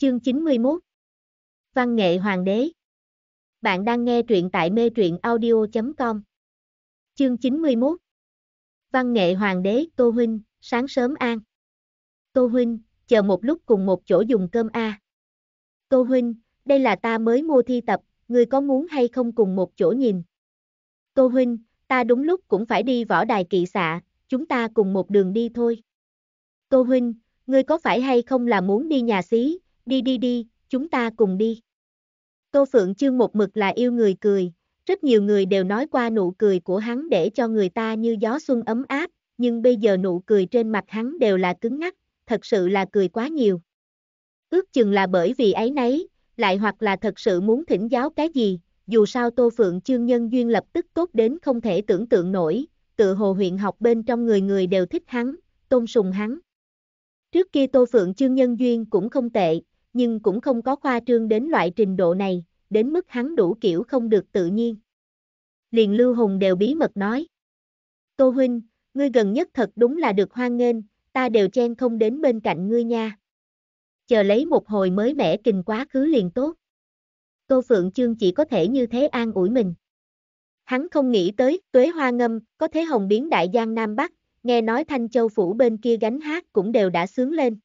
Chương 91 Văn nghệ Hoàng đế Bạn đang nghe truyện tại mê truyện audio.com Chương 91 Văn nghệ Hoàng đế Tô Huynh, sáng sớm an Tô Huynh, chờ một lúc cùng một chỗ dùng cơm A à. Tô Huynh, đây là ta mới mua thi tập, người có muốn hay không cùng một chỗ nhìn Tô Huynh, ta đúng lúc cũng phải đi võ đài kỵ xạ, chúng ta cùng một đường đi thôi Tô Huynh, ngươi có phải hay không là muốn đi nhà xí, đi đi đi, chúng ta cùng đi. Tô Phượng Chương một mực là yêu người cười, rất nhiều người đều nói qua nụ cười của hắn để cho người ta như gió xuân ấm áp, nhưng bây giờ nụ cười trên mặt hắn đều là cứng ngắc, thật sự là cười quá nhiều. Ước chừng là bởi vì ấy nấy, lại hoặc là thật sự muốn thỉnh giáo cái gì, dù sao Tô Phượng Chương nhân duyên lập tức tốt đến không thể tưởng tượng nổi, tự hồ huyện học bên trong người người đều thích hắn, tôn sùng hắn. Trước kia Tô Phượng Chương nhân duyên cũng không tệ, nhưng cũng không có khoa trương đến loại trình độ này, đến mức hắn đủ kiểu không được tự nhiên. Liền Lưu Hùng đều bí mật nói. Tô Huynh, ngươi gần nhất thật đúng là được hoan nghênh, ta đều chen không đến bên cạnh ngươi nha. Chờ lấy một hồi mới mẻ kình quá khứ liền tốt. Tô Phượng Chương chỉ có thể như thế an ủi mình. Hắn không nghĩ tới, tuế hoa ngâm, có thế hồng biến đại giang Nam Bắc, nghe nói Thanh Châu Phủ bên kia gánh hát cũng đều đã sướng lên.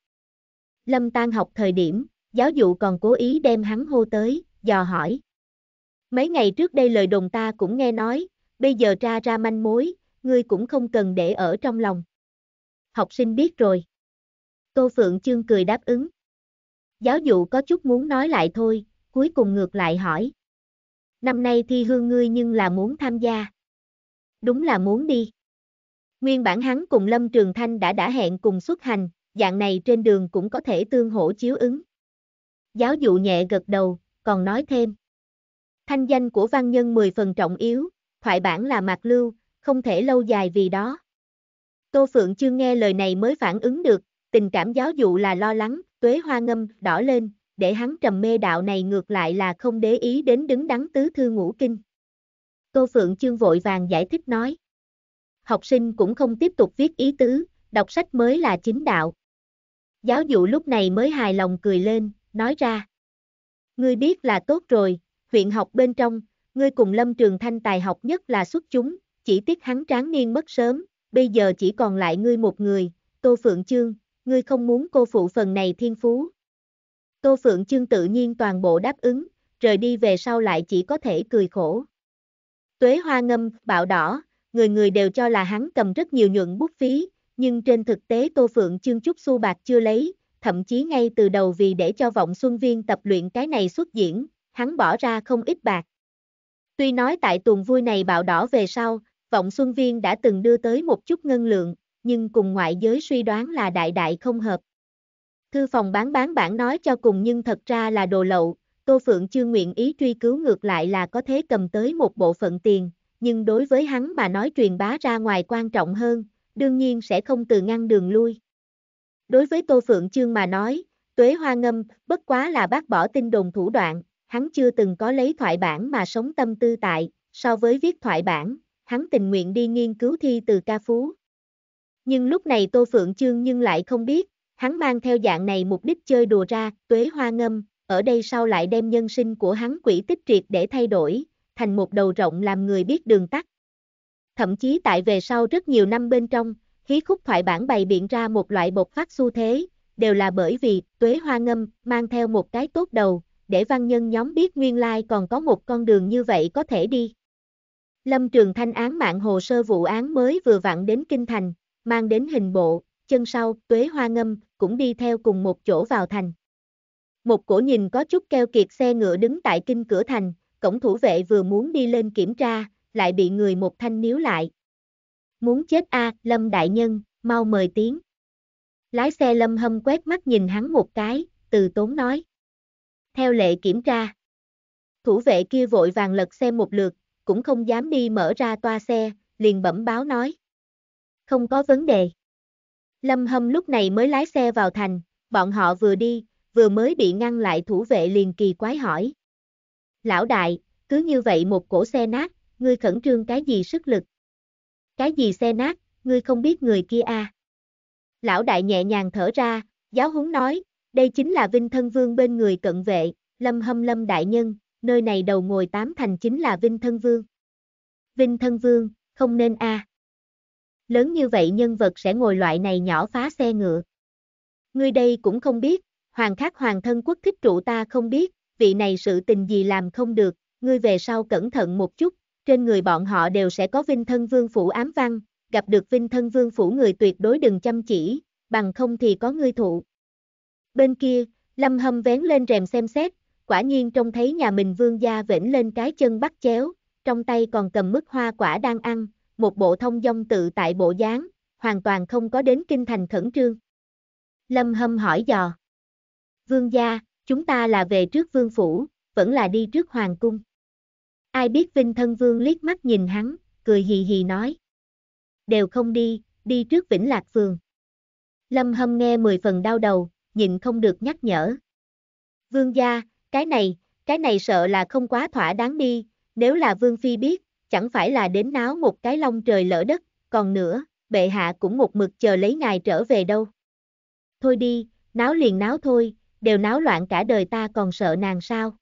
Lâm tan học thời điểm, giáo dụ còn cố ý đem hắn hô tới, dò hỏi. Mấy ngày trước đây lời đồng ta cũng nghe nói, bây giờ ra ra manh mối, ngươi cũng không cần để ở trong lòng. Học sinh biết rồi. Tô Phượng Chương cười đáp ứng. Giáo dụ có chút muốn nói lại thôi, cuối cùng ngược lại hỏi. Năm nay thi hương ngươi nhưng là muốn tham gia. Đúng là muốn đi. Nguyên bản hắn cùng Lâm Trường Thanh đã đã hẹn cùng xuất hành, dạng này trên đường cũng có thể tương hỗ chiếu ứng. Giáo dụ nhẹ gật đầu, còn nói thêm. Thanh danh của văn nhân 10 phần trọng yếu, thoại bản là mạc lưu, không thể lâu dài vì đó. Tô Phượng chưa nghe lời này mới phản ứng được, tình cảm giáo dụ là lo lắng, tuế hoa ngâm, đỏ lên, để hắn trầm mê đạo này ngược lại là không để ý đến đứng đắn tứ thư ngũ kinh. Tô Phượng Chương vội vàng giải thích nói. Học sinh cũng không tiếp tục viết ý tứ, đọc sách mới là chính đạo. Giáo dụ lúc này mới hài lòng cười lên, nói ra. Ngươi biết là tốt rồi, huyện học bên trong, ngươi cùng Lâm Trường Thanh tài học nhất là xuất chúng, chỉ tiếc hắn tráng niên mất sớm, bây giờ chỉ còn lại ngươi một người, Tô Phượng Chương, ngươi không muốn cô phụ phần này thiên phú. Tô Phượng Chương tự nhiên toàn bộ đáp ứng, rời đi về sau lại chỉ có thể cười khổ. Tuế hoa ngâm, bạo đỏ, người người đều cho là hắn cầm rất nhiều nhuận bút phí, nhưng trên thực tế Tô Phượng Chương chút xu bạc chưa lấy, thậm chí ngay từ đầu vì để cho vọng xuân viên tập luyện cái này xuất diễn, hắn bỏ ra không ít bạc. Tuy nói tại tuần vui này bạo đỏ về sau, vọng xuân viên đã từng đưa tới một chút ngân lượng, nhưng cùng ngoại giới suy đoán là đại đại không hợp. Thư phòng bán bán bản nói cho cùng nhưng thật ra là đồ lậu, Tô Phượng chưa nguyện ý truy cứu ngược lại là có thể cầm tới một bộ phận tiền, nhưng đối với hắn mà nói truyền bá ra ngoài quan trọng hơn, đương nhiên sẽ không từ ngăn đường lui. Đối với Tô Phượng Chương mà nói, tuế hoa ngâm, bất quá là bác bỏ tin đồn thủ đoạn, hắn chưa từng có lấy thoại bản mà sống tâm tư tại, so với viết thoại bản, hắn tình nguyện đi nghiên cứu thi từ ca phú. Nhưng lúc này Tô Phượng Chương nhưng lại không biết, hắn mang theo dạng này mục đích chơi đùa ra, tuế hoa ngâm, ở đây sau lại đem nhân sinh của hắn quỷ tích triệt để thay đổi, thành một đầu rộng làm người biết đường tắt. Thậm chí tại về sau rất nhiều năm bên trong, hí khúc thoại bản bày biện ra một loại bột phát xu thế, đều là bởi vì tuế hoa ngâm mang theo một cái tốt đầu, để văn nhân nhóm biết nguyên lai còn có một con đường như vậy có thể đi. Lâm Trường Thanh án mạng hồ sơ vụ án mới vừa vặn đến Kinh Thành, mang đến hình bộ, chân sau, tuế hoa ngâm, cũng đi theo cùng một chỗ vào thành. Một cổ nhìn có chút keo kiệt xe ngựa đứng tại kinh cửa thành, cổng thủ vệ vừa muốn đi lên kiểm tra, lại bị người một thanh níu lại, Muốn chết a, à, Lâm đại nhân, mau mời tiếng. Lái xe Lâm Hâm quét mắt nhìn hắn một cái, từ tốn nói. Theo lệ kiểm tra. Thủ vệ kia vội vàng lật xe một lượt, cũng không dám đi mở ra toa xe, liền bẩm báo nói. Không có vấn đề. Lâm Hâm lúc này mới lái xe vào thành, bọn họ vừa đi, vừa mới bị ngăn lại thủ vệ liền kỳ quái hỏi. Lão đại, cứ như vậy một cổ xe nát, ngươi khẩn trương cái gì sức lực. Cái gì xe nát, ngươi không biết người kia à? Lão đại nhẹ nhàng thở ra, giáo huấn nói, đây chính là Vinh Thân Vương bên người cận vệ, lâm hâm lâm đại nhân, nơi này đầu ngồi tám thành chính là Vinh Thân Vương. Vinh Thân Vương, không nên a. À. Lớn như vậy nhân vật sẽ ngồi loại này nhỏ phá xe ngựa. Ngươi đây cũng không biết, hoàng khác hoàng thân quốc thích trụ ta không biết, vị này sự tình gì làm không được, ngươi về sau cẩn thận một chút, trên người bọn họ đều sẽ có vinh thân vương phủ ám văn, gặp được vinh thân vương phủ người tuyệt đối đừng chăm chỉ, bằng không thì có ngươi thụ. Bên kia, Lâm Hâm vén lên rèm xem xét, quả nhiên trông thấy nhà mình vương gia vểnh lên cái chân bắt chéo, trong tay còn cầm mức hoa quả đang ăn, một bộ thông dong tự tại bộ dáng, hoàn toàn không có đến kinh thành khẩn trương. Lâm Hâm hỏi dò. Vương gia, chúng ta là về trước vương phủ, vẫn là đi trước hoàng cung. Ai biết Vinh Thân Vương liếc mắt nhìn hắn, cười hì hì nói. Đều không đi, đi trước Vĩnh Lạc Phường. Lâm Hâm nghe mười phần đau đầu, nhịn không được nhắc nhở. Vương gia, cái này, cái này sợ là không quá thỏa đáng đi, nếu là Vương Phi biết, chẳng phải là đến náo một cái long trời lỡ đất, còn nữa, bệ hạ cũng một mực chờ lấy ngài trở về đâu. Thôi đi, náo liền náo thôi, đều náo loạn cả đời ta còn sợ nàng sao.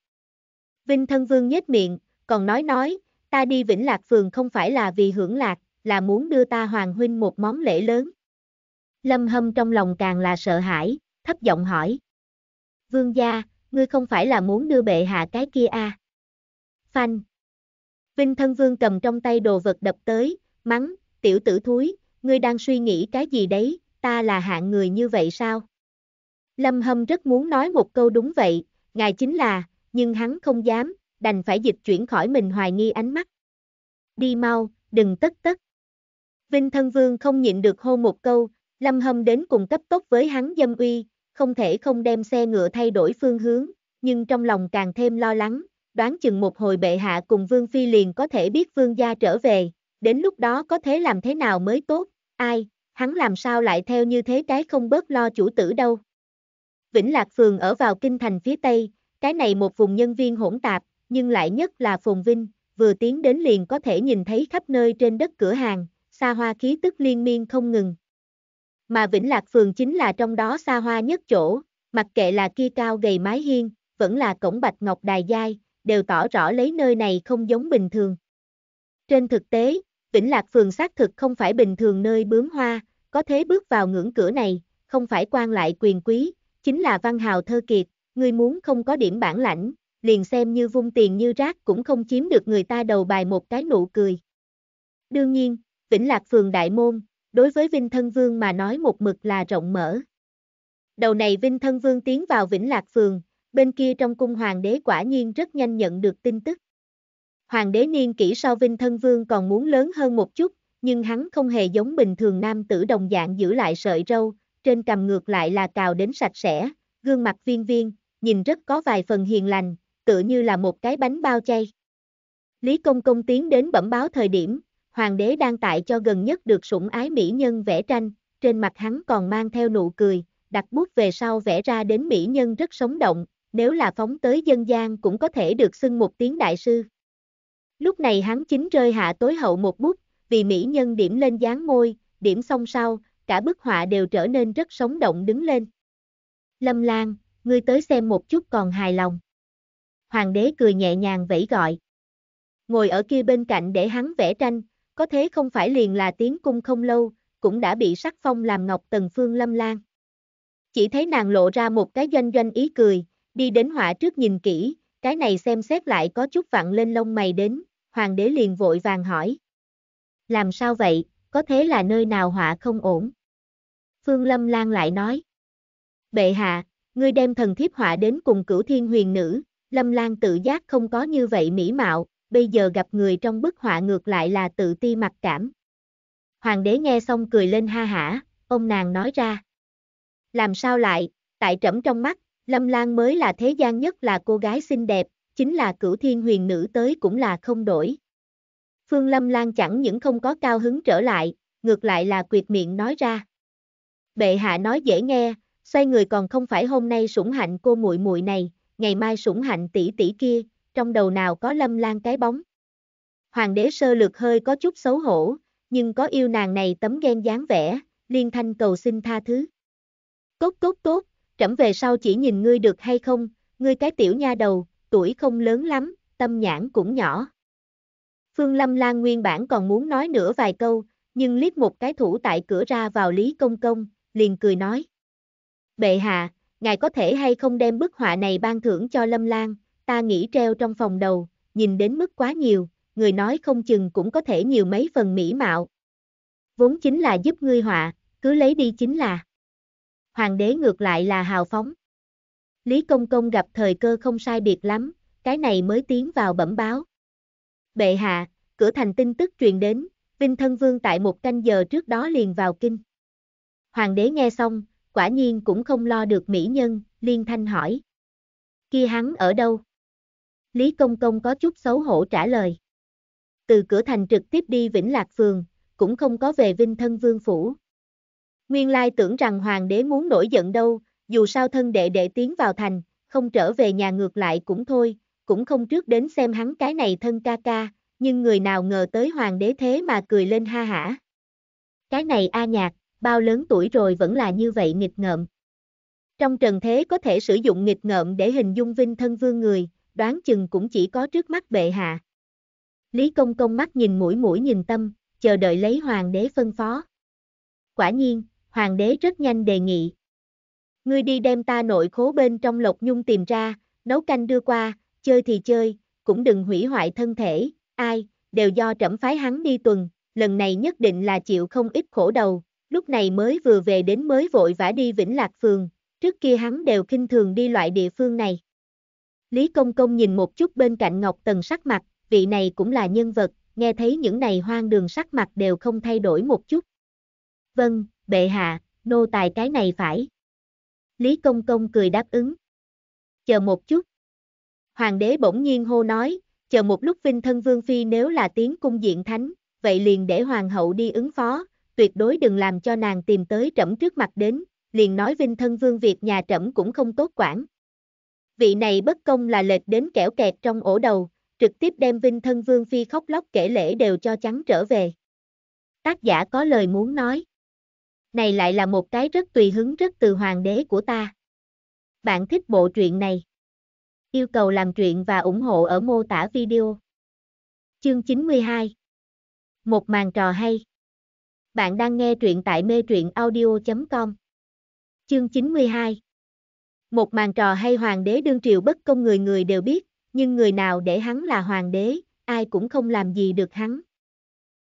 Vinh thân vương nhếch miệng, còn nói nói, ta đi Vĩnh Lạc Phường không phải là vì hưởng lạc, là muốn đưa ta Hoàng Huynh một món lễ lớn. Lâm Hâm trong lòng càng là sợ hãi, thấp giọng hỏi. Vương gia, ngươi không phải là muốn đưa bệ hạ cái kia À? Phanh. Vinh Thân Vương cầm trong tay đồ vật đập tới, mắng, tiểu tử thúi, ngươi đang suy nghĩ cái gì đấy, ta là hạng người như vậy sao? Lâm Hâm rất muốn nói một câu đúng vậy, ngài chính là, nhưng hắn không dám, đành phải dịch chuyển khỏi mình hoài nghi ánh mắt. Đi mau, đừng tất tất. Vinh thân vương không nhịn được hô một câu, lâm hâm đến cùng cấp tốc với hắn dâm uy, không thể không đem xe ngựa thay đổi phương hướng, nhưng trong lòng càng thêm lo lắng, đoán chừng một hồi bệ hạ cùng vương phi liền có thể biết vương gia trở về, đến lúc đó có thế làm thế nào mới tốt, ai, hắn làm sao lại theo như thế cái không bớt lo chủ tử đâu. Vĩnh Lạc Phường ở vào kinh thành phía Tây, cái này một vùng nhân viên hỗn tạp, nhưng lại nhất là phồn vinh, vừa tiến đến liền có thể nhìn thấy khắp nơi trên đất cửa hàng, xa hoa khí tức liên miên không ngừng. Mà Vĩnh Lạc Phường chính là trong đó xa hoa nhất chỗ, mặc kệ là kia cao gầy mái hiên, vẫn là cổng bạch ngọc đài giai, đều tỏ rõ lấy nơi này không giống bình thường. Trên thực tế, Vĩnh Lạc Phường xác thực không phải bình thường nơi bướm hoa, có thế bước vào ngưỡng cửa này, không phải quan lại quyền quý, chính là văn hào thơ kiệt, người muốn không có điểm bản lãnh, liền xem như vung tiền như rác cũng không chiếm được người ta đầu bài một cái nụ cười. Đương nhiên, Vĩnh Lạc Phường Đại Môn, đối với Vinh Thân Vương mà nói một mực là rộng mở. Đầu này Vinh Thân Vương tiến vào Vĩnh Lạc Phường, bên kia trong cung hoàng đế quả nhiên rất nhanh nhận được tin tức. Hoàng đế niên kỹ sau Vinh Thân Vương còn muốn lớn hơn một chút, nhưng hắn không hề giống bình thường nam tử đồng dạng giữ lại sợi râu, trên cầm ngược lại là cào đến sạch sẽ, gương mặt viên viên, nhìn rất có vài phần hiền lành, tựa như là một cái bánh bao chay. Lý Công Công tiến đến bẩm báo thời điểm, hoàng đế đang tại cho gần nhất được sủng ái mỹ nhân vẽ tranh, trên mặt hắn còn mang theo nụ cười, đặt bút về sau vẽ ra đến mỹ nhân rất sống động, nếu là phóng tới dân gian cũng có thể được xưng một tiếng đại sư. Lúc này hắn chính rơi hạ tối hậu một bút, vì mỹ nhân điểm lên dáng môi, điểm xong sau, cả bức họa đều trở nên rất sống động đứng lên. Lâm Lan, ngươi tới xem một chút còn hài lòng hoàng đế cười nhẹ nhàng vẫy gọi. Ngồi ở kia bên cạnh để hắn vẽ tranh, có thế không phải liền là tiến cung không lâu, cũng đã bị sắc phong làm ngọc tần phương lâm lan. Chỉ thấy nàng lộ ra một cái doanh doanh ý cười, đi đến họa trước nhìn kỹ, cái này xem xét lại có chút vặn lên lông mày đến, hoàng đế liền vội vàng hỏi. Làm sao vậy, có thế là nơi nào họa không ổn? Phương Lâm Lan lại nói. Bệ hạ, ngươi đem thần thiếp họa đến cùng cửu thiên huyền nữ, Lâm Lan tự giác không có như vậy mỹ mạo, bây giờ gặp người trong bức họa ngược lại là tự ti mặc cảm. Hoàng đế nghe xong cười lên ha hả, ông nàng nói ra. Làm sao lại, tại trẫm trong mắt, Lâm Lan mới là thế gian nhất là cô gái xinh đẹp, chính là cửu thiên huyền nữ tới cũng là không đổi. Phương Lâm Lan chẳng những không có cao hứng trở lại, ngược lại là quyệt miệng nói ra. Bệ hạ nói dễ nghe, xoay người còn không phải hôm nay sủng hạnh cô muội muội này, ngày mai sủng hạnh tỷ tỷ kia, trong đầu nào có lâm lan cái bóng. Hoàng đế sơ lược hơi có chút xấu hổ, nhưng có yêu nàng này tấm ghen dáng vẻ, liên thanh cầu xin tha thứ. Cốt cốt cốt, trẫm về sau chỉ nhìn ngươi được hay không, ngươi cái tiểu nha đầu, tuổi không lớn lắm, tâm nhãn cũng nhỏ. Phương Lâm Lan nguyên bản còn muốn nói nữa vài câu, nhưng liếc một cái thủ tại cửa ra vào Lý Công Công, liền cười nói. Bệ hạ, ngài có thể hay không đem bức họa này ban thưởng cho Lâm Lan, ta nghĩ treo trong phòng đầu, nhìn đến mức quá nhiều, người nói không chừng cũng có thể nhiều mấy phần mỹ mạo. Vốn chính là giúp ngươi họa, cứ lấy đi chính là. Hoàng đế ngược lại là hào phóng. Lý Công Công gặp thời cơ không sai biệt lắm, cái này mới tiến vào bẩm báo. Bệ hạ, cửa thành tin tức truyền đến, Vinh Thân Vương tại một canh giờ trước đó liền vào kinh. Hoàng đế nghe xong, quả nhiên cũng không lo được mỹ nhân, liên thanh hỏi. Kia hắn ở đâu? Lý Công Công có chút xấu hổ trả lời. Từ cửa thành trực tiếp đi Vĩnh Lạc Phường, cũng không có về Vinh Thân Vương Phủ. Nguyên lai tưởng rằng Hoàng đế muốn nổi giận đâu, dù sao thân đệ đệ tiến vào thành, không trở về nhà ngược lại cũng thôi, cũng không trước đến xem hắn cái này thân ca ca, nhưng người nào ngờ tới Hoàng đế thế mà cười lên ha hả. Cái này a nhạc, bao lớn tuổi rồi vẫn là như vậy nghịch ngợm. Trong trần thế có thể sử dụng nghịch ngợm để hình dung vinh thân vương người, đoán chừng cũng chỉ có trước mắt bệ hạ. Lý Công Công mắt nhìn mũi mũi nhìn tâm, chờ đợi lấy hoàng đế phân phó. Quả nhiên, hoàng đế rất nhanh đề nghị. Ngươi đi đem ta nội khố bên trong lộc nhung tìm ra, nấu canh đưa qua, chơi thì chơi, cũng đừng hủy hoại thân thể, ai, đều do trẫm phái hắn đi tuần, lần này nhất định là chịu không ít khổ đầu, lúc này mới vừa về đến mới vội vã đi Vĩnh Lạc Phường, trước kia hắn đều kinh thường đi loại địa phương này. Lý Công Công nhìn một chút bên cạnh Ngọc Tần sắc mặt, vị này cũng là nhân vật, nghe thấy những này hoang đường sắc mặt đều không thay đổi một chút. Vâng, bệ hạ, nô tài cái này phải. Lý Công Công cười đáp ứng. Chờ một chút. Hoàng đế bỗng nhiên hô nói, chờ một lúc Vinh Thân Vương Phi nếu là tiếng cung diện thánh, vậy liền để Hoàng hậu đi ứng phó, tuyệt đối đừng làm cho nàng tìm tới trẫm trước mặt đến, liền nói vinh thân vương việc nhà trẫm cũng không tốt quản. Vị này bất công là lệch đến kẻo kẹt trong ổ đầu, trực tiếp đem vinh thân vương phi khóc lóc kể lễ đều cho trắng trở về. Tác giả có lời muốn nói. Này lại là một cái rất tùy hứng rất từ hoàng đế của ta. Bạn thích bộ truyện này? Yêu cầu làm truyện và ủng hộ ở mô tả video. Chương 92 Một màn trò hay bạn đang nghe truyện tại mê truyện audio.com. Chương 92 Một màn trò hay hoàng đế đương triều bất công người người đều biết, nhưng người nào để hắn là hoàng đế, ai cũng không làm gì được hắn.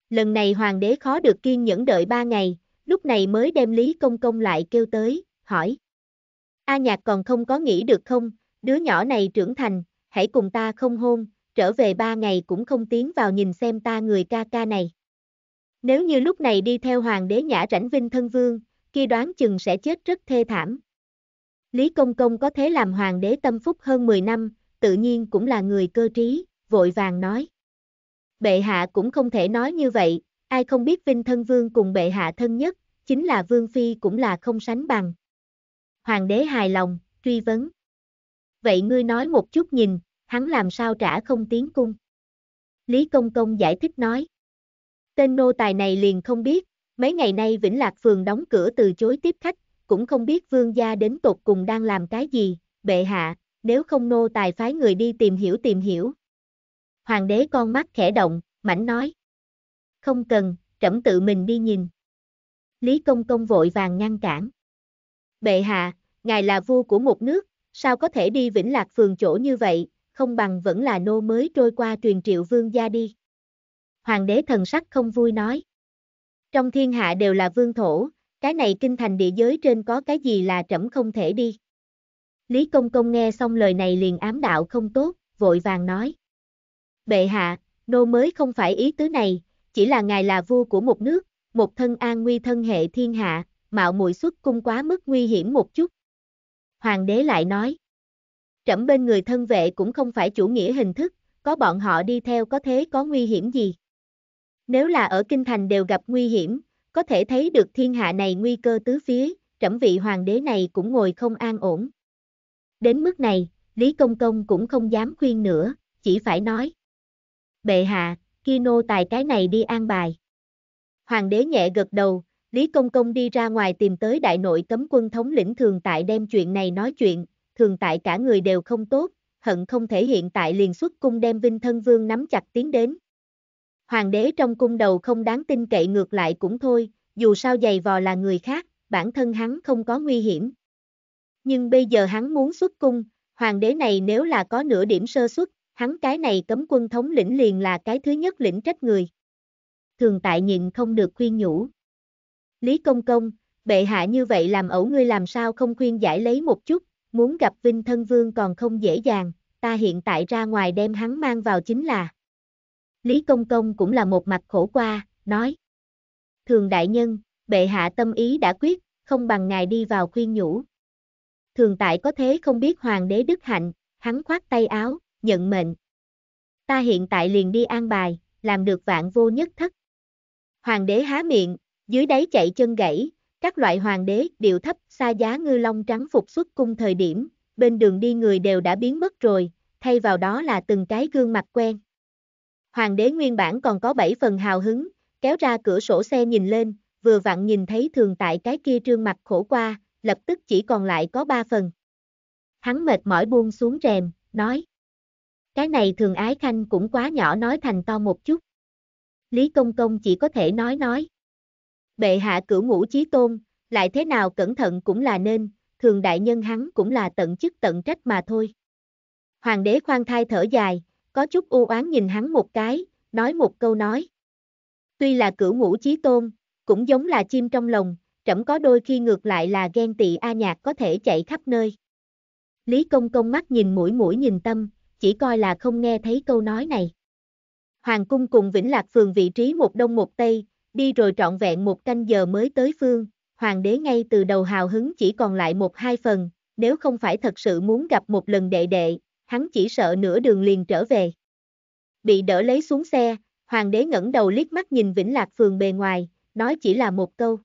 Lần này hoàng đế khó được kiên nhẫn đợi ba ngày, lúc này mới đem Lý Công Công lại kêu tới, hỏi. A nhạc còn không có nghĩ được không, đứa nhỏ này trưởng thành, hãy cùng ta không hôn, trở về ba ngày cũng không tiến vào nhìn xem ta người ca ca này. Nếu như lúc này đi theo hoàng đế nhã rảnh vinh thân vương, kia đoán chừng sẽ chết rất thê thảm. Lý Công Công có thế làm hoàng đế tâm phúc hơn 10 năm, tự nhiên cũng là người cơ trí, vội vàng nói. Bệ hạ cũng không thể nói như vậy, ai không biết Vinh Thân Vương cùng bệ hạ thân nhất, chính là Vương Phi cũng là không sánh bằng. Hoàng đế hài lòng, truy vấn. Vậy ngươi nói một chút nhìn, hắn làm sao trả không tiến cung? Lý Công Công giải thích nói. Tên nô tài này liền không biết, mấy ngày nay Vĩnh Lạc Phường đóng cửa từ chối tiếp khách, cũng không biết vương gia đến tột cùng đang làm cái gì, bệ hạ, nếu không nô tài phái người đi tìm hiểu tìm hiểu. Hoàng đế con mắt khẽ động, mảnh nói. Không cần, trẫm tự mình đi nhìn. Lý Công Công vội vàng ngăn cản. Bệ hạ, ngài là vua của một nước, sao có thể đi Vĩnh Lạc Phường chỗ như vậy, không bằng vẫn là nô mới trôi qua truyền triệu vương gia đi hoàng đế thần sắc không vui nói. Trong thiên hạ đều là vương thổ, cái này kinh thành địa giới trên có cái gì là trẫm không thể đi. Lý Công Công nghe xong lời này liền ám đạo không tốt, vội vàng nói. Bệ hạ, nô mới không phải ý tứ này, chỉ là ngài là vua của một nước, một thân an nguy thân hệ thiên hạ, mạo muội xuất cung quá mức nguy hiểm một chút. Hoàng đế lại nói. Trẫm bên người thân vệ cũng không phải chủ nghĩa hình thức, có bọn họ đi theo có thế có nguy hiểm gì. Nếu là ở kinh thành đều gặp nguy hiểm, có thể thấy được thiên hạ này nguy cơ tứ phía, trẫm vị hoàng đế này cũng ngồi không an ổn. Đến mức này, Lý Công Công cũng không dám khuyên nữa, chỉ phải nói. Bệ hạ, kia nô tài cái này đi an bài. Hoàng đế nhẹ gật đầu, Lý Công Công đi ra ngoài tìm tới đại nội cấm quân thống lĩnh thường tại đem chuyện này nói chuyện, thường tại cả người đều không tốt, hận không thể hiện tại liền xuất cung đem Vinh Thân Vương nắm chặt tiến đến hoàng đế trong cung đầu không đáng tin cậy ngược lại cũng thôi, dù sao giày vò là người khác, bản thân hắn không có nguy hiểm. Nhưng bây giờ hắn muốn xuất cung, hoàng đế này nếu là có nửa điểm sơ xuất, hắn cái này cấm quân thống lĩnh liền là cái thứ nhất lĩnh trách người. Thường tại nhịn không được khuyên nhủ. Lý Công Công, bệ hạ như vậy làm ẩu ngươi làm sao không khuyên giải lấy một chút, muốn gặp Vinh Thân Vương còn không dễ dàng, ta hiện tại ra ngoài đem hắn mang vào chính là. Lý Công Công cũng là một mặt khổ qua, nói. Thường đại nhân, bệ hạ tâm ý đã quyết, không bằng ngài đi vào khuyên nhủ. Thường tại có thế không biết hoàng đế đức hạnh, hắn khoát tay áo, nhận mệnh. Ta hiện tại liền đi an bài, làm được vạn vô nhất thất. Hoàng đế há miệng, dưới đáy chạy chân gãy, các loại hoàng đế đều thấp xa giá ngư long trắng phục xuất cung thời điểm, bên đường đi người đều đã biến mất rồi, thay vào đó là từng cái gương mặt quen. Hoàng đế nguyên bản còn có bảy phần hào hứng, kéo ra cửa sổ xe nhìn lên, vừa vặn nhìn thấy thường tại cái kia trương mặt khổ qua, lập tức chỉ còn lại có ba phần. Hắn mệt mỏi buông xuống rèm, nói. Cái này thường ái khanh cũng quá nhỏ nói thành to một chút. Lý Công Công chỉ có thể nói nói. Bệ hạ cửu ngũ chí tôn, lại thế nào cẩn thận cũng là nên, thường đại nhân hắn cũng là tận chức tận trách mà thôi. Hoàng đế khoan thai thở dài, có chút u oán nhìn hắn một cái, nói một câu nói. Tuy là cửu ngũ chí tôn, cũng giống là chim trong lồng, trẫm có đôi khi ngược lại là ghen tị A nhạc có thể chạy khắp nơi. Lý công công mắt nhìn mũi mũi nhìn tâm, chỉ coi là không nghe thấy câu nói này. Hoàng cung cùng Vĩnh Lạc phường vị trí một đông một tây, đi rồi trọn vẹn một canh giờ mới tới phương, hoàng đế ngay từ đầu hào hứng chỉ còn lại một hai phần, nếu không phải thật sự muốn gặp một lần đệ đệ, hắn chỉ sợ nửa đường liền trở về. Bị đỡ lấy xuống xe, hoàng đế ngẩng đầu liếc mắt nhìn Vĩnh Lạc Phường bề ngoài, nói chỉ là một câu.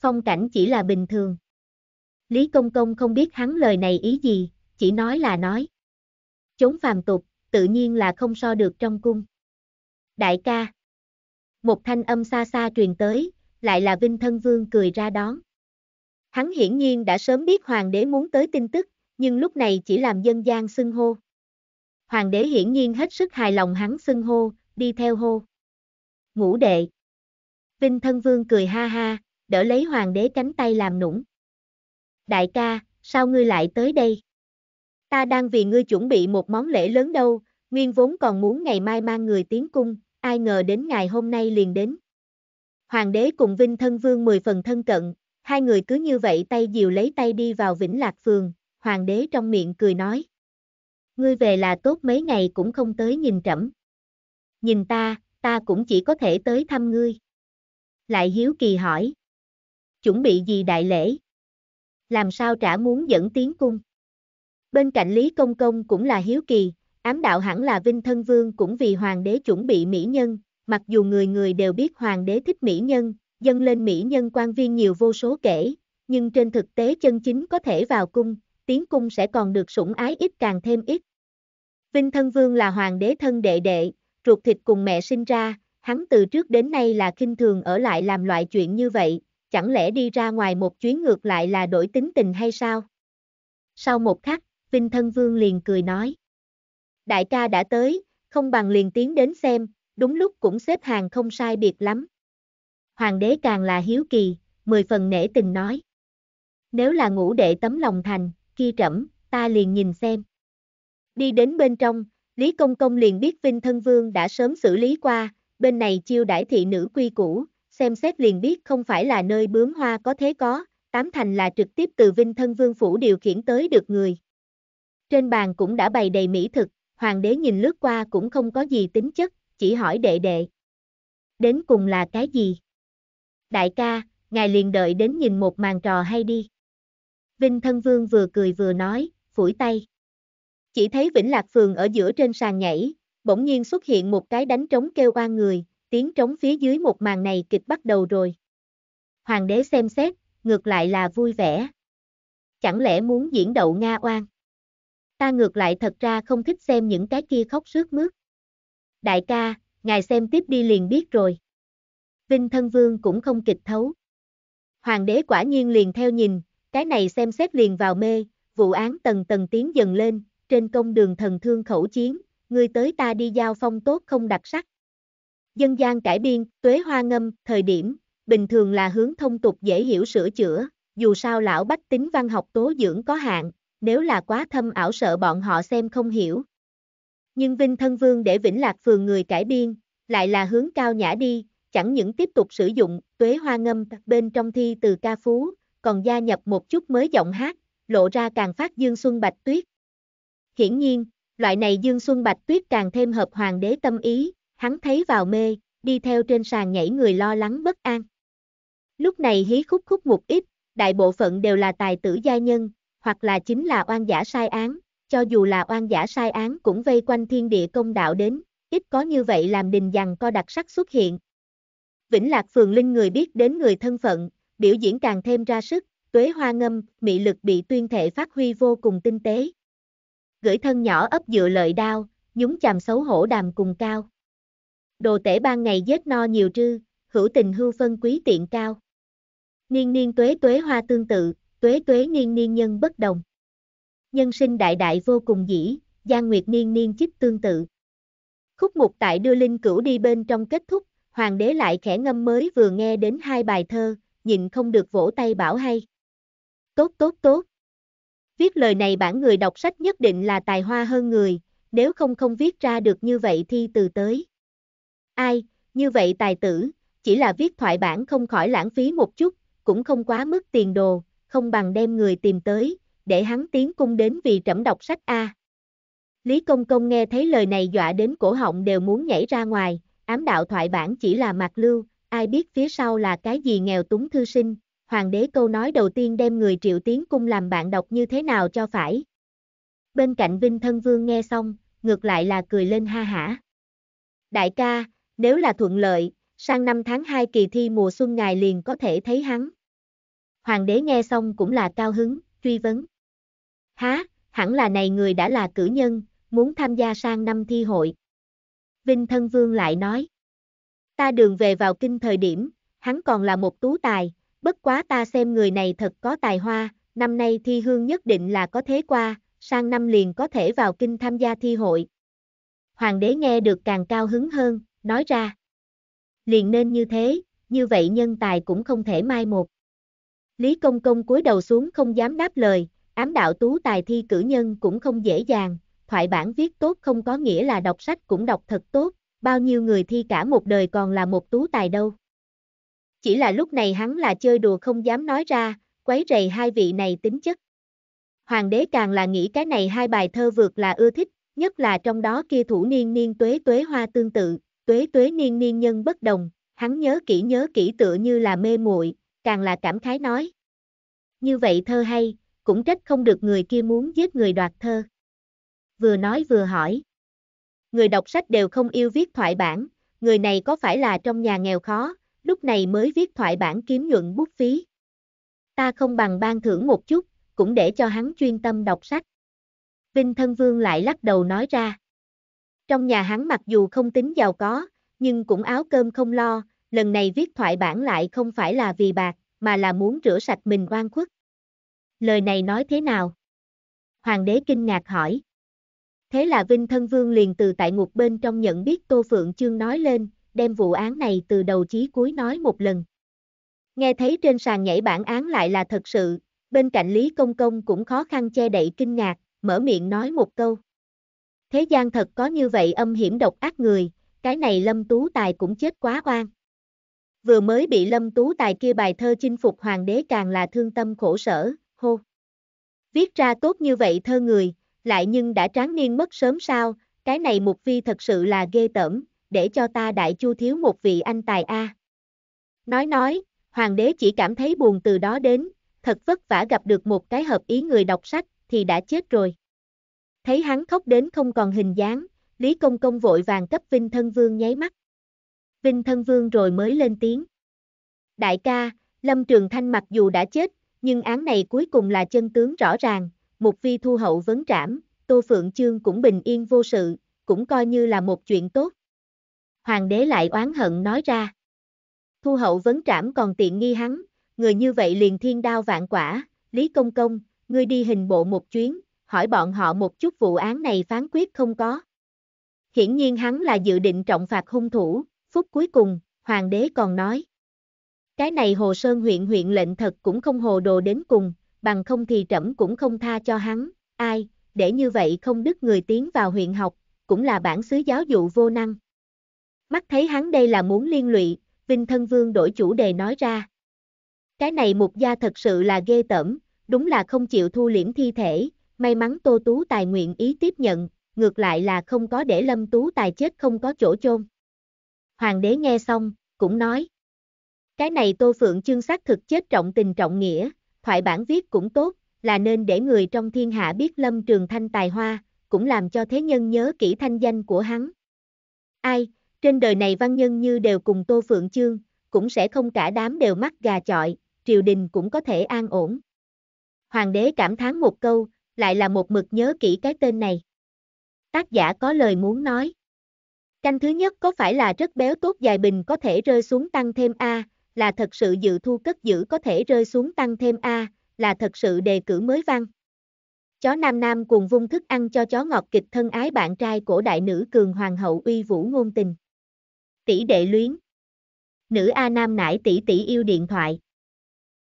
Phong cảnh chỉ là bình thường. Lý Công Công không biết hắn lời này ý gì, chỉ nói là nói. Chốn phàm tục, tự nhiên là không so được trong cung. Đại ca. Một thanh âm xa xa truyền tới, lại là Vinh Thân Vương cười ra đón. Hắn hiển nhiên đã sớm biết hoàng đế muốn tới tin tức, nhưng lúc này chỉ làm dân gian xưng hô. Hoàng đế hiển nhiên hết sức hài lòng hắn xưng hô, đi theo hô. Ngũ đệ. Vinh thân vương cười ha ha, đỡ lấy hoàng đế cánh tay làm nũng. Đại ca, sao ngươi lại tới đây? Ta đang vì ngươi chuẩn bị một món lễ lớn đâu, nguyên vốn còn muốn ngày mai mang người tiến cung, ai ngờ đến ngày hôm nay liền đến. Hoàng đế cùng Vinh thân vương mười phần thân cận, hai người cứ như vậy tay dìu lấy tay đi vào Vĩnh Lạc Phường, hoàng đế trong miệng cười nói. Ngươi về là tốt mấy ngày cũng không tới nhìn trẫm. Nhìn ta, ta cũng chỉ có thể tới thăm ngươi. Lại hiếu kỳ hỏi. Chuẩn bị gì đại lễ? Làm sao trả muốn dẫn tiến cung? Bên cạnh Lý Công Công cũng là hiếu kỳ, ám đạo hẳn là Vinh Thân Vương cũng vì hoàng đế chuẩn bị mỹ nhân, mặc dù người người đều biết hoàng đế thích mỹ nhân, dâng lên mỹ nhân quan viên nhiều vô số kể, nhưng trên thực tế chân chính có thể vào cung, tiến cung sẽ còn được sủng ái ít càng thêm ít. Vinh thân vương là hoàng đế thân đệ đệ, ruột thịt cùng mẹ sinh ra, hắn từ trước đến nay là kinh thường ở lại làm loại chuyện như vậy, chẳng lẽ đi ra ngoài một chuyến ngược lại là đổi tính tình hay sao? Sau một khắc, Vinh thân vương liền cười nói. Đại ca đã tới, không bằng liền tiến đến xem, đúng lúc cũng xếp hàng không sai biệt lắm. Hoàng đế càng là hiếu kỳ, mười phần nể tình nói. Nếu là ngũ đệ tấm lòng thành, khi trẫm, ta liền nhìn xem. Đi đến bên trong, Lý Công Công liền biết Vinh Thân Vương đã sớm xử lý qua, bên này chiêu đãi thị nữ quy củ, xem xét liền biết không phải là nơi bướm hoa có thế có, tám thành là trực tiếp từ Vinh Thân Vương Phủ điều khiển tới được người. Trên bàn cũng đã bày đầy mỹ thực, hoàng đế nhìn lướt qua cũng không có gì tính chất, chỉ hỏi đệ đệ. Đến cùng là cái gì? Đại ca, ngài liền đợi đến nhìn một màn trò hay đi. Vinh Thân Vương vừa cười vừa nói, phủi tay. Chỉ thấy Vĩnh Lạc Phường ở giữa trên sàn nhảy, bỗng nhiên xuất hiện một cái đánh trống kêu oan người, tiếng trống phía dưới một màn này kịch bắt đầu rồi. Hoàng đế xem xét, ngược lại là vui vẻ. Chẳng lẽ muốn diễn đậu Nga oan? Ta ngược lại thật ra không thích xem những cái kia khóc sướt mướt. Đại ca, ngài xem tiếp đi liền biết rồi. Vinh Thân Vương cũng không kịch thấu. Hoàng đế quả nhiên liền theo nhìn, cái này xem xét liền vào mê, vụ án tầng tầng tiến dần lên, trên công đường thần thương khẩu chiến, người tới ta đi giao phong tốt không đặc sắc. Dân gian cải biên, tuế hoa ngâm, thời điểm, bình thường là hướng thông tục dễ hiểu sửa chữa, dù sao lão bách tính văn học tố dưỡng có hạn, nếu là quá thâm ảo sợ bọn họ xem không hiểu. Nhưng Vinh Thân Vương để Vĩnh Lạc Phường người cải biên, lại là hướng cao nhã đi, chẳng những tiếp tục sử dụng tuế hoa ngâm bên trong thi từ ca phú, còn gia nhập một chút mới giọng hát, lộ ra càng phát dương xuân bạch tuyết. Hiển nhiên, loại này dương xuân bạch tuyết càng thêm hợp hoàng đế tâm ý, hắn thấy vào mê, đi theo trên sàn nhảy người lo lắng bất an. Lúc này hí khúc khúc một ít, đại bộ phận đều là tài tử gia nhân, hoặc là chính là oan giả sai án, cho dù là oan giả sai án cũng vây quanh thiên địa công đạo đến, ít có như vậy làm đình dằn co đặc sắc xuất hiện. Vĩnh Lạc Phường Linh người biết đến người thân phận, biểu diễn càng thêm ra sức, tuế hoa ngâm, mị lực bị tuyên thể phát huy vô cùng tinh tế. Gửi thân nhỏ ấp dựa lợi đao, nhúng chàm xấu hổ đàm cùng cao. Đồ tể ban ngày giết no nhiều trư, hữu tình hưu phân quý tiện cao. Niên niên tuế tuế hoa tương tự, tuế tuế niên niên nhân bất đồng. Nhân sinh đại đại vô cùng dĩ, Giang Nguyệt niên niên chích tương tự. Khúc mục tại đưa linh cửu đi bên trong kết thúc, hoàng đế lại khẽ ngâm mới vừa nghe đến hai bài thơ, nhìn không được vỗ tay bảo hay. Tốt tốt tốt. Viết lời này bản người đọc sách nhất định là tài hoa hơn người, nếu không không viết ra được như vậy thi từ tới. Ai, như vậy tài tử, chỉ là viết thoại bản không khỏi lãng phí một chút, cũng không quá mức tiền đồ, không bằng đem người tìm tới, để hắn tiến cung đến vì trẫm đọc sách A. Lý Công Công nghe thấy lời này dọa đến cổ họng đều muốn nhảy ra ngoài, ám đạo thoại bản chỉ là mạc lưu, ai biết phía sau là cái gì nghèo túng thư sinh, hoàng đế câu nói đầu tiên đem người triệu tiến cung làm bạn đọc như thế nào cho phải. Bên cạnh Vinh Thân Vương nghe xong, ngược lại là cười lên ha hả. Đại ca, nếu là thuận lợi, sang năm tháng 2 kỳ thi mùa xuân ngài liền có thể thấy hắn. Hoàng đế nghe xong cũng là cao hứng, truy vấn. Há, hẳn là này người đã là cử nhân, muốn tham gia sang năm thi hội. Vinh Thân Vương lại nói. Ta đường về vào kinh thời điểm, hắn còn là một tú tài, bất quá ta xem người này thật có tài hoa, năm nay thi hương nhất định là có thế qua, sang năm liền có thể vào kinh tham gia thi hội. Hoàng đế nghe được càng cao hứng hơn, nói ra. Liền nên như thế, như vậy nhân tài cũng không thể mai một. Lý Công Công cúi đầu xuống không dám đáp lời, ám đạo tú tài thi cử nhân cũng không dễ dàng, thoại bản viết tốt không có nghĩa là đọc sách cũng đọc thật tốt, bao nhiêu người thi cả một đời còn là một tú tài đâu. Chỉ là lúc này hắn là chơi đùa không dám nói ra, quấy rầy hai vị này tính chất. Hoàng đế càng là nghĩ cái này hai bài thơ vượt là ưa thích, nhất là trong đó kia thủ niên niên tuế tuế hoa tương tự, tuế tuế niên niên nhân bất đồng, hắn nhớ kỹ nhớ kỹ tựa như là mê muội, càng là cảm khái nói. Như vậy thơ hay, cũng trách không được người kia muốn giết người đoạt thơ. Vừa nói vừa hỏi người đọc sách đều không yêu viết thoại bản, người này có phải là trong nhà nghèo khó, lúc này mới viết thoại bản kiếm nhuận bút phí. Ta không bằng ban thưởng một chút, cũng để cho hắn chuyên tâm đọc sách. Vinh Thân Vương lại lắc đầu nói ra. Trong nhà hắn mặc dù không tính giàu có, nhưng cũng áo cơm không lo, lần này viết thoại bản lại không phải là vì bạc, mà là muốn rửa sạch mình oan khuất. Lời này nói thế nào? Hoàng đế kinh ngạc hỏi. Thế là Vinh Thân Vương liền từ tại ngục bên trong nhận biết Tô Phượng Chương nói lên, đem vụ án này từ đầu chí cuối nói một lần. Nghe thấy trên sàn nhảy bản án lại là thật sự, bên cạnh Lý Công Công cũng khó khăn che đậy kinh ngạc, mở miệng nói một câu. Thế gian thật có như vậy âm hiểm độc ác người, cái này Lâm Tú Tài cũng chết quá oan. Vừa mới bị Lâm Tú Tài kia bài thơ chinh phục hoàng đế càng là thương tâm khổ sở, hô. Viết ra tốt như vậy thơ người, lại nhưng đã tráng niên mất sớm sao, cái này mục vi thật sự là ghê tởm, để cho ta đại chu thiếu một vị anh tài a. Nói nói, hoàng đế chỉ cảm thấy buồn từ đó đến, thật vất vả gặp được một cái hợp ý người đọc sách, thì đã chết rồi. Thấy hắn khóc đến không còn hình dáng, Lý Công Công vội vàng cấp Vinh Thân Vương nháy mắt. Vinh Thân Vương rồi mới lên tiếng. Đại ca, Lâm Trường Thanh mặc dù đã chết, nhưng án này cuối cùng là chân tướng rõ ràng, một vi thu hậu vấn trảm, Tô Phượng Chương cũng bình yên vô sự, cũng coi như là một chuyện tốt. Hoàng đế lại oán hận nói ra. Thu hậu vấn trảm còn tiện nghi hắn, người như vậy liền thiên đao vạn quả, Lý Công Công, ngươi đi hình bộ một chuyến, hỏi bọn họ một chút vụ án này phán quyết không có. Hiển nhiên hắn là dự định trọng phạt hung thủ, phút cuối cùng, hoàng đế còn nói. Cái này Hồ Sơn huyện huyện lệnh thật cũng không hồ đồ đến cùng, bằng không thì trẫm cũng không tha cho hắn, ai, để như vậy không đứt người tiến vào huyện học, cũng là bản xứ giáo dụ vô năng. Mắt thấy hắn đây là muốn liên lụy, Vinh Thân Vương đổi chủ đề nói ra. Cái này mục gia thật sự là ghê tởm, đúng là không chịu thu liễm thi thể, may mắn Tô Tú Tài nguyện ý tiếp nhận, ngược lại là không có để Lâm Tú Tài chết không có chỗ chôn. Hoàng đế nghe xong, cũng nói. Cái này Tô Phượng chương xác thực chết trọng tình trọng nghĩa, thoại bản viết cũng tốt, là nên để người trong thiên hạ biết Lâm Trường Thanh tài hoa, cũng làm cho thế nhân nhớ kỹ thanh danh của hắn. Ai, trên đời này văn nhân như đều cùng Tô Phượng Chương, cũng sẽ không cả đám đều mắc gà chọi, triều đình cũng có thể an ổn. Hoàng đế cảm thán một câu, lại là một mực nhớ kỹ cái tên này. Tác giả có lời muốn nói. Canh thứ nhất có phải là rất béo tốt dài bình có thể rơi xuống tăng thêm A, là thật sự dự thu cất giữ có thể rơi xuống tăng thêm A, là thật sự đề cử mới văn. Chó Nam Nam cùng vung thức ăn cho chó ngọt kịch thân ái bạn trai cổ đại nữ cường hoàng hậu uy vũ ngôn tình. Tỷ đệ luyến. Nữ A Nam nải tỷ tỷ yêu điện thoại.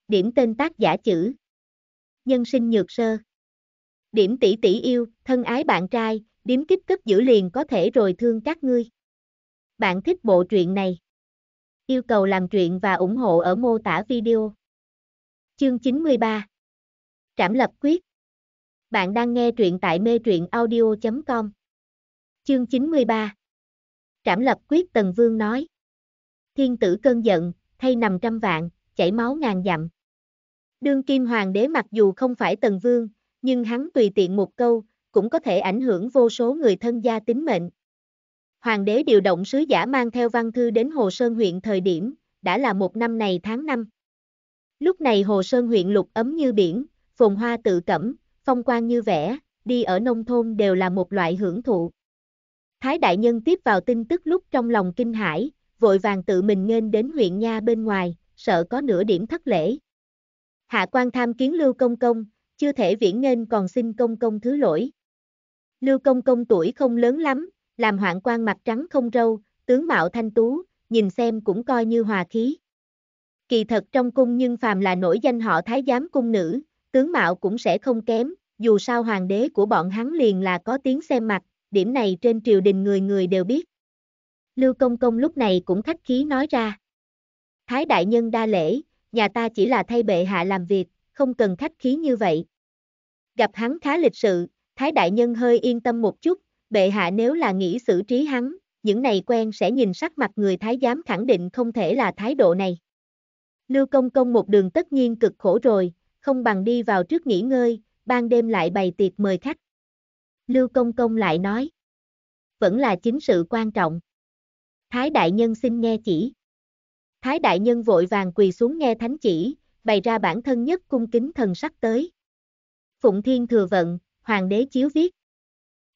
Điểm tên tác giả chữ. Nhân sinh nhược sơ. Điểm tỷ tỷ yêu, thân ái bạn trai, điếm kích cất giữ liền có thể rồi thương các ngươi. Bạn thích bộ truyện này. Yêu cầu làm chuyện và ủng hộ ở mô tả video. Chương 93 Trảm lập quyết Bạn đang nghe truyện tại mê truyện audio.com Chương 93 Trảm lập quyết Tần Vương nói Thiên tử cơn giận, thay nằm trăm vạn, chảy máu ngàn dặm. Đương kim hoàng đế mặc dù không phải Tần Vương, nhưng hắn tùy tiện một câu, cũng có thể ảnh hưởng vô số người thân gia tính mệnh, Hoàng đế điều động sứ giả mang theo văn thư đến Hồ Sơn huyện thời điểm, đã là một năm này tháng năm. Lúc này Hồ Sơn huyện lục ấm như biển, phồn hoa tự cẩm, phong quang như vẽ, đi ở nông thôn đều là một loại hưởng thụ. Thái đại nhân tiếp vào tin tức lúc trong lòng kinh hãi, vội vàng tự mình nghênh đến huyện nha bên ngoài, sợ có nửa điểm thất lễ. Hạ quan tham kiến Lưu Công Công, chưa thể viễn nghênh còn xin Công Công thứ lỗi. Lưu Công Công tuổi không lớn lắm, làm hoạn quan mặt trắng không râu, tướng mạo thanh tú, nhìn xem cũng coi như hòa khí. Kỳ thật trong cung nhưng phàm là nổi danh họ thái giám cung nữ, tướng mạo cũng sẽ không kém, dù sao hoàng đế của bọn hắn liền là có tiếng xem mặt, điểm này trên triều đình người người đều biết. Lưu Công Công lúc này cũng khách khí nói ra. Thái đại nhân đa lễ, nhà ta chỉ là thay bệ hạ làm việc, không cần khách khí như vậy. Gặp hắn khá lịch sự, Thái đại nhân hơi yên tâm một chút, bệ hạ nếu là nghĩ xử trí hắn, những này quen sẽ nhìn sắc mặt người thái giám khẳng định không thể là thái độ này. Lưu công công một đường tất nhiên cực khổ rồi, không bằng đi vào trước nghỉ ngơi, ban đêm lại bày tiệc mời khách. Lưu công công lại nói, vẫn là chính sự quan trọng. Thái đại nhân xin nghe chỉ. Thái đại nhân vội vàng quỳ xuống nghe thánh chỉ, bày ra bản thân nhất cung kính thần sắc tới. Phụng thiên thừa vận, hoàng đế chiếu viết.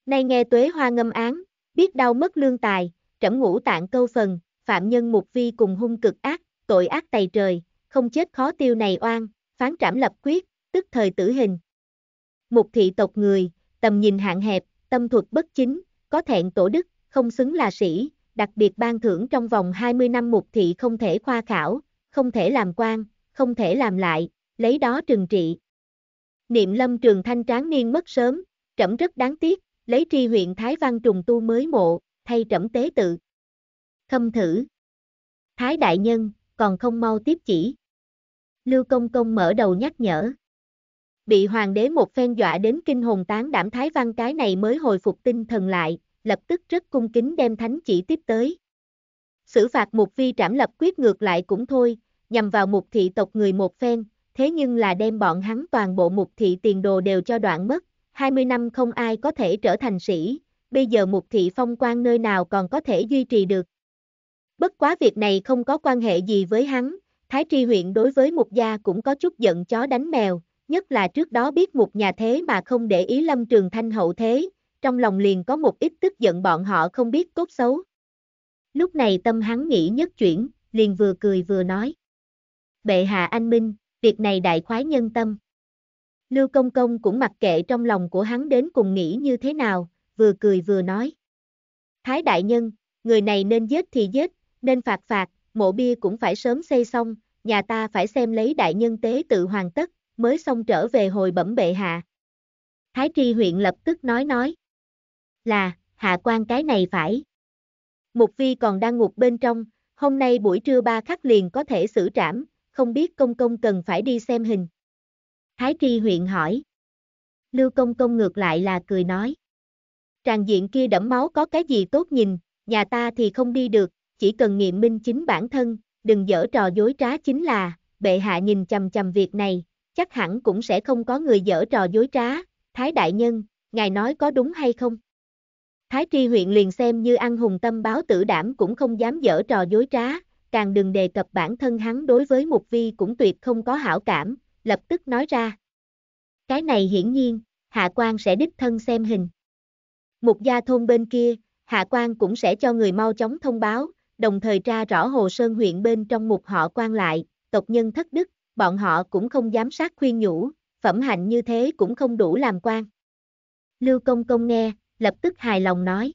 Nay nghe tuế hoa ngâm án, biết đau mất lương tài, trẫm ngũ tạng câu phần, phạm nhân mục vi cùng hung cực ác, tội ác tày trời, không chết khó tiêu này oan, phán trảm lập quyết, tức thời tử hình. Mục thị tộc người, tầm nhìn hạn hẹp, tâm thuật bất chính, có thẹn tổ đức, không xứng là sĩ, đặc biệt ban thưởng trong vòng 20 năm mục thị không thể khoa khảo, không thể làm quan, không thể làm lại, lấy đó trừng trị. Niệm lâm trường thanh tráng niên mất sớm, trẫm rất đáng tiếc, lấy tri huyện Thái Văn trùng tu mới mộ, thay trẫm tế tự. Khâm thử. Thái đại nhân, còn không mau tiếp chỉ. Lưu Công Công mở đầu nhắc nhở. Bị hoàng đế một phen dọa đến kinh hồn tán đảm Thái Văn cái này mới hồi phục tinh thần lại, lập tức rất cung kính đem thánh chỉ tiếp tới. Sử phạt một vi trảm lập quyết ngược lại cũng thôi, nhằm vào một thị tộc người một phen, thế nhưng là đem bọn hắn toàn bộ một thị tiền đồ đều cho đoạn mất, 20 năm không ai có thể trở thành sĩ, bây giờ một thị phong quan nơi nào còn có thể duy trì được. Bất quá việc này không có quan hệ gì với hắn, Thái Tri huyện đối với mục gia cũng có chút giận chó đánh mèo, nhất là trước đó biết mục nhà thế mà không để ý lâm trường thanh hậu thế, trong lòng liền có một ít tức giận bọn họ không biết tốt xấu. Lúc này tâm hắn nghĩ nhất chuyển, liền vừa cười vừa nói. Bệ hạ anh minh, việc này đại khoái nhân tâm. Lưu Công Công cũng mặc kệ trong lòng của hắn đến cùng nghĩ như thế nào, vừa cười vừa nói. Thái đại nhân, người này nên giết thì giết, nên phạt phạt, mộ bia cũng phải sớm xây xong, nhà ta phải xem lấy đại nhân tế tự hoàn tất, mới xong trở về hồi bẩm bệ hạ. Thái tri huyện lập tức nói nói. Là, hạ quan cái này phải. Mục vi còn đang ngục bên trong, hôm nay buổi trưa ba khắc liền có thể xử trảm, không biết công công cần phải đi xem hình. Thái Tri huyện hỏi. Lưu Công Công ngược lại là cười nói. Tràng diện kia đẫm máu có cái gì tốt nhìn, nhà ta thì không đi được, chỉ cần nghiệm minh chính bản thân, đừng dở trò dối trá chính là, bệ hạ nhìn chầm chầm việc này, chắc hẳn cũng sẽ không có người dở trò dối trá, Thái Đại Nhân, ngài nói có đúng hay không? Thái Tri huyện liền xem như ăn hùng tâm báo tử đảm cũng không dám dở trò dối trá, càng đừng đề cập bản thân hắn đối với Mục Vi cũng tuyệt không có hảo cảm, lập tức nói ra. Cái này hiển nhiên, Hạ quan sẽ đích thân xem hình. Một gia thôn bên kia, Hạ quan cũng sẽ cho người mau chóng thông báo, đồng thời tra rõ Hồ Sơn huyện bên trong mục họ quan lại, tộc nhân thất đức, bọn họ cũng không giám sát khuyên nhủ, phẩm hạnh như thế cũng không đủ làm quan. Lưu Công Công nghe, lập tức hài lòng nói.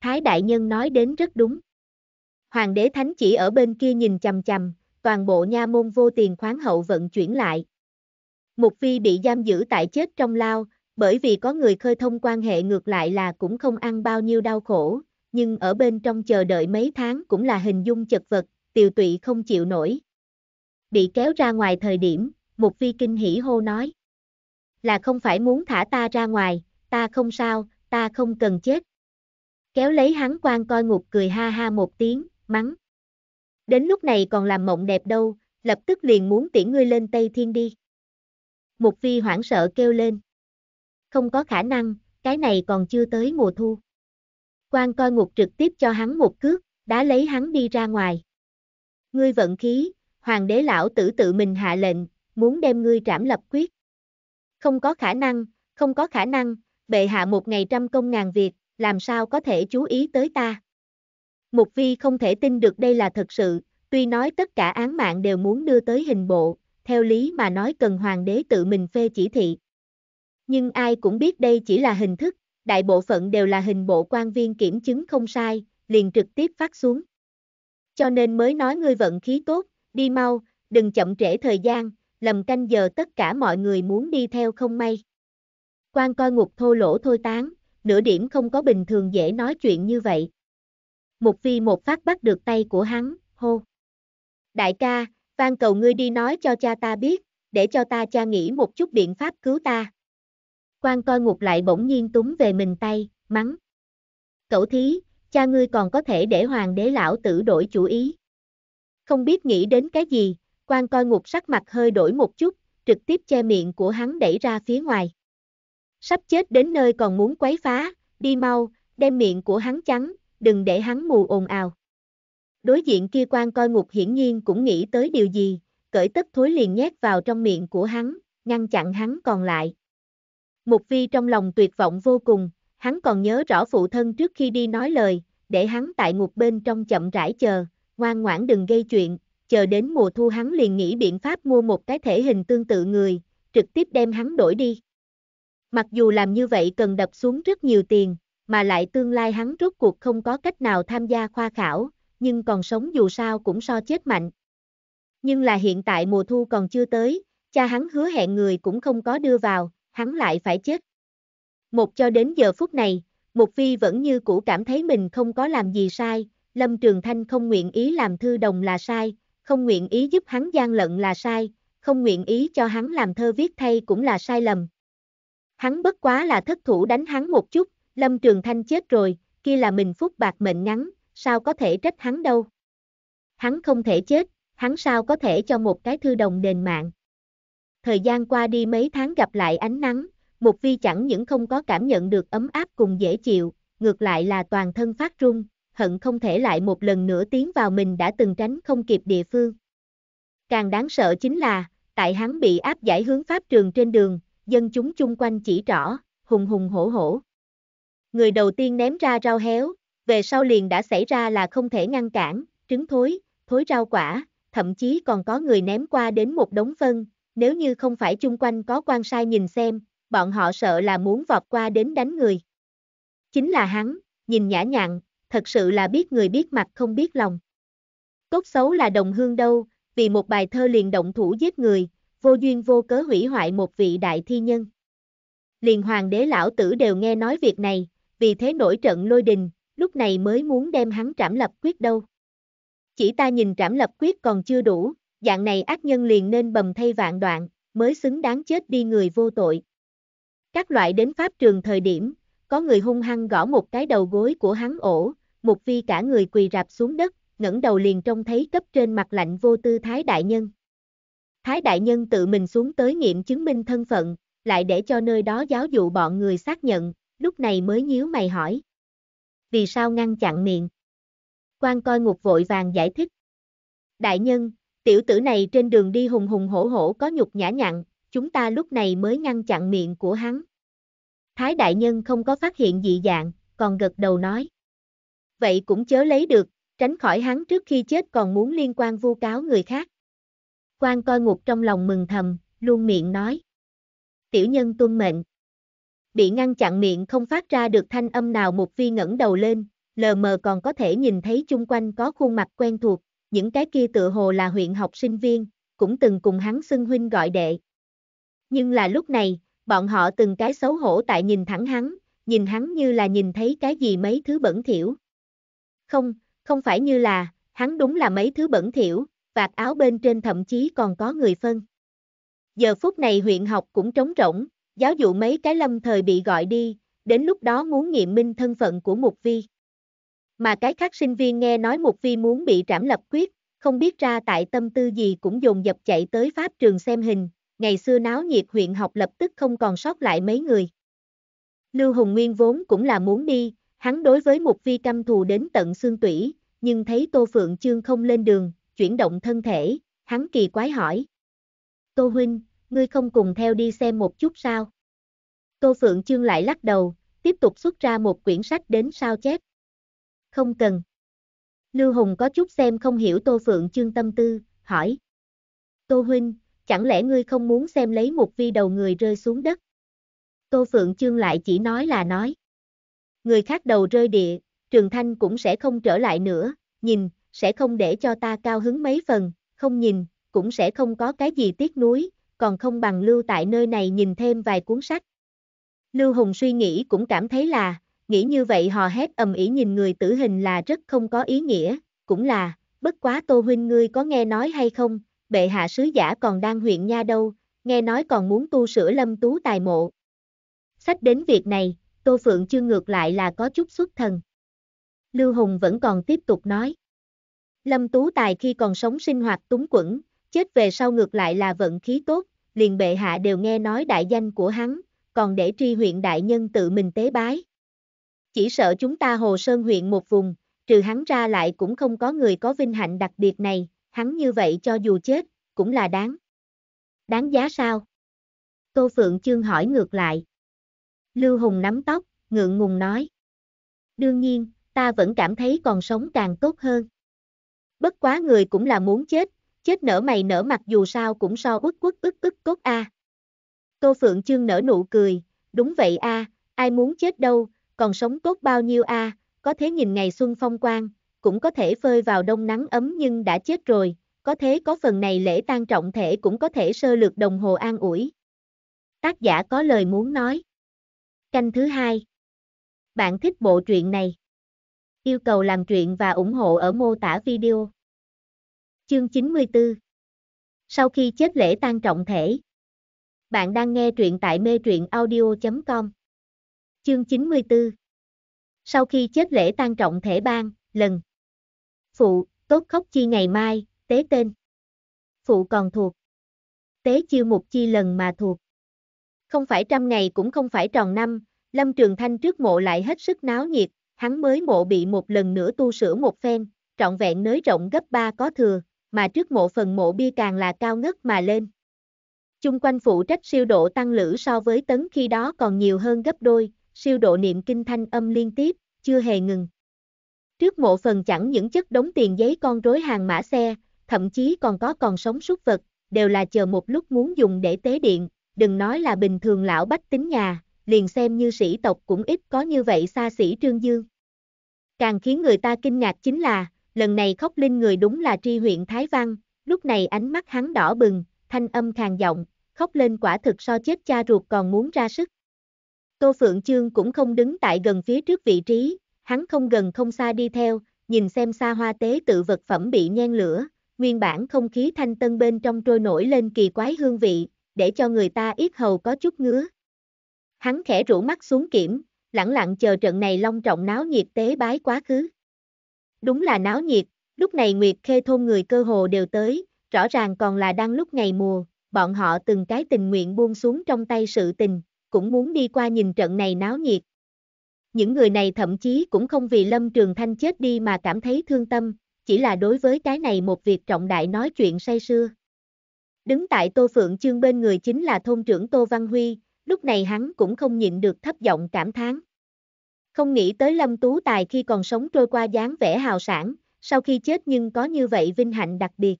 Thái Đại Nhân nói đến rất đúng. Hoàng đế Thánh chỉ ở bên kia nhìn chầm chầm, toàn bộ nha môn vô tiền khoáng hậu vận chuyển lại. Mục Phi bị giam giữ tại chết trong lao, bởi vì có người khơi thông quan hệ ngược lại là cũng không ăn bao nhiêu đau khổ, nhưng ở bên trong chờ đợi mấy tháng cũng là hình dung chật vật, tiều tụy không chịu nổi. Bị kéo ra ngoài thời điểm, Mục Phi kinh hỉ hô nói. Là không phải muốn thả ta ra ngoài, ta không sao, ta không cần chết. Kéo lấy hắn quan coi ngục cười ha ha một tiếng, mắng. Đến lúc này còn làm mộng đẹp đâu, lập tức liền muốn tiễn ngươi lên Tây Thiên đi. Mục Phi hoảng sợ kêu lên. Không có khả năng, cái này còn chưa tới mùa thu. Quan coi ngục trực tiếp cho hắn một cước, đã lấy hắn đi ra ngoài. Ngươi vận khí, hoàng đế lão tử tự mình hạ lệnh, muốn đem ngươi trảm lập quyết. Không có khả năng, không có khả năng, bệ hạ một ngày trăm công ngàn việc, làm sao có thể chú ý tới ta. Mục Vi không thể tin được đây là thật sự, tuy nói tất cả án mạng đều muốn đưa tới hình bộ, theo lý mà nói cần hoàng đế tự mình phê chỉ thị. Nhưng ai cũng biết đây chỉ là hình thức, đại bộ phận đều là hình bộ quan viên kiểm chứng không sai, liền trực tiếp phát xuống. Cho nên mới nói ngươi vận khí tốt, đi mau, đừng chậm trễ thời gian, lầm canh giờ tất cả mọi người muốn đi theo không may. Quan coi ngục thô lỗ thôi tán, nửa điểm không có bình thường dễ nói chuyện như vậy một phi một phát bắt được tay của hắn, hô. Đại ca, van cầu ngươi đi nói cho cha ta biết, để cho ta cha nghĩ một chút biện pháp cứu ta. Quan coi ngục lại bỗng nhiên túng về mình tay, mắng. Cậu thí, cha ngươi còn có thể để hoàng đế lão tử đổi chủ ý. Không biết nghĩ đến cái gì, quan coi ngục sắc mặt hơi đổi một chút, trực tiếp che miệng của hắn đẩy ra phía ngoài. Sắp chết đến nơi còn muốn quấy phá, đi mau, đem miệng của hắn trắng, đừng để hắn mù ồn ào. Đối diện kia quan coi ngục hiển nhiên cũng nghĩ tới điều gì, cởi tất thối liền nhét vào trong miệng của hắn, ngăn chặn hắn còn lại. Mục vi trong lòng tuyệt vọng vô cùng, hắn còn nhớ rõ phụ thân trước khi đi nói lời, để hắn tại ngục bên trong chậm rãi chờ, ngoan ngoãn đừng gây chuyện, chờ đến mùa thu hắn liền nghĩ biện pháp mua một cái thể hình tương tự người, trực tiếp đem hắn đổi đi. Mặc dù làm như vậy cần đập xuống rất nhiều tiền, mà lại tương lai hắn rốt cuộc không có cách nào tham gia khoa khảo, nhưng còn sống dù sao cũng so chết mạnh. Nhưng là hiện tại mùa thu còn chưa tới, cha hắn hứa hẹn người cũng không có đưa vào, hắn lại phải chết. Một cho đến giờ phút này, Mục Phi vẫn như cũ cảm thấy mình không có làm gì sai, Lâm Trường Thanh không nguyện ý làm thư đồng là sai, không nguyện ý giúp hắn gian lận là sai, không nguyện ý cho hắn làm thơ viết thay cũng là sai lầm. Hắn bất quá là thất thủ đánh hắn một chút, Lâm Trường Thanh chết rồi, kia là mình phúc bạc mệnh ngắn, sao có thể trách hắn đâu. Hắn không thể chết, hắn sao có thể cho một cái thư đồng đền mạng. Thời gian qua đi mấy tháng gặp lại ánh nắng, Mục Vi chẳng những không có cảm nhận được ấm áp cùng dễ chịu, ngược lại là toàn thân phát run, hận không thể lại một lần nữa tiến vào mình đã từng tránh không kịp địa phương. Càng đáng sợ chính là, tại hắn bị áp giải hướng pháp trường trên đường, dân chúng chung quanh chỉ rõ, hùng hùng hổ hổ, người đầu tiên ném ra rau héo, về sau liền đã xảy ra là không thể ngăn cản, trứng thối, thối rau quả, thậm chí còn có người ném qua đến một đống phân, nếu như không phải chung quanh có quan sai nhìn xem, bọn họ sợ là muốn vọt qua đến đánh người. Chính là hắn, nhìn nhã nhặn, thật sự là biết người biết mặt không biết lòng. Tốt xấu là đồng hương đâu, vì một bài thơ liền động thủ giết người, vô duyên vô cớ hủy hoại một vị đại thi nhân. Liền hoàng đế lão tử đều nghe nói việc này, vì thế nổi trận lôi đình, lúc này mới muốn đem hắn trảm lập quyết đâu. Chỉ ta nhìn trảm lập quyết còn chưa đủ, dạng này ác nhân liền nên bầm thay vạn đoạn, mới xứng đáng chết đi người vô tội. Các loại đến pháp trường thời điểm, có người hung hăng gõ một cái đầu gối của hắn ổ, một vi cả người quỳ rạp xuống đất, ngẩng đầu liền trông thấy cấp trên mặt lạnh vô tư Thái Đại Nhân. Thái Đại Nhân tự mình xuống tới nghiệm chứng minh thân phận, lại để cho nơi đó giáo dụ bọn người xác nhận, lúc này mới nhíu mày hỏi. Vì sao ngăn chặn miệng? Quan coi ngục vội vàng giải thích. Đại nhân, tiểu tử này trên đường đi hùng hùng hổ hổ có nhục nhã nhặn, chúng ta lúc này mới ngăn chặn miệng của hắn. Thái đại nhân không có phát hiện dị dạng, còn gật đầu nói. Vậy cũng chớ lấy được, tránh khỏi hắn trước khi chết còn muốn liên quan vu cáo người khác. Quan coi ngục trong lòng mừng thầm, luôn miệng nói. Tiểu nhân tuân mệnh bị ngăn chặn miệng không phát ra được thanh âm nào một phi ngẩng đầu lên, lờ mờ còn có thể nhìn thấy chung quanh có khuôn mặt quen thuộc, những cái kia tựa hồ là huyện học sinh viên, cũng từng cùng hắn xưng huynh gọi đệ. Nhưng là lúc này, bọn họ từng cái xấu hổ tại nhìn thẳng hắn, nhìn hắn như là nhìn thấy cái gì mấy thứ bẩn thỉu. Không, không phải như là, hắn đúng là mấy thứ bẩn thỉu, vạt áo bên trên thậm chí còn có người phân. Giờ phút này huyện học cũng trống rỗng, giáo dụ mấy cái lâm thời bị gọi đi, đến lúc đó muốn nghiệm minh thân phận của Mục Vi. Mà cái khác sinh viên nghe nói Mục Vi muốn bị trảm lập quyết, không biết ra tại tâm tư gì cũng dồn dập chạy tới Pháp trường xem hình, ngày xưa náo nhiệt huyện học lập tức không còn sót lại mấy người. Lưu Hùng Nguyên vốn cũng là muốn đi, hắn đối với Mục Vi căm thù đến tận xương tủy, nhưng thấy Tô Phượng Chương không lên đường, chuyển động thân thể, hắn kỳ quái hỏi. Tô Huynh, ngươi không cùng theo đi xem một chút sao? Tô Phượng Chương lại lắc đầu, tiếp tục xuất ra một quyển sách đến sao chép. Không cần. Lưu Hùng có chút xem không hiểu Tô Phượng Chương tâm tư, hỏi. Tô Huynh, chẳng lẽ ngươi không muốn xem lấy một vi đầu người rơi xuống đất? Tô Phượng Chương lại chỉ nói là nói. Người khác đầu rơi địa, Trường Thanh cũng sẽ không trở lại nữa, nhìn, sẽ không để cho ta cao hứng mấy phần, không nhìn, cũng sẽ không có cái gì tiếc nuối, còn không bằng lưu tại nơi này nhìn thêm vài cuốn sách. Lưu Hùng suy nghĩ cũng cảm thấy là, nghĩ như vậy hò hét ầm ĩ nhìn người tử hình là rất không có ý nghĩa, cũng là, bất quá Tô Huynh ngươi có nghe nói hay không, bệ hạ sứ giả còn đang huyện nha đâu, nghe nói còn muốn tu sửa lâm tú tài mộ. Sách đến việc này, Tô Phượng chưa ngược lại là có chút xuất thần. Lưu Hùng vẫn còn tiếp tục nói. Lâm Tú Tài khi còn sống sinh hoạt túng quẩn, chết về sau ngược lại là vận khí tốt, liền bệ hạ đều nghe nói đại danh của hắn, còn để tri huyện đại nhân tự mình tế bái. Chỉ sợ chúng ta Hồ Sơn huyện một vùng, trừ hắn ra lại cũng không có người có vinh hạnh đặc biệt này, hắn như vậy cho dù chết, cũng là đáng. Đáng giá sao? Tô Phượng Chương hỏi ngược lại. Lưu Hùng nắm tóc, ngượng ngùng nói. Đương nhiên, ta vẫn cảm thấy còn sống càng tốt hơn. Bất quá người cũng là muốn chết, chết nở mày nở mặt dù sao cũng so uất quất ức ức cốt a. À. Tô Phượng trương nở nụ cười, đúng vậy a, à, ai muốn chết đâu, còn sống tốt bao nhiêu a, à, có thế nhìn ngày xuân phong quang, cũng có thể phơi vào đông nắng ấm nhưng đã chết rồi, có thế có phần này lễ tang trọng thể cũng có thể sơ lược đồng hồ an ủi. Tác giả có lời muốn nói. Canh thứ hai. Bạn thích bộ truyện này? Yêu cầu làm truyện và ủng hộ ở mô tả video. Chương 94 Sau khi chết lễ tan trọng thể Bạn đang nghe truyện tại mê truyện audio.com Chương 94 Sau khi chết lễ tan trọng thể ban, lần Phụ, tốt khóc chi ngày mai, tế tên Phụ còn thuộc Tế chiêu một chi lần mà thuộc Không phải trăm ngày cũng không phải tròn năm, Lâm Trường Thanh trước mộ lại hết sức náo nhiệt, hắn mới mộ bị một lần nữa tu sửa một phen, trọn vẹn nới rộng gấp ba có thừa, mà trước mộ phần mộ bia càng là cao ngất mà lên. Chung quanh phụ trách siêu độ tăng lữ so với tấn khi đó còn nhiều hơn gấp đôi, siêu độ niệm kinh thanh âm liên tiếp, chưa hề ngừng. Trước mộ phần chẳng những chất đống tiền giấy con rối hàng mã xe, thậm chí còn có còn sống súc vật, đều là chờ một lúc muốn dùng để tế điện, đừng nói là bình thường lão bách tính nhà, liền xem như sĩ tộc cũng ít có như vậy xa xỉ trương dương. Càng khiến người ta kinh ngạc chính là, lần này khóc linh người đúng là tri huyện Thái Văn, lúc này ánh mắt hắn đỏ bừng, thanh âm khàn giọng, khóc lên quả thực so chết cha ruột còn muốn ra sức. Tô Phượng Chương cũng không đứng tại gần phía trước vị trí, hắn không gần không xa đi theo, nhìn xem xa hoa tế tự vật phẩm bị nhen lửa, nguyên bản không khí thanh tân bên trong trôi nổi lên kỳ quái hương vị, để cho người ta ít hầu có chút ngứa. Hắn khẽ rũ mắt xuống kiểm, lặng lặng chờ trận này long trọng náo nhiệt tế bái quá khứ. Đúng là náo nhiệt, lúc này Nguyệt Khê thôn người cơ hồ đều tới, rõ ràng còn là đang lúc ngày mùa, bọn họ từng cái tình nguyện buông xuống trong tay sự tình, cũng muốn đi qua nhìn trận này náo nhiệt. Những người này thậm chí cũng không vì Lâm Trường Thanh chết đi mà cảm thấy thương tâm, chỉ là đối với cái này một việc trọng đại nói chuyện say xưa. Đứng tại Tô Phượng Chương bên người chính là thôn trưởng Tô Văn Huy, lúc này hắn cũng không nhịn được thấp giọng cảm thán. Không nghĩ tới Lâm Tú Tài khi còn sống trôi qua dáng vẻ hào sản, sau khi chết nhưng có như vậy vinh hạnh đặc biệt.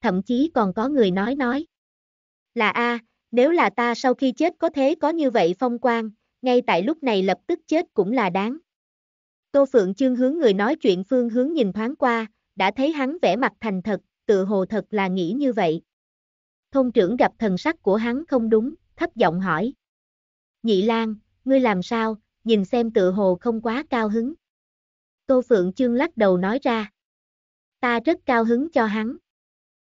Thậm chí còn có người nói nói. Là a, nếu là ta sau khi chết có thế có như vậy phong quang, ngay tại lúc này lập tức chết cũng là đáng. Tô Phượng Chương hướng người nói chuyện phương hướng nhìn thoáng qua, đã thấy hắn vẻ mặt thành thật, tự hồ thật là nghĩ như vậy. Thông trưởng gặp thần sắc của hắn không đúng, thấp giọng hỏi. Nhị Lan, ngươi làm sao, nhìn xem tự hồ không quá cao hứng. Tô Phượng Chương lắc đầu nói ra. Ta rất cao hứng cho hắn.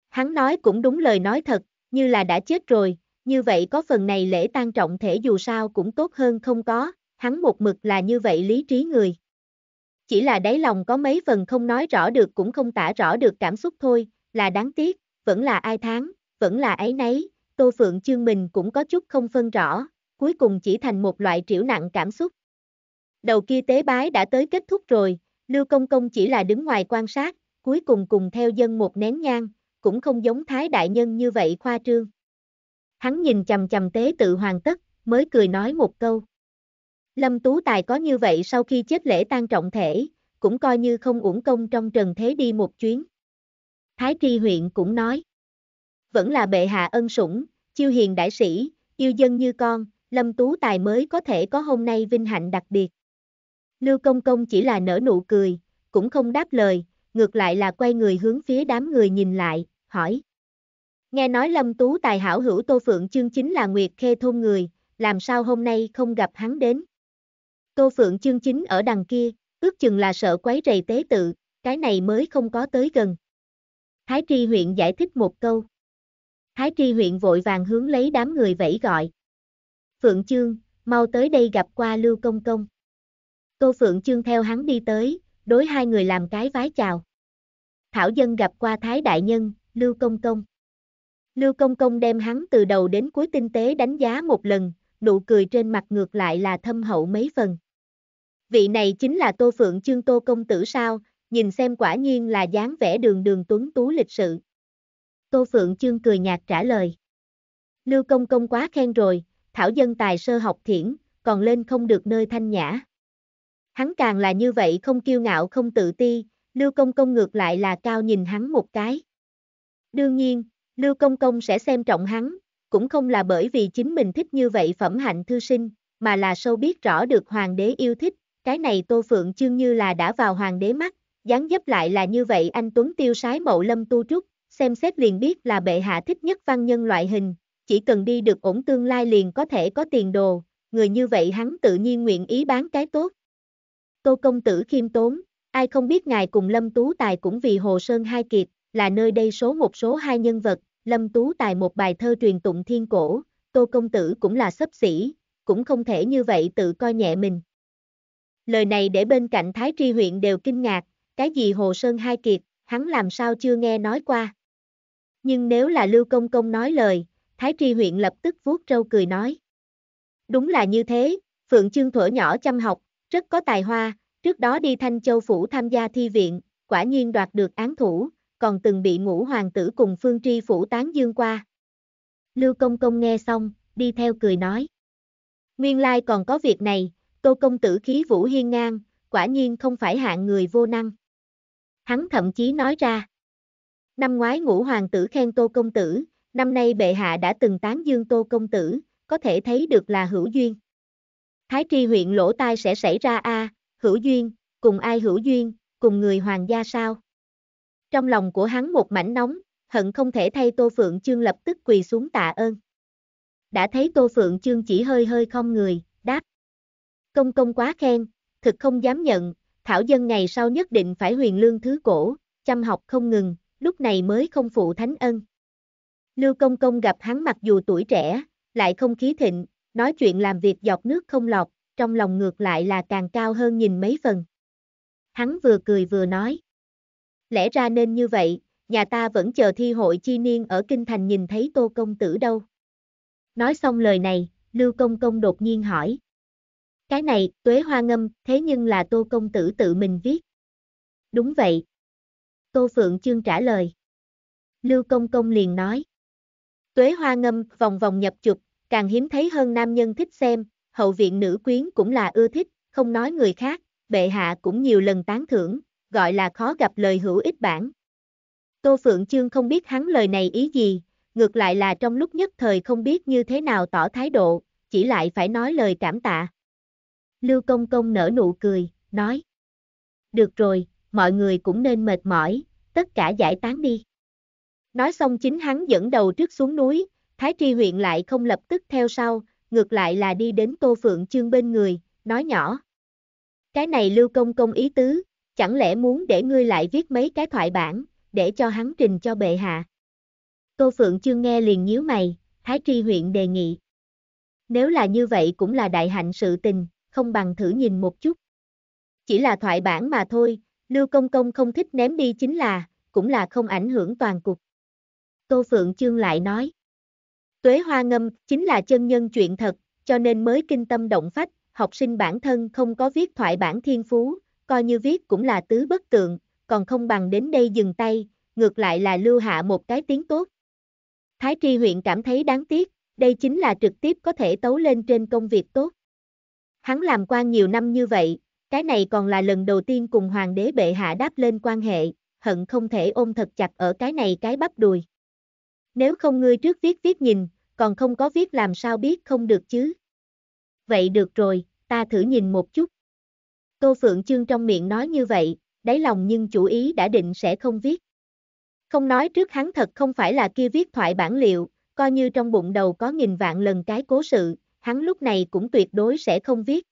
Hắn nói cũng đúng lời nói thật, như là đã chết rồi, như vậy có phần này lễ tang trọng thể dù sao cũng tốt hơn không có, hắn một mực là như vậy lý trí người. Chỉ là đáy lòng có mấy phần không nói rõ được cũng không tả rõ được cảm xúc thôi, là đáng tiếc, vẫn là ai tháng, vẫn là ấy nấy, Tô Phượng Chương mình cũng có chút không phân rõ, cuối cùng chỉ thành một loại triểu nặng cảm xúc. Đầu kia tế bái đã tới kết thúc rồi, Lưu Công Công chỉ là đứng ngoài quan sát, cuối cùng cùng theo dân một nén nhang, cũng không giống Thái Đại Nhân như vậy khoa trương. Hắn nhìn chầm chầm tế tự hoàn tất, mới cười nói một câu. Lâm Tú Tài có như vậy sau khi chết lễ tan trọng thể, cũng coi như không uổng công trong trần thế đi một chuyến. Thái Tri huyện cũng nói, vẫn là bệ hạ ân sủng, chiêu hiền đại sĩ, yêu dân như con, Lâm Tú Tài mới có thể có hôm nay vinh hạnh đặc biệt. Lưu Công Công chỉ là nở nụ cười, cũng không đáp lời, ngược lại là quay người hướng phía đám người nhìn lại, hỏi. Nghe nói Lâm Tú tài hảo hữu Tô Phượng Chương chính là Nguyệt Khê thôn người, làm sao hôm nay không gặp hắn đến? Tô Phượng Chương chính ở đằng kia, ước chừng là sợ quấy rầy tế tự, cái này mới không có tới gần. Thái Tri huyện giải thích một câu. Thái Tri huyện vội vàng hướng lấy đám người vẫy gọi. Phượng Chương, mau tới đây gặp qua Lưu Công Công. Tô Phượng Chương theo hắn đi tới, đối hai người làm cái vái chào. Thảo Dân gặp qua Thái Đại Nhân, Lưu Công Công. Lưu Công Công đem hắn từ đầu đến cuối tinh tế đánh giá một lần, nụ cười trên mặt ngược lại là thâm hậu mấy phần. Vị này chính là Tô Phượng Chương Tô Công Tử sao, nhìn xem quả nhiên là dáng vẻ đường đường tuấn tú lịch sự. Tô Phượng Chương cười nhạt trả lời. Lưu Công Công quá khen rồi, Thảo Dân tài sơ học thiển, còn lên không được nơi thanh nhã. Hắn càng là như vậy không kiêu ngạo không tự ti, Lưu Công Công ngược lại là cao nhìn hắn một cái. Đương nhiên, Lưu Công Công sẽ xem trọng hắn, cũng không là bởi vì chính mình thích như vậy phẩm hạnh thư sinh, mà là sâu biết rõ được hoàng đế yêu thích, cái này Tô Phượng chương như là đã vào hoàng đế mắt, dáng dấp lại là như vậy anh Tuấn tiêu sái mậu lâm tu trúc, xem xét liền biết là bệ hạ thích nhất văn nhân loại hình, chỉ cần đi được ổn tương lai liền có thể có tiền đồ, người như vậy hắn tự nhiên nguyện ý bán cái tốt. Tô công tử khiêm tốn, ai không biết ngài cùng Lâm Tú Tài cũng vì Hồ Sơn Hai Kiệt, là nơi đây số một số hai nhân vật, Lâm Tú Tài một bài thơ truyền tụng thiên cổ, Tô công tử cũng là sấp xỉ, cũng không thể như vậy tự coi nhẹ mình. Lời này để bên cạnh Thái Tri huyện đều kinh ngạc, cái gì Hồ Sơn Hai Kiệt, hắn làm sao chưa nghe nói qua. Nhưng nếu là Lưu Công Công nói lời, Thái Tri huyện lập tức vuốt râu cười nói. Đúng là như thế, Phượng trương thuở nhỏ chăm học, rất có tài hoa, trước đó đi Thanh Châu Phủ tham gia thi viện, quả nhiên đoạt được án thủ, còn từng bị ngũ hoàng tử cùng Phương Tri Phủ tán dương qua. Lưu Công Công nghe xong, đi theo cười nói. Nguyên lai còn có việc này, tô công tử khí vũ hiên ngang, quả nhiên không phải hạng người vô năng. Hắn thậm chí nói ra. Năm ngoái ngũ hoàng tử khen tô công tử, năm nay bệ hạ đã từng tán dương tô công tử, có thể thấy được là hữu duyên. Thái Tri huyện lỗ tai sẽ xảy ra a, à, hữu duyên, cùng ai hữu duyên, cùng người hoàng gia sao? Trong lòng của hắn một mảnh nóng, hận không thể thay Tô Phượng Chương lập tức quỳ xuống tạ ơn. Đã thấy Tô Phượng Chương chỉ hơi hơi không người, đáp. Công công quá khen, thực không dám nhận, thảo dân ngày sau nhất định phải huyền lương thứ cổ, chăm học không ngừng, lúc này mới không phụ thánh ân. Lưu công công gặp hắn mặc dù tuổi trẻ, lại không khí thịnh, nói chuyện làm việc giọt nước không lọt, trong lòng ngược lại là càng cao hơn nhìn mấy phần. Hắn vừa cười vừa nói. Lẽ ra nên như vậy, nhà ta vẫn chờ thi hội chi niên ở Kinh Thành nhìn thấy tô công tử đâu. Nói xong lời này, Lưu Công Công đột nhiên hỏi. Cái này, tuế hoa ngâm, thế nhưng là tô công tử tự mình viết. Đúng vậy. Tô Phượng Chương trả lời. Lưu Công Công liền nói. Tuế hoa ngâm, vòng vòng nhập chụp, càng hiếm thấy hơn nam nhân thích xem, hậu viện nữ quyến cũng là ưa thích, không nói người khác, bệ hạ cũng nhiều lần tán thưởng, gọi là khó gặp lời hữu ích bản. Tô Phượng Chương không biết hắn lời này ý gì, ngược lại là trong lúc nhất thời không biết như thế nào tỏ thái độ, chỉ lại phải nói lời cảm tạ. Lưu Công Công nở nụ cười, nói. Được rồi, mọi người cũng nên mệt mỏi, tất cả giải tán đi. Nói xong chính hắn dẫn đầu trước xuống núi, Thái Tri huyện lại không lập tức theo sau, ngược lại là đi đến Tô Phượng Chương bên người, nói nhỏ. Cái này Lưu Công Công ý tứ, chẳng lẽ muốn để ngươi lại viết mấy cái thoại bản, để cho hắn trình cho bệ hạ. Tô Phượng Chương nghe liền nhíu mày, Thái Tri huyện đề nghị. Nếu là như vậy cũng là đại hạnh sự tình, không bằng thử nhìn một chút. Chỉ là thoại bản mà thôi, Lưu Công Công không thích ném đi chính là, cũng là không ảnh hưởng toàn cục. Tô Phượng Chương lại nói. Tuế hoa ngâm chính là chân nhân chuyện thật, cho nên mới kinh tâm động phách, học sinh bản thân không có viết thoại bản thiên phú, coi như viết cũng là tứ bất tượng, còn không bằng đến đây dừng tay, ngược lại là lưu hạ một cái tiếng tốt. Thái Tri huyện cảm thấy đáng tiếc, đây chính là trực tiếp có thể tấu lên trên công việc tốt. Hắn làm quan nhiều năm như vậy, cái này còn là lần đầu tiên cùng hoàng đế bệ hạ đáp lên quan hệ, hận không thể ôm thật chặt ở cái này cái bắp đùi. Nếu không ngươi trước viết viết nhìn, còn không có viết làm sao biết không được chứ. Vậy được rồi, ta thử nhìn một chút. Tô Phượng Chương trong miệng nói như vậy, đáy lòng nhưng chủ ý đã định sẽ không viết. Không nói trước hắn thật không phải là kia viết thoại bản liệu, coi như trong bụng đầu có nghìn vạn lần cái cố sự, hắn lúc này cũng tuyệt đối sẽ không viết.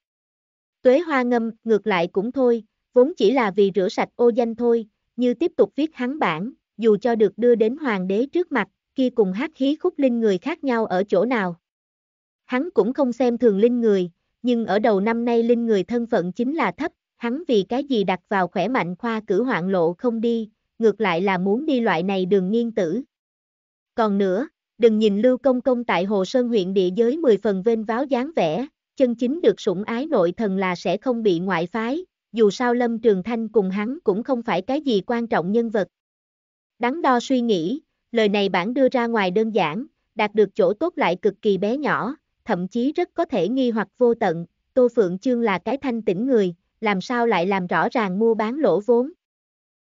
Tuế hoa ngâm, ngược lại cũng thôi, vốn chỉ là vì rửa sạch ô danh thôi, như tiếp tục viết hắn bản, dù cho được đưa đến hoàng đế trước mặt, kia cùng hát hí khúc linh người khác nhau ở chỗ nào. Hắn cũng không xem thường linh người, nhưng ở đầu năm nay linh người thân phận chính là thấp, hắn vì cái gì đặt vào khỏe mạnh khoa cử hoạn lộ không đi, ngược lại là muốn đi loại này đường nghiên tử. Còn nữa, đừng nhìn Lưu Công Công tại Hồ Sơn huyện địa giới 10 phần vênh váo dáng vẻ, chân chính được sủng ái nội thần là sẽ không bị ngoại phái, dù sao Lâm Trường Thanh cùng hắn cũng không phải cái gì quan trọng nhân vật. Đắn đo suy nghĩ, Lời này bản đưa ra ngoài đơn giản, đạt được chỗ tốt lại cực kỳ bé nhỏ, thậm chí rất có thể nghi hoặc vô tận, Tô Phượng Chương là cái thanh tỉnh người, làm sao lại làm rõ ràng mua bán lỗ vốn.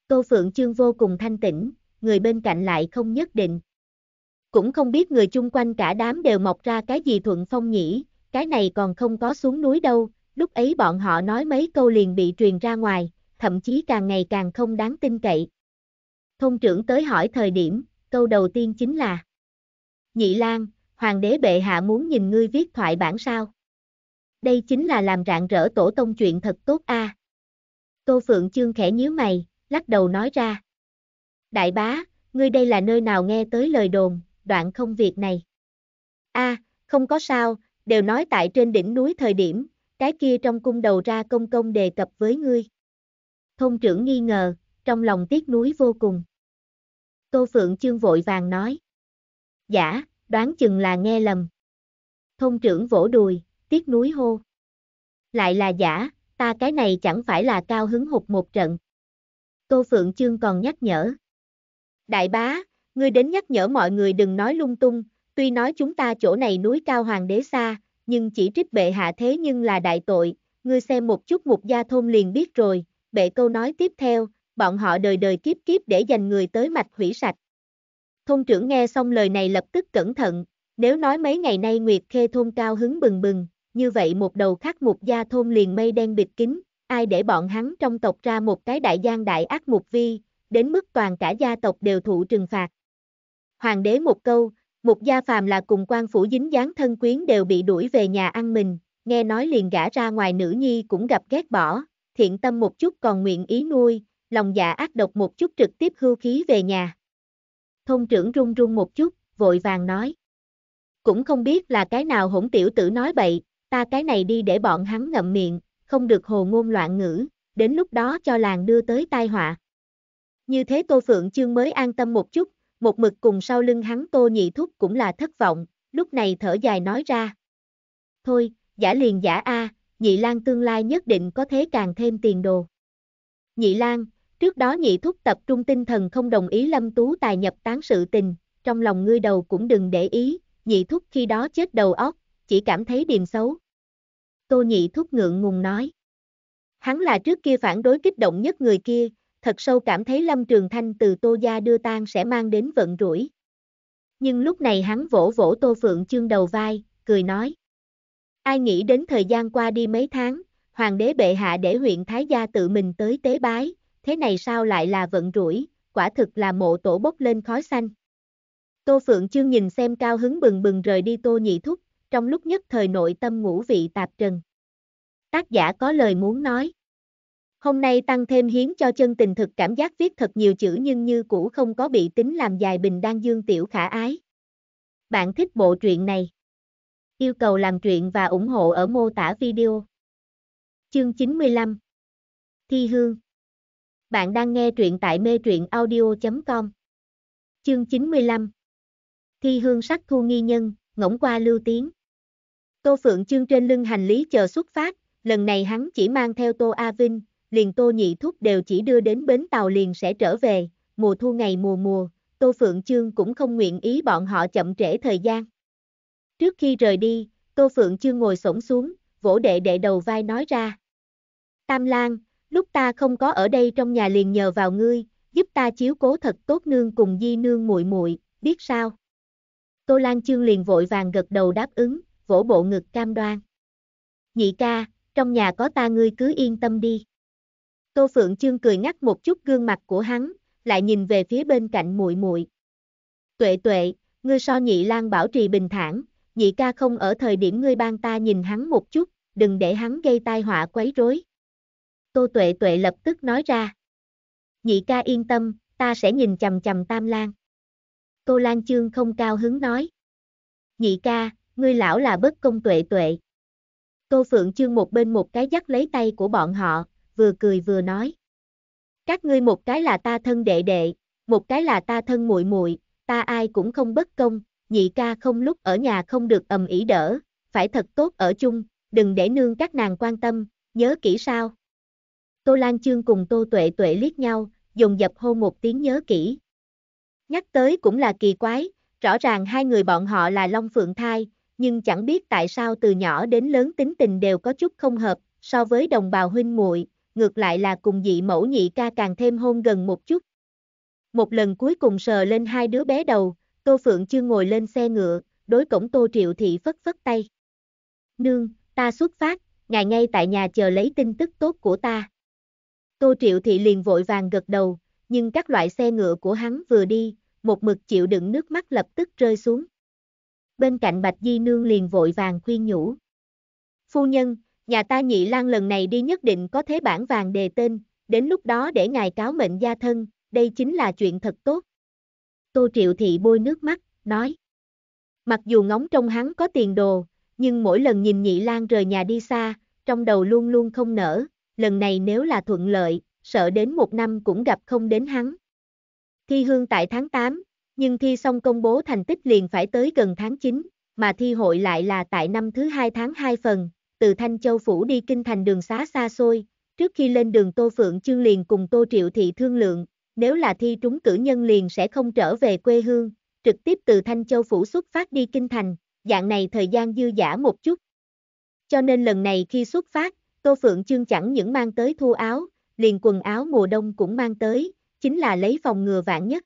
Tô Phượng Chương vô cùng thanh tĩnh, người bên cạnh lại không nhất định. Cũng không biết người chung quanh cả đám đều mọc ra cái gì thuận phong nhỉ, cái này còn không có xuống núi đâu, lúc ấy bọn họ nói mấy câu liền bị truyền ra ngoài, thậm chí càng ngày càng không đáng tin cậy. thông trưởng tới hỏi thời điểm, câu đầu tiên chính là Nhị Lan, Hoàng đế bệ hạ muốn nhìn ngươi viết thoại bản sao? Đây chính là làm rạng rỡ tổ tông chuyện thật tốt a. À? Tô Phượng Chương khẽ nhíu mày, lắc đầu nói ra. Đại bá, ngươi đây là nơi nào nghe tới lời đồn, đoạn không việc này. A, à, không có sao, đều nói tại trên đỉnh núi thời điểm, cái kia trong cung đầu ra công công đề cập với ngươi. Thông trưởng nghi ngờ, trong lòng tiếc núi vô cùng. Tô Phượng Chương vội vàng nói. Giả, dạ, đoán chừng là nghe lầm. Thông trưởng vỗ đùi, tiếc núi hô. Lại là giả, ta cái này chẳng phải là cao hứng hụt một trận. Tô Phượng Chương còn nhắc nhở. Đại bá, ngươi đến nhắc nhở mọi người đừng nói lung tung, tuy nói chúng ta chỗ này núi cao hoàng đế xa, nhưng chỉ trích bệ hạ thế nhưng là đại tội, ngươi xem một chút mục gia thôn liền biết rồi, bệ câu nói tiếp theo, bọn họ đời đời kiếp kiếp để dành người tới mạch hủy sạch. Thôn trưởng nghe xong lời này lập tức cẩn thận, nếu nói mấy ngày nay Nguyệt Khê thôn cao hứng bừng bừng, như vậy một đầu khắc mục gia thôn liền mây đen bịt kín, ai để bọn hắn trong tộc ra một cái đại gian đại ác mục vi, đến mức toàn cả gia tộc đều thụ trừng phạt. Hoàng đế một câu, mục gia phàm là cùng quan phủ dính dáng thân quyến đều bị đuổi về nhà ăn mình, nghe nói liền gã ra ngoài nữ nhi cũng gặp ghét bỏ, thiện tâm một chút còn nguyện ý nuôi, lòng dạ ác độc một chút trực tiếp hưu khí về nhà. Thôn trưởng run run một chút, vội vàng nói. Cũng không biết là cái nào hỗn tiểu tử nói bậy, ta cái này đi để bọn hắn ngậm miệng, không được hồ ngôn loạn ngữ, đến lúc đó cho làng đưa tới tai họa. Như thế Tô Phượng Chương mới an tâm một chút, một mực cùng sau lưng hắn Tô Nhị Thúc cũng là thất vọng, lúc này thở dài nói ra. Thôi, giả liền giả A, Nhị Lan tương lai nhất định có thế càng thêm tiền đồ. Nhị Lan, Trước đó nhị thúc tập trung tinh thần không đồng ý Lâm Tú Tài nhập tán sự tình, trong lòng ngươi đầu cũng đừng để ý, nhị thúc khi đó chết đầu óc, chỉ cảm thấy điềm xấu. Tô nhị thúc ngượng ngùng nói. Hắn là trước kia phản đối kích động nhất người kia, thật sâu cảm thấy Lâm Trường Thanh từ Tô Gia đưa tang sẽ mang đến vận rủi. Nhưng lúc này hắn vỗ vỗ Tô Phượng chương đầu vai, cười nói. Ai nghĩ đến thời gian qua đi mấy tháng, Hoàng đế bệ hạ để huyện Thái Gia tự mình tới tế bái, thế này sao lại là vận rủi, quả thực là mộ tổ bốc lên khói xanh. Tô Phượng Chương nhìn xem cao hứng bừng bừng rời đi Tô Nhị Thúc, trong lúc nhất thời nội tâm ngũ vị tạp trần. Tác giả có lời muốn nói. Hôm nay tăng thêm hiến cho chân tình thực cảm giác viết thật nhiều chữ nhưng như cũ không có bị tính làm dài bình đang dương tiểu khả ái. Bạn thích bộ truyện này? Yêu cầu làm truyện và ủng hộ ở mô tả video. Chương 95 Thi Hương bạn đang nghe truyện tại mê truyện audio.com. Chương 95 Thi hương sắc thu nghi nhân, ngỗng qua lưu tiếng. Tô Phượng Chương trên lưng hành lý chờ xuất phát, lần này hắn chỉ mang theo Tô A Vinh, liền Tô Nhị Thúc đều chỉ đưa đến bến tàu liền sẽ trở về, mùa thu ngày mùa mùa, Tô Phượng Chương cũng không nguyện ý bọn họ chậm trễ thời gian. Trước khi rời đi, Tô Phượng Chương ngồi sổng xuống, vỗ đệ đệ đầu vai nói ra. Tam Lan, lúc ta không có ở đây trong nhà liền nhờ vào ngươi, giúp ta chiếu cố thật tốt nương cùng di nương muội muội, biết sao? Tô Lan Chương liền vội vàng gật đầu đáp ứng, vỗ bộ ngực cam đoan. Nhị ca, trong nhà có ta ngươi cứ yên tâm đi. Tô Phượng Chương cười ngắt một chút gương mặt của hắn, lại nhìn về phía bên cạnh muội muội. Tuệ tuệ, ngươi so nhị lang bảo trì bình thản, nhị ca không ở thời điểm ngươi ban ta nhìn hắn một chút, đừng để hắn gây tai họa quấy rối. Tô Tuệ Tuệ lập tức nói ra. Nhị ca yên tâm, ta sẽ nhìn chầm chầm Tam Lan. Tô Lan Chương không cao hứng nói. Nhị ca, ngươi lão là bất công Tuệ Tuệ. Tô Phượng Chương một bên một cái dắt lấy tay của bọn họ, vừa cười vừa nói. Các ngươi một cái là ta thân đệ đệ, một cái là ta thân muội muội, ta ai cũng không bất công, nhị ca không lúc ở nhà không được ầm ĩ đỡ, phải thật tốt ở chung, đừng để nương các nàng quan tâm, nhớ kỹ sao. Tô Lan Chương cùng Tô Tuệ Tuệ liếc nhau, dùng dập hô một tiếng nhớ kỹ. Nhắc tới cũng là kỳ quái, rõ ràng hai người bọn họ là Long Phượng Thai, nhưng chẳng biết tại sao từ nhỏ đến lớn tính tình đều có chút không hợp, so với đồng bào huynh muội, ngược lại là cùng dị mẫu nhị ca càng thêm hôn gần một chút. Một lần cuối cùng sờ lên hai đứa bé đầu, Tô Phượng Chương ngồi lên xe ngựa, đối cổng Tô Triệu Thị phất phất tay. Nương, ta xuất phát, ngài ngay tại nhà chờ lấy tin tức tốt của ta. Tô Triệu Thị liền vội vàng gật đầu, nhưng các loại xe ngựa của hắn vừa đi, một mực chịu đựng nước mắt lập tức rơi xuống. Bên cạnh Bạch Di Nương liền vội vàng khuyên nhủ. Phu nhân, nhà ta nhị Lan lần này đi nhất định có thế bản vàng đề tên, đến lúc đó để ngài cáo mệnh gia thân, đây chính là chuyện thật tốt. Tô Triệu Thị bôi nước mắt, nói. Mặc dù ngóng trong hắn có tiền đồ, nhưng mỗi lần nhìn nhị Lan rời nhà đi xa, trong đầu luôn luôn không nở, lần này nếu là thuận lợi, sợ đến một năm cũng gặp không đến hắn. Thi hương tại tháng 8, nhưng thi xong công bố thành tích liền phải tới gần tháng 9, mà thi hội lại là tại năm thứ 2 tháng 2 phần, từ Thanh Châu Phủ đi kinh thành đường xá xa xôi, trước khi lên đường Tô Phượng Chương liền cùng Tô Triệu Thị thương lượng, nếu là thi trúng cử nhân liền sẽ không trở về quê hương, trực tiếp từ Thanh Châu Phủ xuất phát đi kinh thành, dạng này thời gian dư giả một chút. Cho nên lần này khi xuất phát, Tô Phượng Chương chẳng những mang tới thu áo, liền quần áo mùa đông cũng mang tới, chính là lấy phòng ngừa vạn nhất.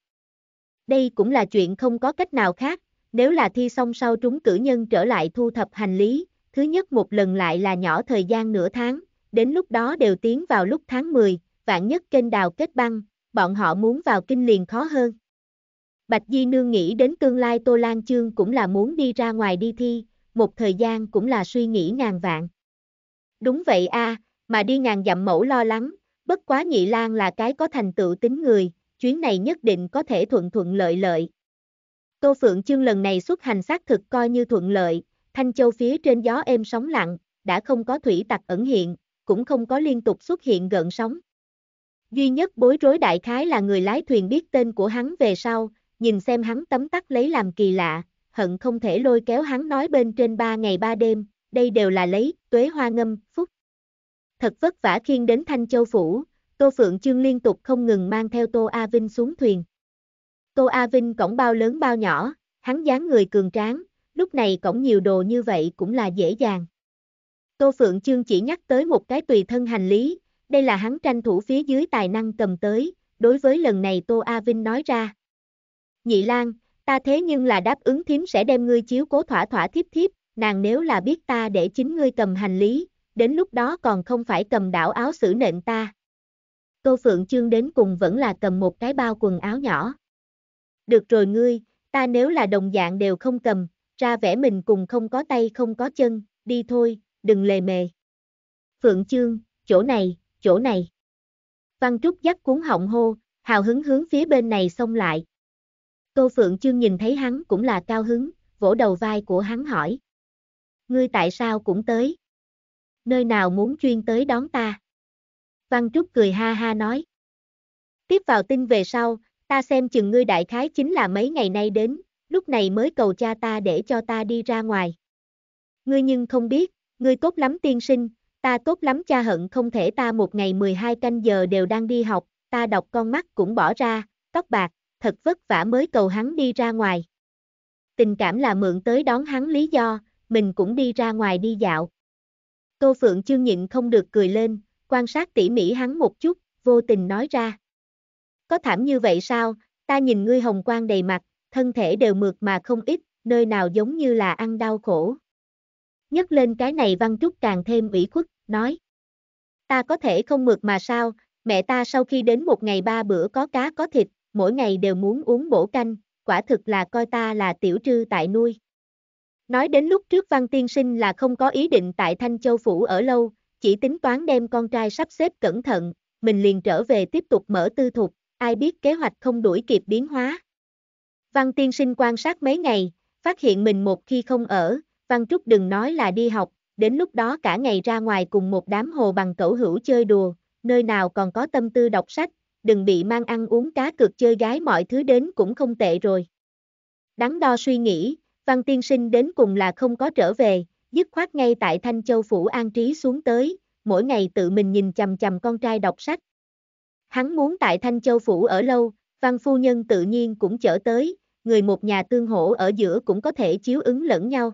Đây cũng là chuyện không có cách nào khác, nếu là thi xong sau trúng cử nhân trở lại thu thập hành lý, thứ nhất một lần lại là nhỏ thời gian nửa tháng, đến lúc đó đều tiến vào lúc tháng 10, vạn nhất kênh đào kết băng, bọn họ muốn vào kinh liền khó hơn. Bạch Di Nương nghĩ đến tương lai Tô Lan Chương cũng là muốn đi ra ngoài đi thi, một thời gian cũng là suy nghĩ ngàn vạn. Đúng vậy a, à, mà đi ngàn dặm mẫu lo lắng, bất quá Nhị lang là cái có thành tựu tính người, chuyến này nhất định có thể thuận thuận lợi lợi. Tô Phượng Chương lần này xuất hành xác thực coi như thuận lợi, Thanh Châu phía trên gió êm sóng lặng, đã không có thủy tặc ẩn hiện, cũng không có liên tục xuất hiện gợn sóng. Duy nhất bối rối đại khái là người lái thuyền biết tên của hắn về sau, nhìn xem hắn tấm tắc lấy làm kỳ lạ, hận không thể lôi kéo hắn nói bên trên ba ngày ba đêm, đây đều là lấy tuế hoa ngâm, phúc. Thật vất vả khiên đến Thanh Châu Phủ, Tô Phượng Chương liên tục không ngừng mang theo Tô A Vinh xuống thuyền. Tô A Vinh cổng bao lớn bao nhỏ, hắn dáng người cường tráng, lúc này cổng nhiều đồ như vậy cũng là dễ dàng. Tô Phượng Chương chỉ nhắc tới một cái tùy thân hành lý, đây là hắn tranh thủ phía dưới tài năng cầm tới, đối với lần này Tô A Vinh nói ra. Nhị Lan, ta thế nhưng là đáp ứng thím sẽ đem ngươi chiếu cố thỏa thỏa thiếp thiếp, nàng nếu là biết ta để chính ngươi cầm hành lý, đến lúc đó còn không phải cầm đảo áo xử nện ta. cô Phượng Chương đến cùng vẫn là cầm một cái bao quần áo nhỏ. Được rồi ngươi, ta nếu là đồng dạng đều không cầm, ra vẻ mình cùng không có tay không có chân, đi thôi, đừng lề mề. Phượng Chương, chỗ này, chỗ này. Văn Trúc dắt cuốn họng hô, hào hứng hướng phía bên này xông lại. cô Phượng Chương nhìn thấy hắn cũng là cao hứng, vỗ đầu vai của hắn hỏi ngươi tại sao cũng tới? Nơi nào muốn chuyên tới đón ta? Văn Trúc cười ha ha nói. Tiếp vào tin về sau, ta xem chừng ngươi đại khái chính là mấy ngày nay đến, lúc này mới cầu cha ta để cho ta đi ra ngoài. Ngươi nhưng không biết, ngươi tốt lắm tiên sinh, ta tốt lắm cha hận không thể ta một ngày 12 canh giờ đều đang đi học, ta đọc con mắt cũng bỏ ra, tóc bạc, thật vất vả mới cầu hắn đi ra ngoài. Tình cảm là mượn tới đón hắn lý do, mình cũng đi ra ngoài đi dạo. Tô Phượng chưa nhịn không được cười lên, quan sát tỉ mỉ hắn một chút, vô tình nói ra. Có thảm như vậy sao, ta nhìn ngươi hồng quang đầy mặt, thân thể đều mượt mà không ít, nơi nào giống như là ăn đau khổ. Nhấc lên cái này văn trúc càng thêm ủy khuất, nói. Ta có thể không mượt mà sao, mẹ ta sau khi đến một ngày ba bữa có cá có thịt, mỗi ngày đều muốn uống bổ canh, quả thực là coi ta là tiểu trư tại nuôi. Nói đến lúc trước Văn Tiên Sinh là không có ý định tại Thanh Châu Phủ ở lâu, chỉ tính toán đem con trai sắp xếp cẩn thận, mình liền trở về tiếp tục mở tư thục, ai biết kế hoạch không đuổi kịp biến hóa. Văn Tiên Sinh quan sát mấy ngày, phát hiện mình một khi không ở, Văn Trúc đừng nói là đi học, đến lúc đó cả ngày ra ngoài cùng một đám hồ bằng cẩu hữu chơi đùa, nơi nào còn có tâm tư đọc sách, đừng bị mang ăn uống cá cược chơi gái mọi thứ đến cũng không tệ rồi. Đắn đo suy nghĩ, Văn tiên sinh đến cùng là không có trở về, dứt khoát ngay tại Thanh Châu Phủ an trí xuống tới, mỗi ngày tự mình nhìn chầm chầm con trai đọc sách. Hắn muốn tại Thanh Châu Phủ ở lâu, văn phu nhân tự nhiên cũng trở tới, người một nhà tương hỗ ở giữa cũng có thể chiếu ứng lẫn nhau.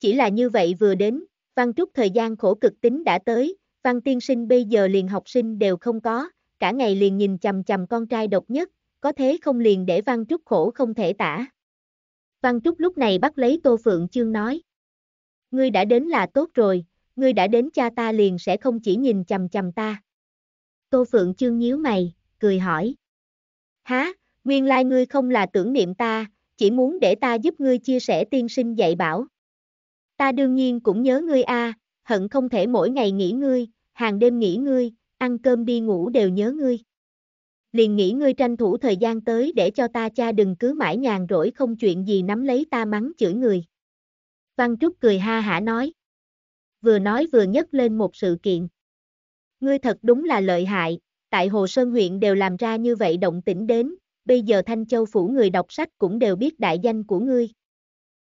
Chỉ là như vậy vừa đến, văn trúc thời gian khổ cực tính đã tới, văn tiên sinh bây giờ liền học sinh đều không có, cả ngày liền nhìn chầm chầm con trai độc nhất, có thế không liền để văn trúc khổ không thể tả. Văn Trúc lúc này bắt lấy Tô Phượng Chương nói. Ngươi đã đến là tốt rồi, ngươi đã đến cha ta liền sẽ không chỉ nhìn chầm chầm ta. Tô Phượng Chương nhíu mày, cười hỏi. Há, nguyên lai ngươi không là tưởng niệm ta, chỉ muốn để ta giúp ngươi chia sẻ tiên sinh dạy bảo. Ta đương nhiên cũng nhớ ngươi a, à, hận không thể mỗi ngày nghỉ ngươi, hàng đêm nghỉ ngươi, ăn cơm đi ngủ đều nhớ ngươi liền nghĩ ngươi tranh thủ thời gian tới để cho ta cha đừng cứ mãi nhàn rỗi không chuyện gì nắm lấy ta mắng chửi người. Văn Trúc cười ha hả nói. Vừa nói vừa nhấc lên một sự kiện. Ngươi thật đúng là lợi hại, tại Hồ Sơn huyện đều làm ra như vậy động tĩnh đến, bây giờ Thanh Châu phủ người đọc sách cũng đều biết đại danh của ngươi.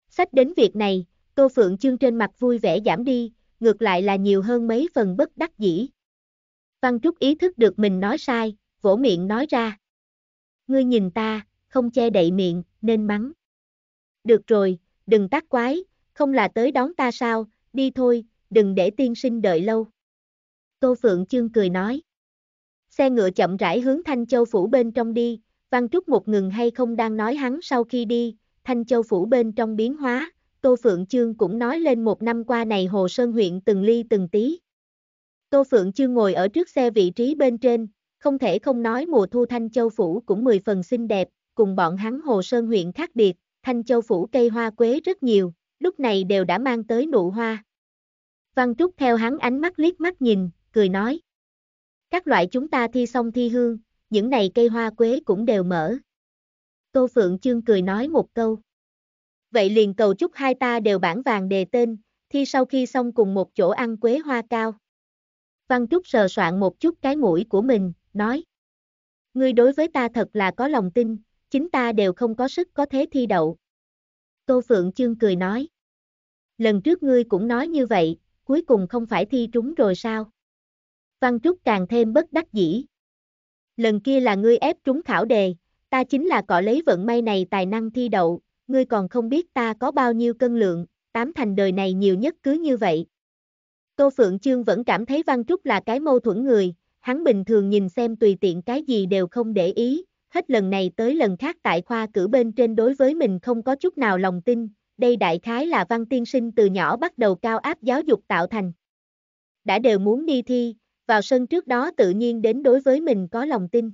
Sách đến việc này, Tô Phượng Chương trên mặt vui vẻ giảm đi, ngược lại là nhiều hơn mấy phần bất đắc dĩ. Văn Trúc ý thức được mình nói sai, vỗ miệng nói ra. Ngươi nhìn ta, không che đậy miệng, nên mắng. Được rồi, đừng tác quái, không là tới đón ta sao, đi thôi, đừng để tiên sinh đợi lâu. Tô Phượng Chương cười nói. Xe ngựa chậm rãi hướng Thanh Châu Phủ bên trong đi, Văn Trúc một ngừng hay không đang nói hắn sau khi đi, Thanh Châu Phủ bên trong biến hóa, Tô Phượng Chương cũng nói lên một năm qua này Hồ Sơn huyện từng ly từng tí. Tô Phượng Chương ngồi ở trước xe vị trí bên trên, không thể không nói mùa thu Thanh Châu Phủ cũng mười phần xinh đẹp, cùng bọn hắn Hồ Sơn huyện khác biệt, Thanh Châu Phủ cây hoa quế rất nhiều, lúc này đều đã mang tới nụ hoa. Văn Trúc theo hắn ánh mắt liếc mắt nhìn, cười nói. Các loại chúng ta thi xong thi hương, những này cây hoa quế cũng đều mở. Tô Phượng Chương cười nói một câu. Vậy liền cầu chúc hai ta đều bản vàng đề tên, thi sau khi xong cùng một chỗ ăn quế hoa cao. Văn Trúc sờ soạn một chút cái mũi của mình, nói. Ngươi đối với ta thật là có lòng tin, chính ta đều không có sức có thế thi đậu. Tô Phượng Chương cười nói. Lần trước ngươi cũng nói như vậy, cuối cùng không phải thi trúng rồi sao? Văn Trúc càng thêm bất đắc dĩ. Lần kia là ngươi ép trúng khảo đề, ta chính là cọ lấy vận may này tài năng thi đậu, ngươi còn không biết ta có bao nhiêu cân lượng, tám thành đời này nhiều nhất cứ như vậy. Tô Phượng Chương vẫn cảm thấy Văn Trúc là cái mâu thuẫn người, hắn bình thường nhìn xem tùy tiện cái gì đều không để ý, hết lần này tới lần khác tại khoa cử bên trên đối với mình không có chút nào lòng tin, đây đại khái là văn tiên sinh từ nhỏ bắt đầu cao áp giáo dục tạo thành. Đã đều muốn đi thi, vào sân trước đó tự nhiên đến đối với mình có lòng tin.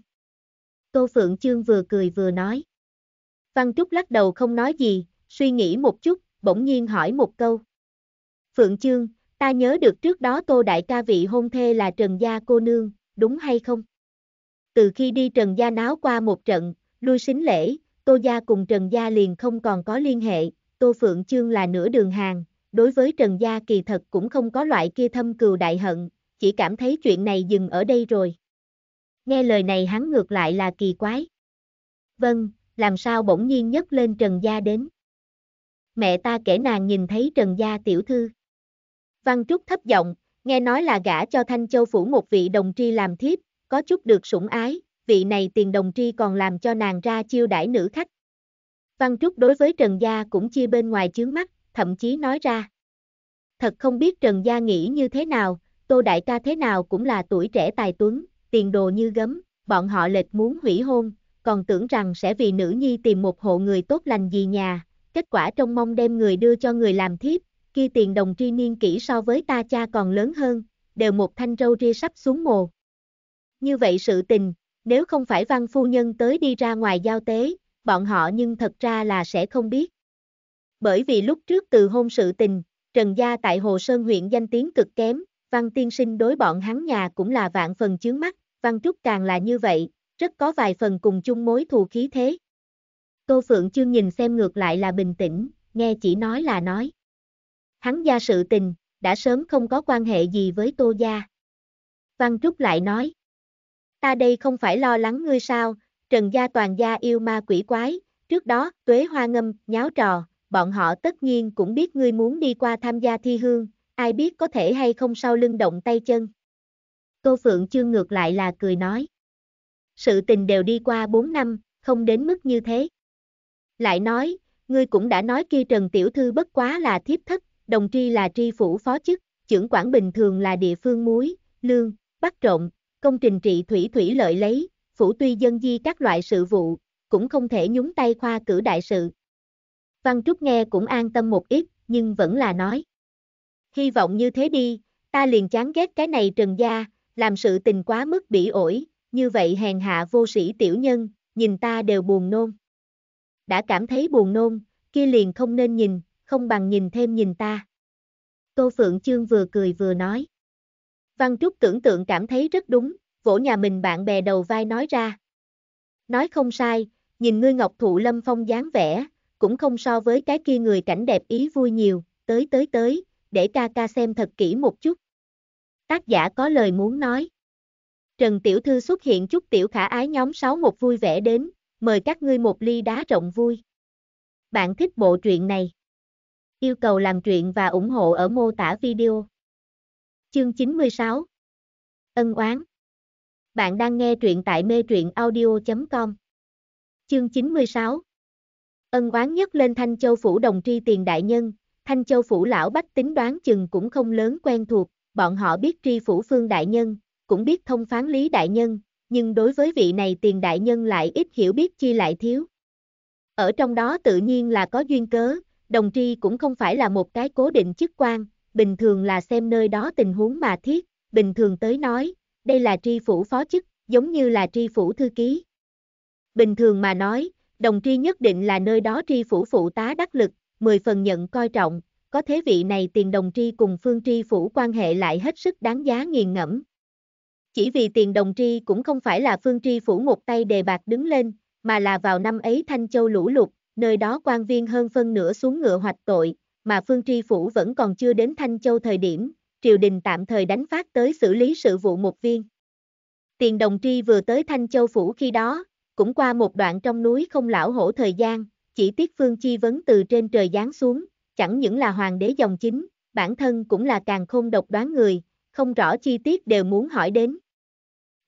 Tô Phượng Chương vừa cười vừa nói. Văn Trúc lắc đầu không nói gì, suy nghĩ một chút, bỗng nhiên hỏi một câu. Phượng Chương, ta nhớ được trước đó Tô Đại ca vị hôn thê là Trần Gia cô nương, đúng hay không? Từ khi đi Trần Gia náo qua một trận, lui xính lễ, Tô Gia cùng Trần Gia liền không còn có liên hệ, Tô Phượng Chương là nửa đường hàng, đối với Trần Gia kỳ thật cũng không có loại kia thâm cừu đại hận, chỉ cảm thấy chuyện này dừng ở đây rồi. Nghe lời này hắn ngược lại là kỳ quái. Vâng, làm sao bỗng nhiên nhấc lên Trần Gia đến. Mẹ ta kể nàng nhìn thấy Trần Gia tiểu thư. Văn Trúc thấp giọng, nghe nói là gả cho Thanh Châu Phủ một vị đồng tri làm thiếp, có chút được sủng ái, vị này tiền đồng tri còn làm cho nàng ra chiêu đãi nữ khách. Văn Trúc đối với Trần Gia cũng chia bên ngoài chướng mắt, thậm chí nói ra. Thật không biết Trần Gia nghĩ như thế nào, Tô Đại ca thế nào cũng là tuổi trẻ tài tuấn, tiền đồ như gấm, bọn họ lệch muốn hủy hôn, còn tưởng rằng sẽ vì nữ nhi tìm một hộ người tốt lành gì nhà, kết quả trông mong đem người đưa cho người làm thiếp, kia tiền đồng tri niên kỹ so với ta cha còn lớn hơn, đều một thanh râu ria sắp xuống mồ. Như vậy sự tình, nếu không phải văn phu nhân tới đi ra ngoài giao tế, bọn họ nhưng thật ra là sẽ không biết. Bởi vì lúc trước từ hôn sự tình, Trần Gia tại Hồ Sơn huyện danh tiếng cực kém, văn tiên sinh đối bọn hắn nhà cũng là vạn phần chướng mắt, văn trúc càng là như vậy, rất có vài phần cùng chung mối thù khí thế. Tô Phượng Chương nhìn xem ngược lại là bình tĩnh, nghe chỉ nói là nói hắn gia sự tình, đã sớm không có quan hệ gì với Tô Gia. Văn Trúc lại nói, ta đây không phải lo lắng ngươi sao, Trần Gia toàn gia yêu ma quỷ quái, trước đó, tuế hoa ngâm, nháo trò, bọn họ tất nhiên cũng biết ngươi muốn đi qua tham gia thi hương, ai biết có thể hay không sau lưng động tay chân. Cô Phượng chưa ngược lại là cười nói. Sự tình đều đi qua 4 năm, không đến mức như thế. Lại nói, ngươi cũng đã nói kia Trần Tiểu Thư bất quá là thiếp thất, đồng tri là tri phủ phó chức, trưởng quản bình thường là địa phương muối, lương, bắt trộm, công trình trị thủy thủy lợi lấy, phủ tuy dân di các loại sự vụ, cũng không thể nhúng tay khoa cử đại sự. Văn Trúc nghe cũng an tâm một ít, nhưng vẫn là nói. Hy vọng như thế đi, ta liền chán ghét cái này trần gia, làm sự tình quá mức bỉ ổi, như vậy hèn hạ vô sĩ tiểu nhân, nhìn ta đều buồn nôn. Đã cảm thấy buồn nôn, kia liền không nên nhìn, không bằng nhìn thêm nhìn ta. Tô Phượng Chương vừa cười vừa nói. Văn Trúc tưởng tượng cảm thấy rất đúng, vỗ nhà mình bạn bè đầu vai nói ra. Nói không sai, nhìn ngươi ngọc thụ lâm phong dáng vẻ, cũng không so với cái kia người cảnh đẹp ý vui nhiều, tới tới tới, để ca ca xem thật kỹ một chút. Tác giả có lời muốn nói. Trần Tiểu Thư xuất hiện chút Tiểu Khả Ái nhóm một vui vẻ đến, mời các ngươi một ly đá rộng vui. Bạn thích bộ truyện này? Yêu cầu làm chuyện và ủng hộ ở mô tả video. Chương 96 Ân oán Bạn đang nghe truyện tại mê truyện audio.com Chương 96 Ân oán nhất lên Thanh Châu Phủ đồng tri tiền đại nhân, Thanh Châu Phủ lão bách tính đoán chừng cũng không lớn quen thuộc, bọn họ biết tri phủ phương đại nhân, cũng biết thông phán lý đại nhân, nhưng đối với vị này tiền đại nhân lại ít hiểu biết chi lại thiếu. Ở trong đó tự nhiên là có duyên cớ, đồng tri cũng không phải là một cái cố định chức quan, bình thường là xem nơi đó tình huống mà thiết, bình thường tới nói, đây là tri phủ phó chức, giống như là tri phủ thư ký. Bình thường mà nói, đồng tri nhất định là nơi đó tri phủ phụ tá đắc lực, mười phần nhận coi trọng, có thế vị này tiền đồng tri cùng phương tri phủ quan hệ lại hết sức đáng giá nghiền ngẫm. Chỉ vì tiền đồng tri cũng không phải là phương tri phủ một tay đề bạc đứng lên, mà là vào năm ấy Thanh Châu lũ lụt, nơi đó quan viên hơn phân nửa xuống ngựa hoạch tội, mà Phương Tri Phủ vẫn còn chưa đến Thanh Châu thời điểm, triều đình tạm thời đánh phát tới xử lý sự vụ một viên. Tiền đồng tri vừa tới Thanh Châu Phủ khi đó, cũng qua một đoạn trong núi không lão hổ thời gian, chỉ tiết Phương Chi vấn từ trên trời giáng xuống, chẳng những là hoàng đế dòng chính, bản thân cũng là càng không độc đoán người, không rõ chi tiết đều muốn hỏi đến.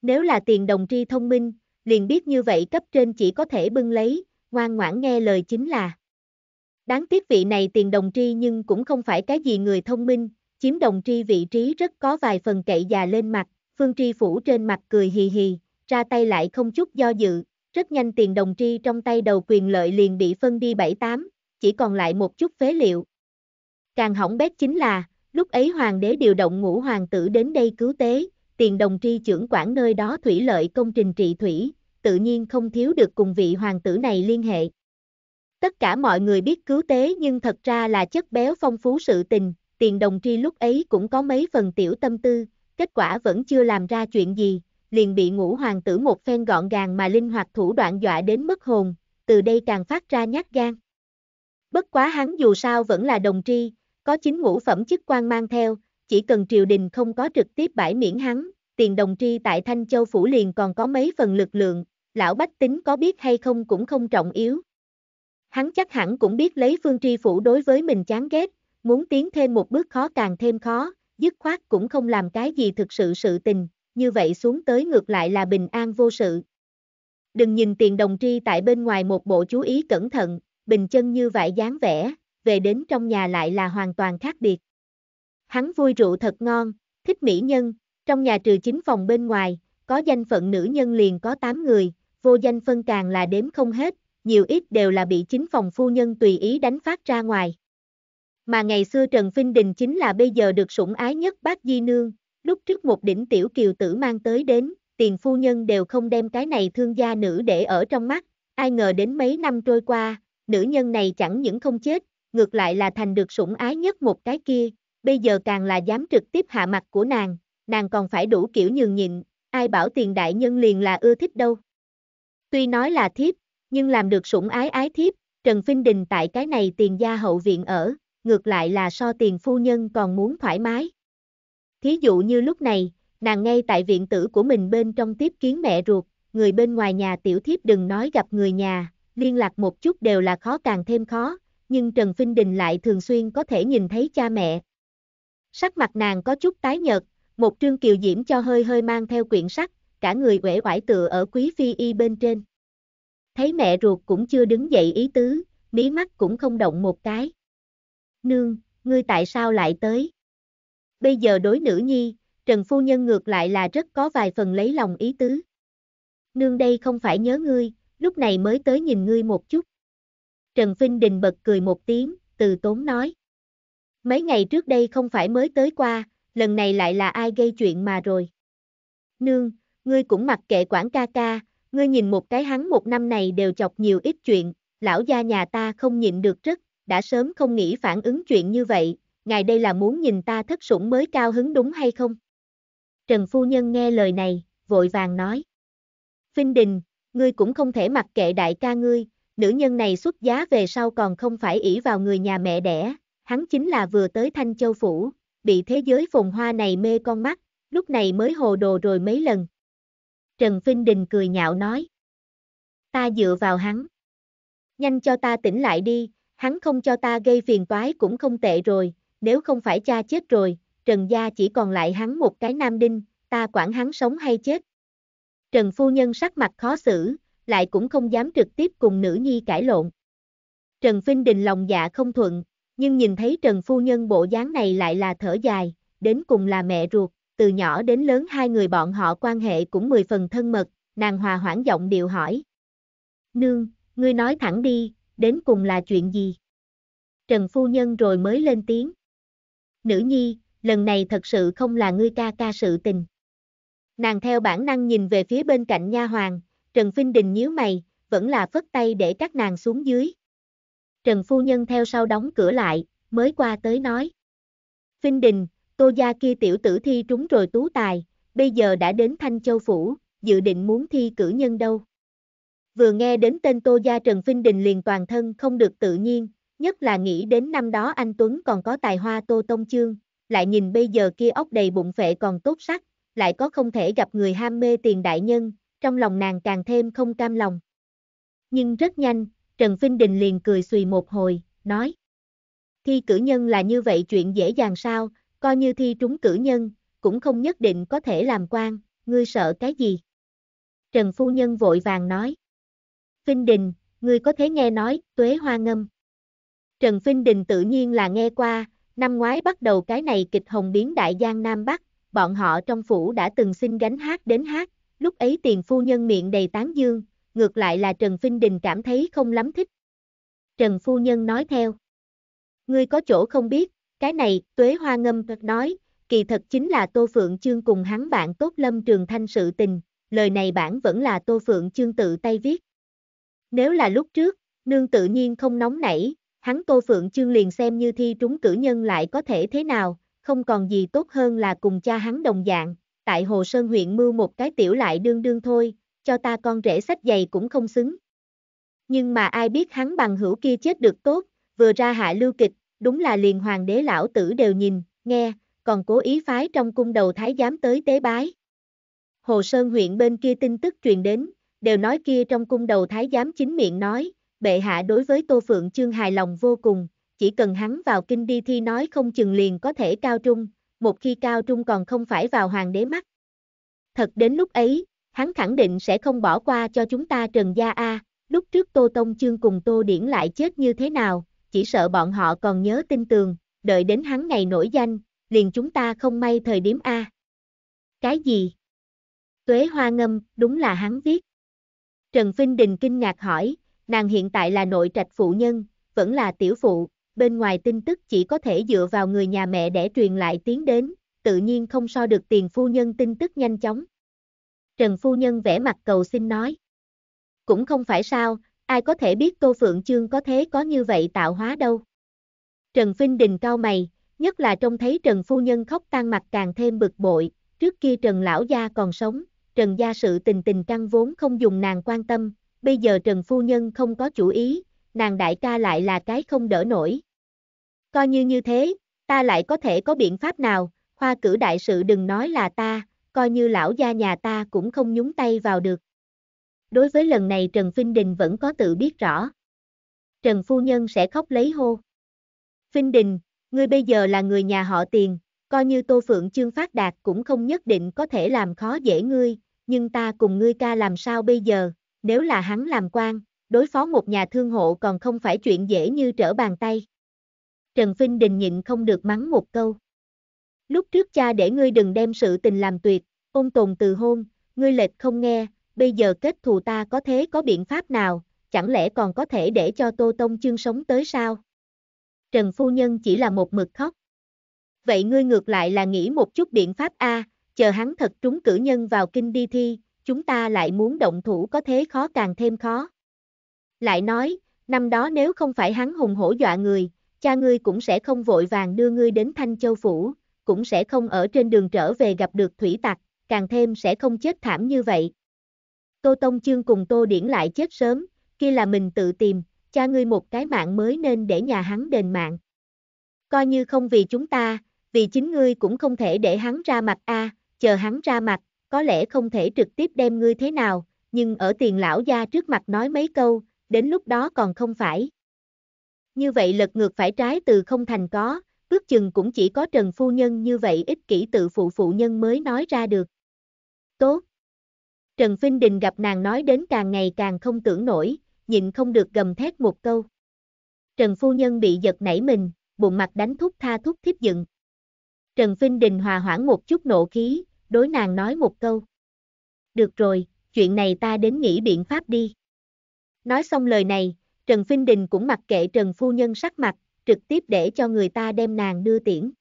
Nếu là tiền đồng tri thông minh, liền biết như vậy cấp trên chỉ có thể bưng lấy, ngoan ngoãn nghe lời chính là. Đáng tiếc vị này tiền đồng tri nhưng cũng không phải cái gì người thông minh, chiếm đồng tri vị trí rất có vài phần cậy già lên mặt, phương tri phủ trên mặt cười hì hì, ra tay lại không chút do dự, rất nhanh tiền đồng tri trong tay đầu quyền lợi liền bị phân đi bảy tám, chỉ còn lại một chút phế liệu. Càng hỏng bét chính là, lúc ấy hoàng đế điều động ngũ hoàng tử đến đây cứu tế, tiền đồng tri trưởng quản nơi đó thủy lợi công trình trị thủy, tự nhiên không thiếu được cùng vị hoàng tử này liên hệ. Tất cả mọi người biết cứu tế nhưng thật ra là chất béo phong phú sự tình, tiền đồng tri lúc ấy cũng có mấy phần tiểu tâm tư, kết quả vẫn chưa làm ra chuyện gì, liền bị ngũ hoàng tử một phen gọn gàng mà linh hoạt thủ đoạn dọa đến mất hồn, từ đây càng phát ra nhát gan. Bất quá hắn dù sao vẫn là đồng tri, có chính ngũ phẩm chức quan mang theo, chỉ cần triều đình không có trực tiếp bãi miễn hắn, tiền đồng tri tại Thanh Châu Phủ liền còn có mấy phần lực lượng, lão bách tính có biết hay không cũng không trọng yếu. Hắn chắc hẳn cũng biết lấy phương tri phủ đối với mình chán ghét, muốn tiến thêm một bước khó càng thêm khó, dứt khoát cũng không làm cái gì thực sự sự tình, như vậy xuống tới ngược lại là bình an vô sự. Đừng nhìn tiền đồng tri tại bên ngoài một bộ chú ý cẩn thận, bình chân như vải dáng vẻ, về đến trong nhà lại là hoàn toàn khác biệt. Hắn vui rượu thật ngon, thích mỹ nhân, trong nhà trừ chính phòng bên ngoài, có danh phận nữ nhân liền có 8 người, vô danh phân càng là đếm không hết, nhiều ít đều là bị chính phòng phu nhân tùy ý đánh phát ra ngoài. Mà ngày xưa Trần Phinh Đình chính là bây giờ được sủng ái nhất bác Di Nương, lúc trước một đỉnh tiểu kiều tử mang tới đến, tiền phu nhân đều không đem cái này thương gia nữ để ở trong mắt, ai ngờ đến mấy năm trôi qua, nữ nhân này chẳng những không chết, ngược lại là thành được sủng ái nhất một cái kia, bây giờ càng là dám trực tiếp hạ mặt của nàng, nàng còn phải đủ kiểu nhường nhịn, ai bảo tiền đại nhân liền là ưa thích đâu. Tuy nói là thiếp, nhưng làm được sủng ái ái thiếp, Trần Phinh Đình tại cái này tiền gia hậu viện ở, ngược lại là so tiền phu nhân còn muốn thoải mái. Thí dụ như lúc này, nàng ngay tại viện tử của mình bên trong tiếp kiến mẹ ruột, người bên ngoài nhà tiểu thiếp đừng nói gặp người nhà, liên lạc một chút đều là khó càng thêm khó, nhưng Trần Phinh Đình lại thường xuyên có thể nhìn thấy cha mẹ. Sắc mặt nàng có chút tái nhợt, một trương kiều diễm cho hơi hơi mang theo quyển sách, cả người quể quải tựa ở quý phi y bên trên. Thấy mẹ ruột cũng chưa đứng dậy ý tứ, mí mắt cũng không động một cái. Nương, ngươi tại sao lại tới? Bây giờ đối nữ nhi, Trần Phu Nhân ngược lại là rất có vài phần lấy lòng ý tứ. Nương đây không phải nhớ ngươi, lúc này mới tới nhìn ngươi một chút. Trần Phinh Đình bật cười một tiếng, từ tốn nói. Mấy ngày trước đây không phải mới tới qua, lần này lại là ai gây chuyện mà rồi. Nương, ngươi cũng mặc kệ quản ca ca, ngươi nhìn một cái hắn một năm này đều chọc nhiều ít chuyện, lão gia nhà ta không nhịn được rất, đã sớm không nghĩ phản ứng chuyện như vậy, ngài đây là muốn nhìn ta thất sủng mới cao hứng đúng hay không? Trần Phu Nhân nghe lời này, vội vàng nói. Vinh Đình, ngươi cũng không thể mặc kệ đại ca ngươi, nữ nhân này xuất giá về sau còn không phải ỷ vào người nhà mẹ đẻ, hắn chính là vừa tới Thanh Châu Phủ, bị thế giới phồn hoa này mê con mắt, lúc này mới hồ đồ rồi mấy lần, Trần Vinh Đình cười nhạo nói. Ta dựa vào hắn. Nhanh cho ta tỉnh lại đi, hắn không cho ta gây phiền toái cũng không tệ rồi, nếu không phải cha chết rồi, Trần gia chỉ còn lại hắn một cái nam đinh, ta quản hắn sống hay chết. Trần phu nhân sắc mặt khó xử, lại cũng không dám trực tiếp cùng nữ nhi cãi lộn. Trần Vinh Đình lòng dạ không thuận, nhưng nhìn thấy Trần phu nhân bộ dáng này lại là thở dài, đến cùng là mẹ ruột, từ nhỏ đến lớn hai người bọn họ quan hệ cũng mười phần thân mật, nàng hòa hoãn giọng điệu hỏi. Nương, ngươi nói thẳng đi, đến cùng là chuyện gì? Trần Phu Nhân rồi mới lên tiếng. Nữ nhi, lần này thật sự không là ngươi ca ca sự tình. Nàng theo bản năng nhìn về phía bên cạnh nha hoàng, Trần Phinh Đình nhíu mày, vẫn là phất tay để các nàng xuống dưới. Trần Phu Nhân theo sau đóng cửa lại, mới qua tới nói. Phinh Đình, Tô gia kia tiểu tử thi trúng rồi tú tài, bây giờ đã đến Thanh Châu Phủ, dự định muốn thi cử nhân đâu. Vừa nghe đến tên Tô gia Trần Phinh Đình liền toàn thân không được tự nhiên, nhất là nghĩ đến năm đó anh Tuấn còn có tài hoa Tô Tông Chương, lại nhìn bây giờ kia ốc đầy bụng phệ còn tốt sắc, lại có không thể gặp người ham mê tiền đại nhân, trong lòng nàng càng thêm không cam lòng. Nhưng rất nhanh, Trần Phinh Đình liền cười xùy một hồi, nói. Thi cử nhân là như vậy chuyện dễ dàng sao, coi như thi trúng cử nhân, cũng không nhất định có thể làm quan, ngươi sợ cái gì? Trần Phu Nhân vội vàng nói. Phinh Đình, ngươi có thể nghe nói, tuế hoa ngâm. Trần Phinh Đình tự nhiên là nghe qua, năm ngoái bắt đầu cái này kịch hồng biến đại giang Nam Bắc, bọn họ trong phủ đã từng xin gánh hát đến hát, lúc ấy tiền phu nhân miệng đầy tán dương, ngược lại là Trần Phinh Đình cảm thấy không lắm thích. Trần phu nhân nói theo. Ngươi có chỗ không biết, cái này, Tuế Hoa Ngâm nói, kỳ thật chính là Tô Phượng Chương cùng hắn bạn tốt Lâm Trường Thanh sự tình, lời này bản vẫn là Tô Phượng Chương tự tay viết. Nếu là lúc trước, nương tự nhiên không nóng nảy, hắn Tô Phượng Chương liền xem như thi trúng cử nhân lại có thể thế nào, không còn gì tốt hơn là cùng cha hắn đồng dạng, tại Hồ Sơn huyện mưu một cái tiểu lại đương đương thôi, cho ta con rể sách giày cũng không xứng. Nhưng mà ai biết hắn bằng hữu kia chết được tốt, vừa ra hạ lưu kịch, đúng là liền hoàng đế lão tử đều nhìn, nghe, còn cố ý phái trong cung đầu thái giám tới tế bái. Hồ Sơn huyện bên kia tin tức truyền đến, đều nói kia trong cung đầu thái giám chính miệng nói, bệ hạ đối với Tô Phượng Chương hài lòng vô cùng, chỉ cần hắn vào kinh đi thi nói không chừng liền có thể cao trung, một khi cao trung còn không phải vào hoàng đế mắt. Thật đến lúc ấy, hắn khẳng định sẽ không bỏ qua cho chúng ta Trần Gia A, lúc trước Tô Tông Chương cùng Tô Điển lại chết như thế nào, chỉ sợ bọn họ còn nhớ tin tường, đợi đến hắn ngày nổi danh, liền chúng ta không may thời điểm A. Cái gì? Tuế hoa ngâm, đúng là hắn viết. Trần Phinh Đình kinh ngạc hỏi, nàng hiện tại là nội trạch phụ nhân, vẫn là tiểu phụ, bên ngoài tin tức chỉ có thể dựa vào người nhà mẹ để truyền lại tiếng đến, tự nhiên không so được tiền phu nhân tin tức nhanh chóng. Trần phu nhân vẽ mặt cầu xin nói. Cũng không phải sao, Ai có thể biết Tô Phượng Chương có thế có như vậy tạo hóa đâu. Trần Phinh Đình cao mày, nhất là trông thấy Trần Phu Nhân khóc tan mặt càng thêm bực bội, trước kia Trần Lão Gia còn sống, Trần Gia sự tình tình căng vốn không dùng nàng quan tâm, bây giờ Trần Phu Nhân không có chủ ý, nàng đại ca lại là cái không đỡ nổi. Coi như như thế, ta lại có thể có biện pháp nào, Khoa cử đại sự đừng nói là ta, coi như lão gia nhà ta cũng không nhúng tay vào được. Đối với lần này Trần Phinh Đình vẫn có tự biết rõ. Trần Phu Nhân sẽ khóc lấy hô. Phinh Đình, ngươi bây giờ là người nhà họ tiền, coi như Tô Phượng Chương phát đạt cũng không nhất định có thể làm khó dễ ngươi, nhưng ta cùng ngươi ca làm sao bây giờ, nếu là hắn làm quan, đối phó một nhà thương hộ còn không phải chuyện dễ như trở bàn tay. Trần Phinh Đình nhịn không được mắng một câu. Lúc trước cha để ngươi đừng đem sự tình làm tuyệt, ôn tồn từ hôn, ngươi lệch không nghe, bây giờ kết thù ta có thế có biện pháp nào, chẳng lẽ còn có thể để cho Tô Tông Chương sống tới sao? Trần Phu Nhân chỉ là một mực khóc. Vậy ngươi ngược lại là nghĩ một chút biện pháp A, chờ hắn thật trúng cử nhân vào kinh đi thi, chúng ta lại muốn động thủ có thế khó càng thêm khó. Lại nói, năm đó nếu không phải hắn hùng hổ dọa người, cha ngươi cũng sẽ không vội vàng đưa ngươi đến Thanh Châu Phủ, cũng sẽ không ở trên đường trở về gặp được thủy tặc, càng thêm sẽ không chết thảm như vậy. Tô Tông Chương cùng Tô Điển lại chết sớm, kia là mình tự tìm, cha ngươi một cái mạng mới nên để nhà hắn đền mạng. Coi như không vì chúng ta, vì chính ngươi cũng không thể để hắn ra mặt a, chờ hắn ra mặt, có lẽ không thể trực tiếp đem ngươi thế nào, nhưng ở tiền lão gia trước mặt nói mấy câu, đến lúc đó còn không phải. Như vậy lật ngược phải trái từ không thành có, bước chừng cũng chỉ có Trần Phu Nhân như vậy ích kỷ tự phụ phụ nhân mới nói ra được. Tốt, Trần Vinh Đình gặp nàng nói đến càng ngày càng không tưởng nổi, nhịn không được gầm thét một câu. Trần Phu Nhân bị giật nảy mình, bụng mặt đánh thúc tha thúc thiếp dựng. Trần Vinh Đình hòa hoãn một chút nộ khí, đối nàng nói một câu. Được rồi, chuyện này ta đến nghĩ biện pháp đi. Nói xong lời này, Trần Vinh Đình cũng mặc kệ Trần Phu Nhân sắc mặt, trực tiếp để cho người ta đem nàng đưa tiễn.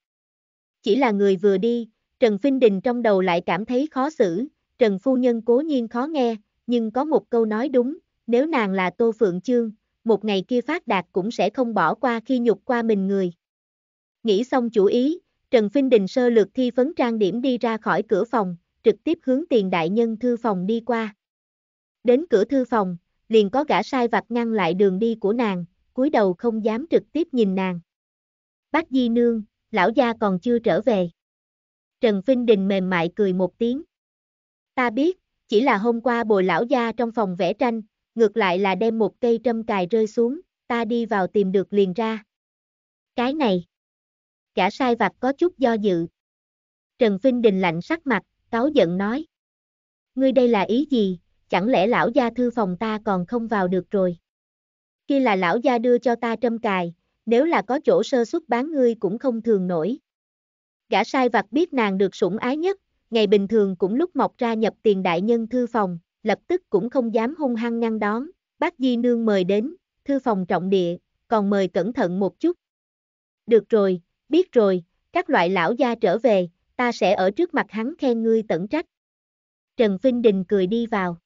Chỉ là người vừa đi, Trần Vinh Đình trong đầu lại cảm thấy khó xử, Trần Phu Nhân cố nhiên khó nghe, nhưng có một câu nói đúng, nếu nàng là Tô Phượng Chương, một ngày kia phát đạt cũng sẽ không bỏ qua khi nhục qua mình người. Nghĩ xong chủ ý, Trần Phinh Đình sơ lược thi phấn trang điểm đi ra khỏi cửa phòng, trực tiếp hướng tiền đại nhân thư phòng đi qua. Đến cửa thư phòng, liền có gã sai vặt ngăn lại đường đi của nàng, cúi đầu không dám trực tiếp nhìn nàng. Bác Di Nương, lão gia còn chưa trở về. Trần Phinh Đình mềm mại cười một tiếng. Ta biết, chỉ là hôm qua bồi lão gia trong phòng vẽ tranh, ngược lại là đem một cây trâm cài rơi xuống, ta đi vào tìm được liền ra. Cái này. Cả sai vặt có chút do dự. Trần Vinh Đình lạnh sắc mặt, cáo giận nói. Ngươi đây là ý gì, chẳng lẽ lão gia thư phòng ta còn không vào được rồi. Khi là lão gia đưa cho ta trâm cài, nếu là có chỗ sơ xuất bán ngươi cũng không thường nổi. Gã sai vặt biết nàng được sủng ái nhất, ngày bình thường cũng lúc mọc ra nhập tiền đại nhân thư phòng, lập tức cũng không dám hung hăng ngăn đón, bác Di Nương mời đến, thư phòng trọng địa, còn mời cẩn thận một chút. Được rồi, biết rồi, các loại lão gia trở về, ta sẽ ở trước mặt hắn khen ngươi tẩn trách. Trần Vinh Đình cười đi vào.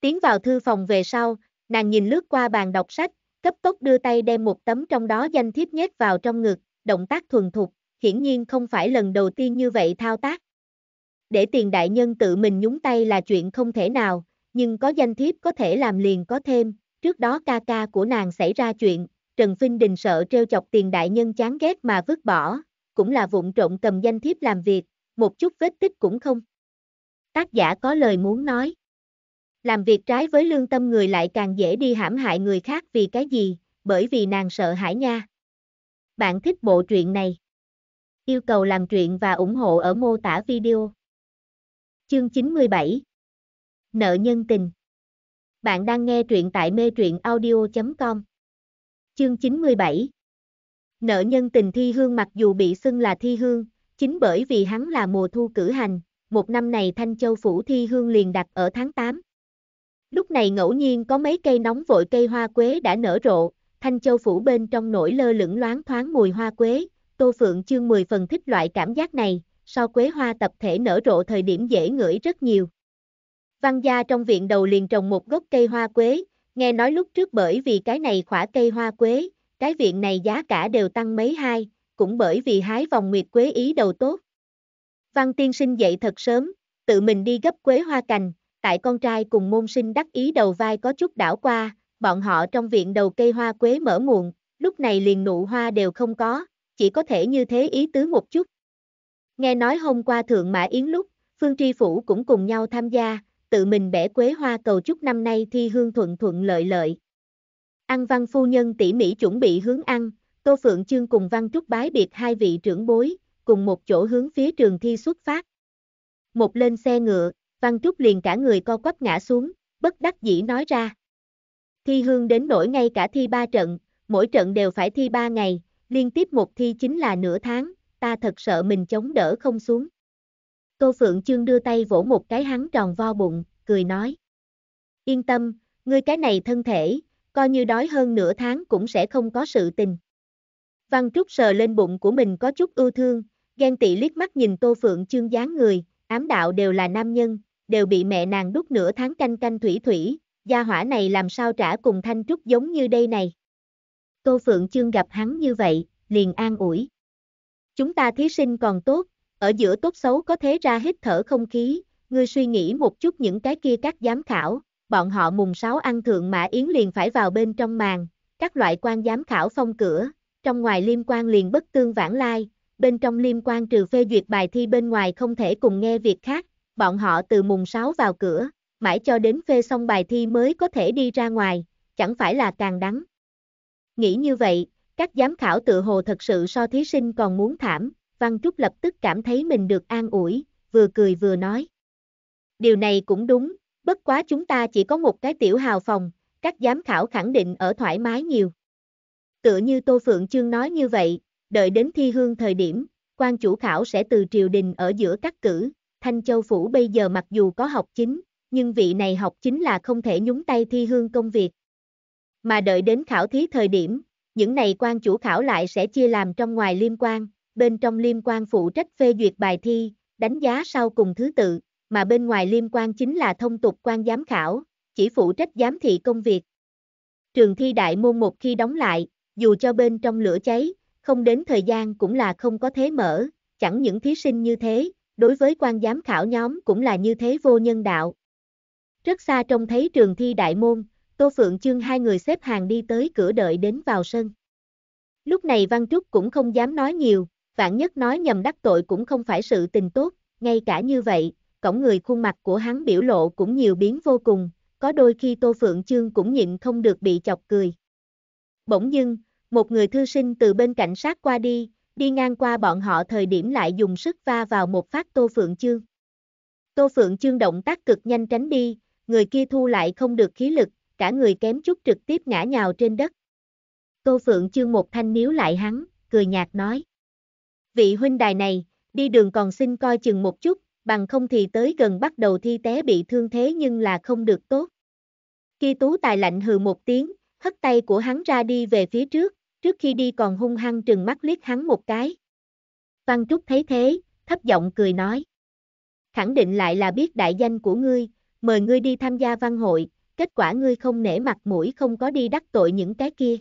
Tiến vào thư phòng về sau, nàng nhìn lướt qua bàn đọc sách, cấp tốc đưa tay đem một tấm trong đó danh thiếp nhét vào trong ngực, động tác thuần thục, hiển nhiên không phải lần đầu tiên như vậy thao tác để tiền đại nhân tự mình nhúng tay là chuyện không thể nào, nhưng có danh thiếp có thể làm liền có thêm, trước đó ca ca của nàng xảy ra chuyện, Trần Phinh Đình sợ treo chọc tiền đại nhân chán ghét mà vứt bỏ, cũng là vụng trộn cầm danh thiếp làm việc, một chút vết tích cũng không. Tác giả có lời muốn nói. Làm việc trái với lương tâm người lại càng dễ đi hãm hại người khác vì cái gì, bởi vì nàng sợ hãi nha. Bạn thích bộ truyện này? Yêu cầu làm truyện và ủng hộ ở mô tả video. Chương 97 Nợ nhân tình Bạn đang nghe truyện tại mê truyện audio.com Chương 97 Nợ nhân tình Thi Hương mặc dù bị xưng là Thi Hương, chính bởi vì hắn là mùa thu cử hành, một năm này Thanh Châu Phủ Thi Hương liền đặt ở tháng 8. Lúc này ngẫu nhiên có mấy cây nóng vội cây hoa quế đã nở rộ, Thanh Châu Phủ bên trong nổi lơ lửng loáng thoáng mùi hoa quế, Tô Phượng chương 10 phần thích loại cảm giác này, so quế hoa tập thể nở rộ thời điểm dễ ngửi rất nhiều. Văn gia trong viện đầu liền trồng một gốc cây hoa quế, nghe nói lúc trước bởi vì cái này khỏa cây hoa quế, cái viện này giá cả đều tăng mấy hai, cũng bởi vì hái vòng nguyệt quế ý đầu tốt. Văn tiên sinh dậy thật sớm, tự mình đi gấp quế hoa cành, tại con trai cùng môn sinh đắc ý đầu vai có chút đảo qua, bọn họ trong viện đầu cây hoa quế mở muộn, lúc này liền nụ hoa đều không có, chỉ có thể như thế ý tứ một chút. Nghe nói hôm qua Thượng Mã Yến lúc, Phương Tri Phủ cũng cùng nhau tham gia, tự mình bẻ quế hoa cầu chúc năm nay thi hương thuận thuận lợi lợi. Ăn văn phu nhân tỉ mỉ chuẩn bị hướng ăn, Tô Phượng Chương cùng văn trúc bái biệt hai vị trưởng bối, cùng một chỗ hướng phía trường thi xuất phát. Một lên xe ngựa, văn trúc liền cả người co quắp ngã xuống, bất đắc dĩ nói ra. Thi hương đến nổi ngay cả thi ba trận, mỗi trận đều phải thi ba ngày, liên tiếp một thi chính là nửa tháng, ta thật sợ mình chống đỡ không xuống. Tô Phượng Chương đưa tay vỗ một cái hắn tròn vo bụng, cười nói. Yên tâm, ngươi cái này thân thể, coi như đói hơn nửa tháng cũng sẽ không có sự tình. Văn Trúc sờ lên bụng của mình có chút ưu thương, ghen tị liếc mắt nhìn Tô Phượng Chương dáng người, ám đạo đều là nam nhân, đều bị mẹ nàng đút nửa tháng canh canh thủy thủy, gia hỏa này làm sao trả cùng Thanh Trúc giống như đây này. Tô Phượng Chương gặp hắn như vậy, liền an ủi. Chúng ta thí sinh còn tốt, ở giữa tốt xấu có thế ra hít thở không khí, ngươi suy nghĩ một chút những cái kia các giám khảo, bọn họ mùng 6 ăn thượng mã yến liền phải vào bên trong màn, các loại quan giám khảo phong cửa, trong ngoài liêm quan liền bất tương vãng lai, bên trong liêm quan trừ phê duyệt bài thi bên ngoài không thể cùng nghe việc khác, bọn họ từ mùng 6 vào cửa, mãi cho đến phê xong bài thi mới có thể đi ra ngoài, chẳng phải là càng đắng. Nghĩ như vậy, các giám khảo tự hồ thật sự so thí sinh còn muốn thảm, Văn Trúc lập tức cảm thấy mình được an ủi, vừa cười vừa nói. Điều này cũng đúng, bất quá chúng ta chỉ có một cái tiểu hào phòng, các giám khảo khẳng định ở thoải mái nhiều. Tựa như Tô Phượng Chương nói như vậy, đợi đến thi hương thời điểm, quan chủ khảo sẽ từ triều đình ở giữa các cử, Thanh Châu Phủ bây giờ mặc dù có học chính, nhưng vị này học chính là không thể nhúng tay thi hương công việc. Mà đợi đến khảo thí thời điểm, những này quan chủ khảo lại sẽ chia làm trong ngoài liên quan, bên trong liên quan phụ trách phê duyệt bài thi, đánh giá sau cùng thứ tự, mà bên ngoài liên quan chính là thông tục quan giám khảo, chỉ phụ trách giám thị công việc. Trường thi đại môn một khi đóng lại, dù cho bên trong lửa cháy, không đến thời gian cũng là không có thế mở, chẳng những thí sinh như thế, đối với quan giám khảo nhóm cũng là như thế vô nhân đạo. Rất xa trông thấy trường thi đại môn, Tô Phượng Chương hai người xếp hàng đi tới cửa đợi đến vào sân. Lúc này Văn Trúc cũng không dám nói nhiều, vạn nhất nói nhầm đắc tội cũng không phải sự tình tốt, ngay cả như vậy, cổng người khuôn mặt của hắn biểu lộ cũng nhiều biến vô cùng, có đôi khi Tô Phượng Chương cũng nhịn không được bị chọc cười. Bỗng dưng, một người thư sinh từ bên cảnh sát qua đi, đi ngang qua bọn họ thời điểm lại dùng sức va vào một phát Tô Phượng Chương. Tô Phượng Chương động tác cực nhanh tránh đi, người kia thu lại không được khí lực, cả người kém chút trực tiếp ngã nhào trên đất. Tô Phượng chương một thanh níu lại hắn, cười nhạt nói. Vị huynh đài này, đi đường còn xin coi chừng một chút, bằng không thì tới gần bắt đầu thi té bị thương thế nhưng là không được tốt. Khi tú tài lạnh hừ một tiếng, hất tay của hắn ra đi về phía trước, trước khi đi còn hung hăng trừng mắt liếc hắn một cái. Văn Trúc thấy thế, thấp giọng cười nói. Khẳng định lại là biết đại danh của ngươi, mời ngươi đi tham gia văn hội, kết quả ngươi không nể mặt mũi không có đi đắc tội những cái kia.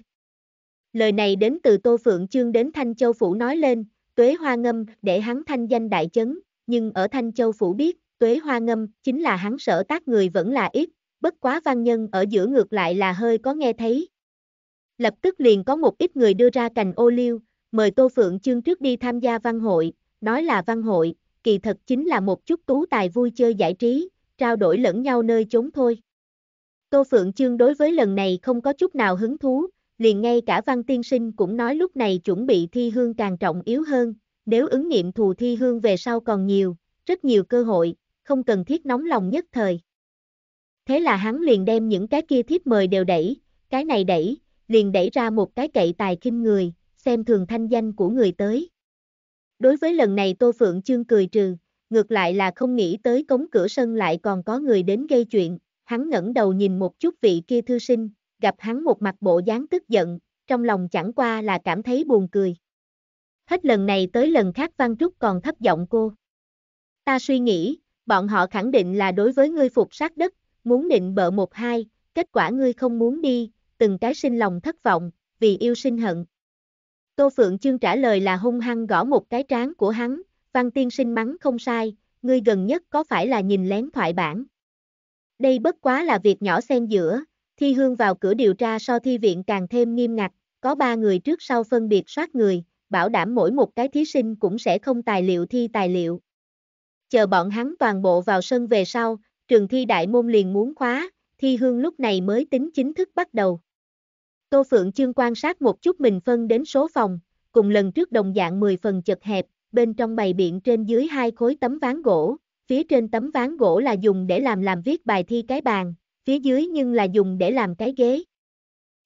Lời này đến từ Tô Phượng Chương đến Thanh Châu Phủ nói lên, Tuế Hoa Ngâm để hắn thanh danh đại chấn, nhưng ở Thanh Châu Phủ biết, Tuế Hoa Ngâm chính là hắn sở tác người vẫn là ít, bất quá văn nhân ở giữa ngược lại là hơi có nghe thấy. Lập tức liền có một ít người đưa ra cành ô liu, mời Tô Phượng Chương trước đi tham gia văn hội, nói là văn hội, kỳ thật chính là một chút tú tài vui chơi giải trí, trao đổi lẫn nhau nơi chốn thôi. Tô Phượng Chương đối với lần này không có chút nào hứng thú, liền ngay cả văn tiên sinh cũng nói lúc này chuẩn bị thi hương càng trọng yếu hơn, nếu ứng nghiệm thù thi hương về sau còn nhiều, rất nhiều cơ hội, không cần thiết nóng lòng nhất thời. Thế là hắn liền đem những cái kia thiếp mời đều đẩy, cái này đẩy, liền đẩy ra một cái cậy tài kim người, xem thường thanh danh của người tới. Đối với lần này Tô Phượng Chương cười trừ, ngược lại là không nghĩ tới cống cửa sân lại còn có người đến gây chuyện, Hắn ngẩng đầu nhìn một chút vị kia thư sinh, gặp hắn một mặt bộ dáng tức giận, trong lòng chẳng qua là cảm thấy buồn cười. Hết lần này tới lần khác Văn Trúc còn thấp giọng cô. Ta suy nghĩ, bọn họ khẳng định là đối với ngươi phục sát đất, muốn định bợ một hai, kết quả ngươi không muốn đi, từng cái sinh lòng thất vọng, vì yêu sinh hận. Tô Phượng Chương trả lời là hung hăng gõ một cái trán của hắn, Văn Tiên sinh mắng không sai, ngươi gần nhất có phải là nhìn lén thoại bản. Đây bất quá là việc nhỏ xen giữa, thi hương vào cửa điều tra so thi viện càng thêm nghiêm ngặt, có ba người trước sau phân biệt soát người, bảo đảm mỗi một cái thí sinh cũng sẽ không tài liệu thi tài liệu. Chờ bọn hắn toàn bộ vào sân về sau, trường thi đại môn liền muốn khóa, thi hương lúc này mới tính chính thức bắt đầu. Tô Phượng Chương quan sát một chút mình phân đến số phòng, cùng lần trước đồng dạng 10 phần chật hẹp, bên trong bày biện trên dưới hai khối tấm ván gỗ, Phía trên tấm ván gỗ là dùng để làm làm viết bài thi cái bàn, phía dưới nhưng là dùng để làm cái ghế.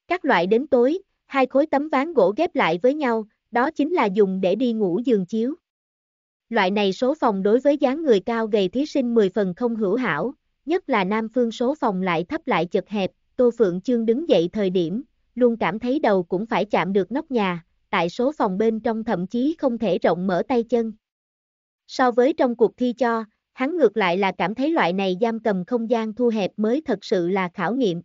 Các loại đến tối, hai khối tấm ván gỗ ghép lại với nhau, đó chính là dùng để đi ngủ giường chiếu. Loại này số phòng đối với dáng người cao gầy thí sinh 10 phần không hữu hảo, nhất là nam phương số phòng lại thấp lại chật hẹp, Tô Phượng Chương đứng dậy thời điểm, luôn cảm thấy đầu cũng phải chạm được nóc nhà, tại số phòng bên trong thậm chí không thể rộng mở tay chân. So với trong cuộc thi cho, hắn ngược lại là cảm thấy loại này giam cầm không gian thu hẹp mới thật sự là khảo nghiệm.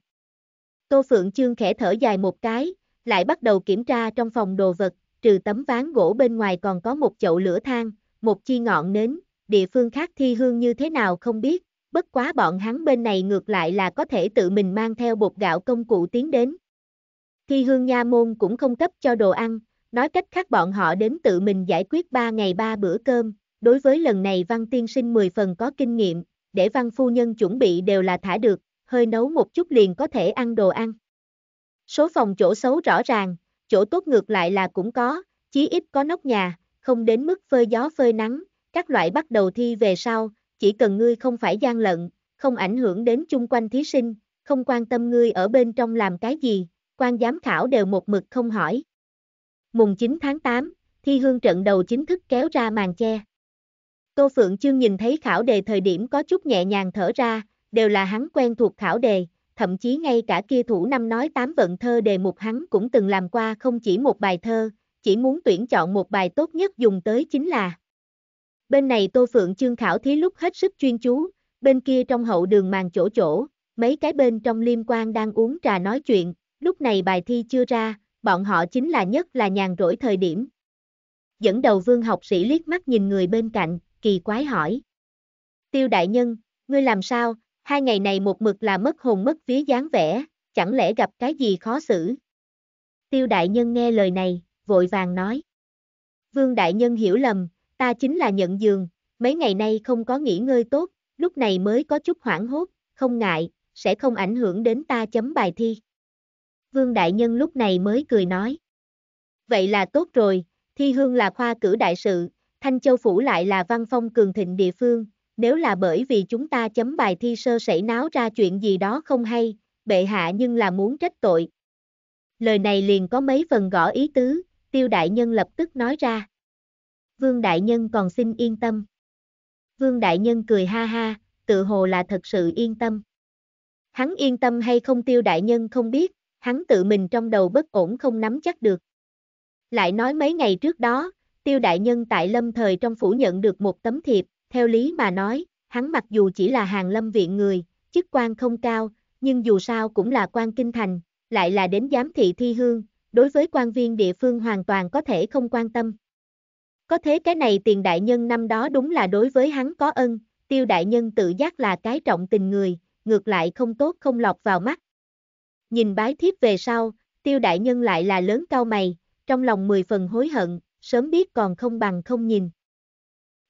Tô Phượng Chương khẽ thở dài một cái, lại bắt đầu kiểm tra trong phòng đồ vật, trừ tấm ván gỗ bên ngoài còn có một chậu lửa than, một chi ngọn nến, địa phương khác thi hương như thế nào không biết, bất quá bọn hắn bên này ngược lại là có thể tự mình mang theo bột gạo công cụ tiến đến. Thi hương nha môn cũng không cấp cho đồ ăn, nói cách khác bọn họ đến tự mình giải quyết 3 ngày 3 bữa cơm, đối với lần này văn tiên sinh 10 phần có kinh nghiệm, để văn phu nhân chuẩn bị đều là thả được, hơi nấu một chút liền có thể ăn đồ ăn. Số phòng chỗ xấu rõ ràng, chỗ tốt ngược lại là cũng có, chí ít có nóc nhà, không đến mức phơi gió phơi nắng, các loại bắt đầu thi về sau, chỉ cần ngươi không phải gian lận, không ảnh hưởng đến chung quanh thí sinh, không quan tâm ngươi ở bên trong làm cái gì, quan giám khảo đều một mực không hỏi. Mùng 9 tháng 8, thi hương trận đầu chính thức kéo ra màn che. Tô Phượng Chương nhìn thấy khảo đề thời điểm có chút nhẹ nhàng thở ra, đều là hắn quen thuộc khảo đề, thậm chí ngay cả kia thủ năm nói tám vận thơ đề mục hắn cũng từng làm qua không chỉ một bài thơ, chỉ muốn tuyển chọn một bài tốt nhất dùng tới chính là. Bên này Tô Phượng Chương khảo thí lúc hết sức chuyên chú, bên kia trong hậu đường màn chỗ chỗ, mấy cái bên trong liêm quan đang uống trà nói chuyện, lúc này bài thi chưa ra, bọn họ chính là nhất là nhàn rỗi thời điểm. Dẫn đầu vương học sĩ liếc mắt nhìn người bên cạnh, kỳ quái hỏi. Tiêu đại nhân, ngươi làm sao, hai ngày này một mực là mất hồn mất vía dáng vẻ, chẳng lẽ gặp cái gì khó xử? Tiêu đại nhân nghe lời này, vội vàng nói. Vương đại nhân hiểu lầm, ta chính là nhận giường, mấy ngày nay không có nghỉ ngơi tốt, lúc này mới có chút hoảng hốt, không ngại, sẽ không ảnh hưởng đến ta chấm bài thi. Vương đại nhân lúc này mới cười nói. Vậy là tốt rồi, thi hương là khoa cử đại sự, Thanh Châu Phủ lại là văn phong cường thịnh địa phương, nếu là bởi vì chúng ta chấm bài thi sơ sẩy náo ra chuyện gì đó không hay, bệ hạ nhưng là muốn trách tội. Lời này liền có mấy phần gõ ý tứ, tiêu đại nhân lập tức nói ra. Vương đại nhân còn xin yên tâm. Vương đại nhân cười ha ha, tự hồ là thật sự yên tâm. Hắn yên tâm hay không tiêu đại nhân không biết, hắn tự mình trong đầu bất ổn không nắm chắc được. Lại nói mấy ngày trước đó, tiêu đại nhân tại lâm thời trong phủ nhận được một tấm thiệp, theo lý mà nói, hắn mặc dù chỉ là hàng lâm viện người, chức quan không cao, nhưng dù sao cũng là quan kinh thành, lại là đến giám thị thi hương, đối với quan viên địa phương hoàn toàn có thể không quan tâm. Có thế cái này tiền đại nhân năm đó đúng là đối với hắn có ân, tiêu đại nhân tự giác là cái trọng tình người, ngược lại không tốt không lọt vào mắt. Nhìn bái thiếp về sau, tiêu đại nhân lại là lớn cao mày, trong lòng mười phần hối hận, sớm biết còn không bằng không nhìn.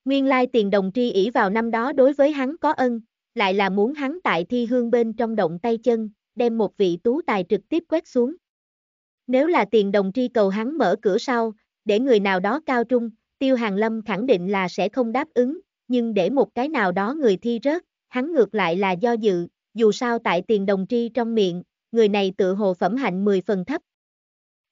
Nguyên lai tiền đồng tri ỷ vào năm đó đối với hắn có ân, lại là muốn hắn tại thi hương bên trong động tay chân, đem một vị tú tài trực tiếp quét xuống. Nếu là tiền đồng tri cầu hắn mở cửa sau, để người nào đó cao trung, tiêu hàng lâm khẳng định là sẽ không đáp ứng, nhưng để một cái nào đó người thi rớt, hắn ngược lại là do dự, dù sao tại tiền đồng tri trong miệng, người này tự hồ phẩm hạnh 10 phần thấp.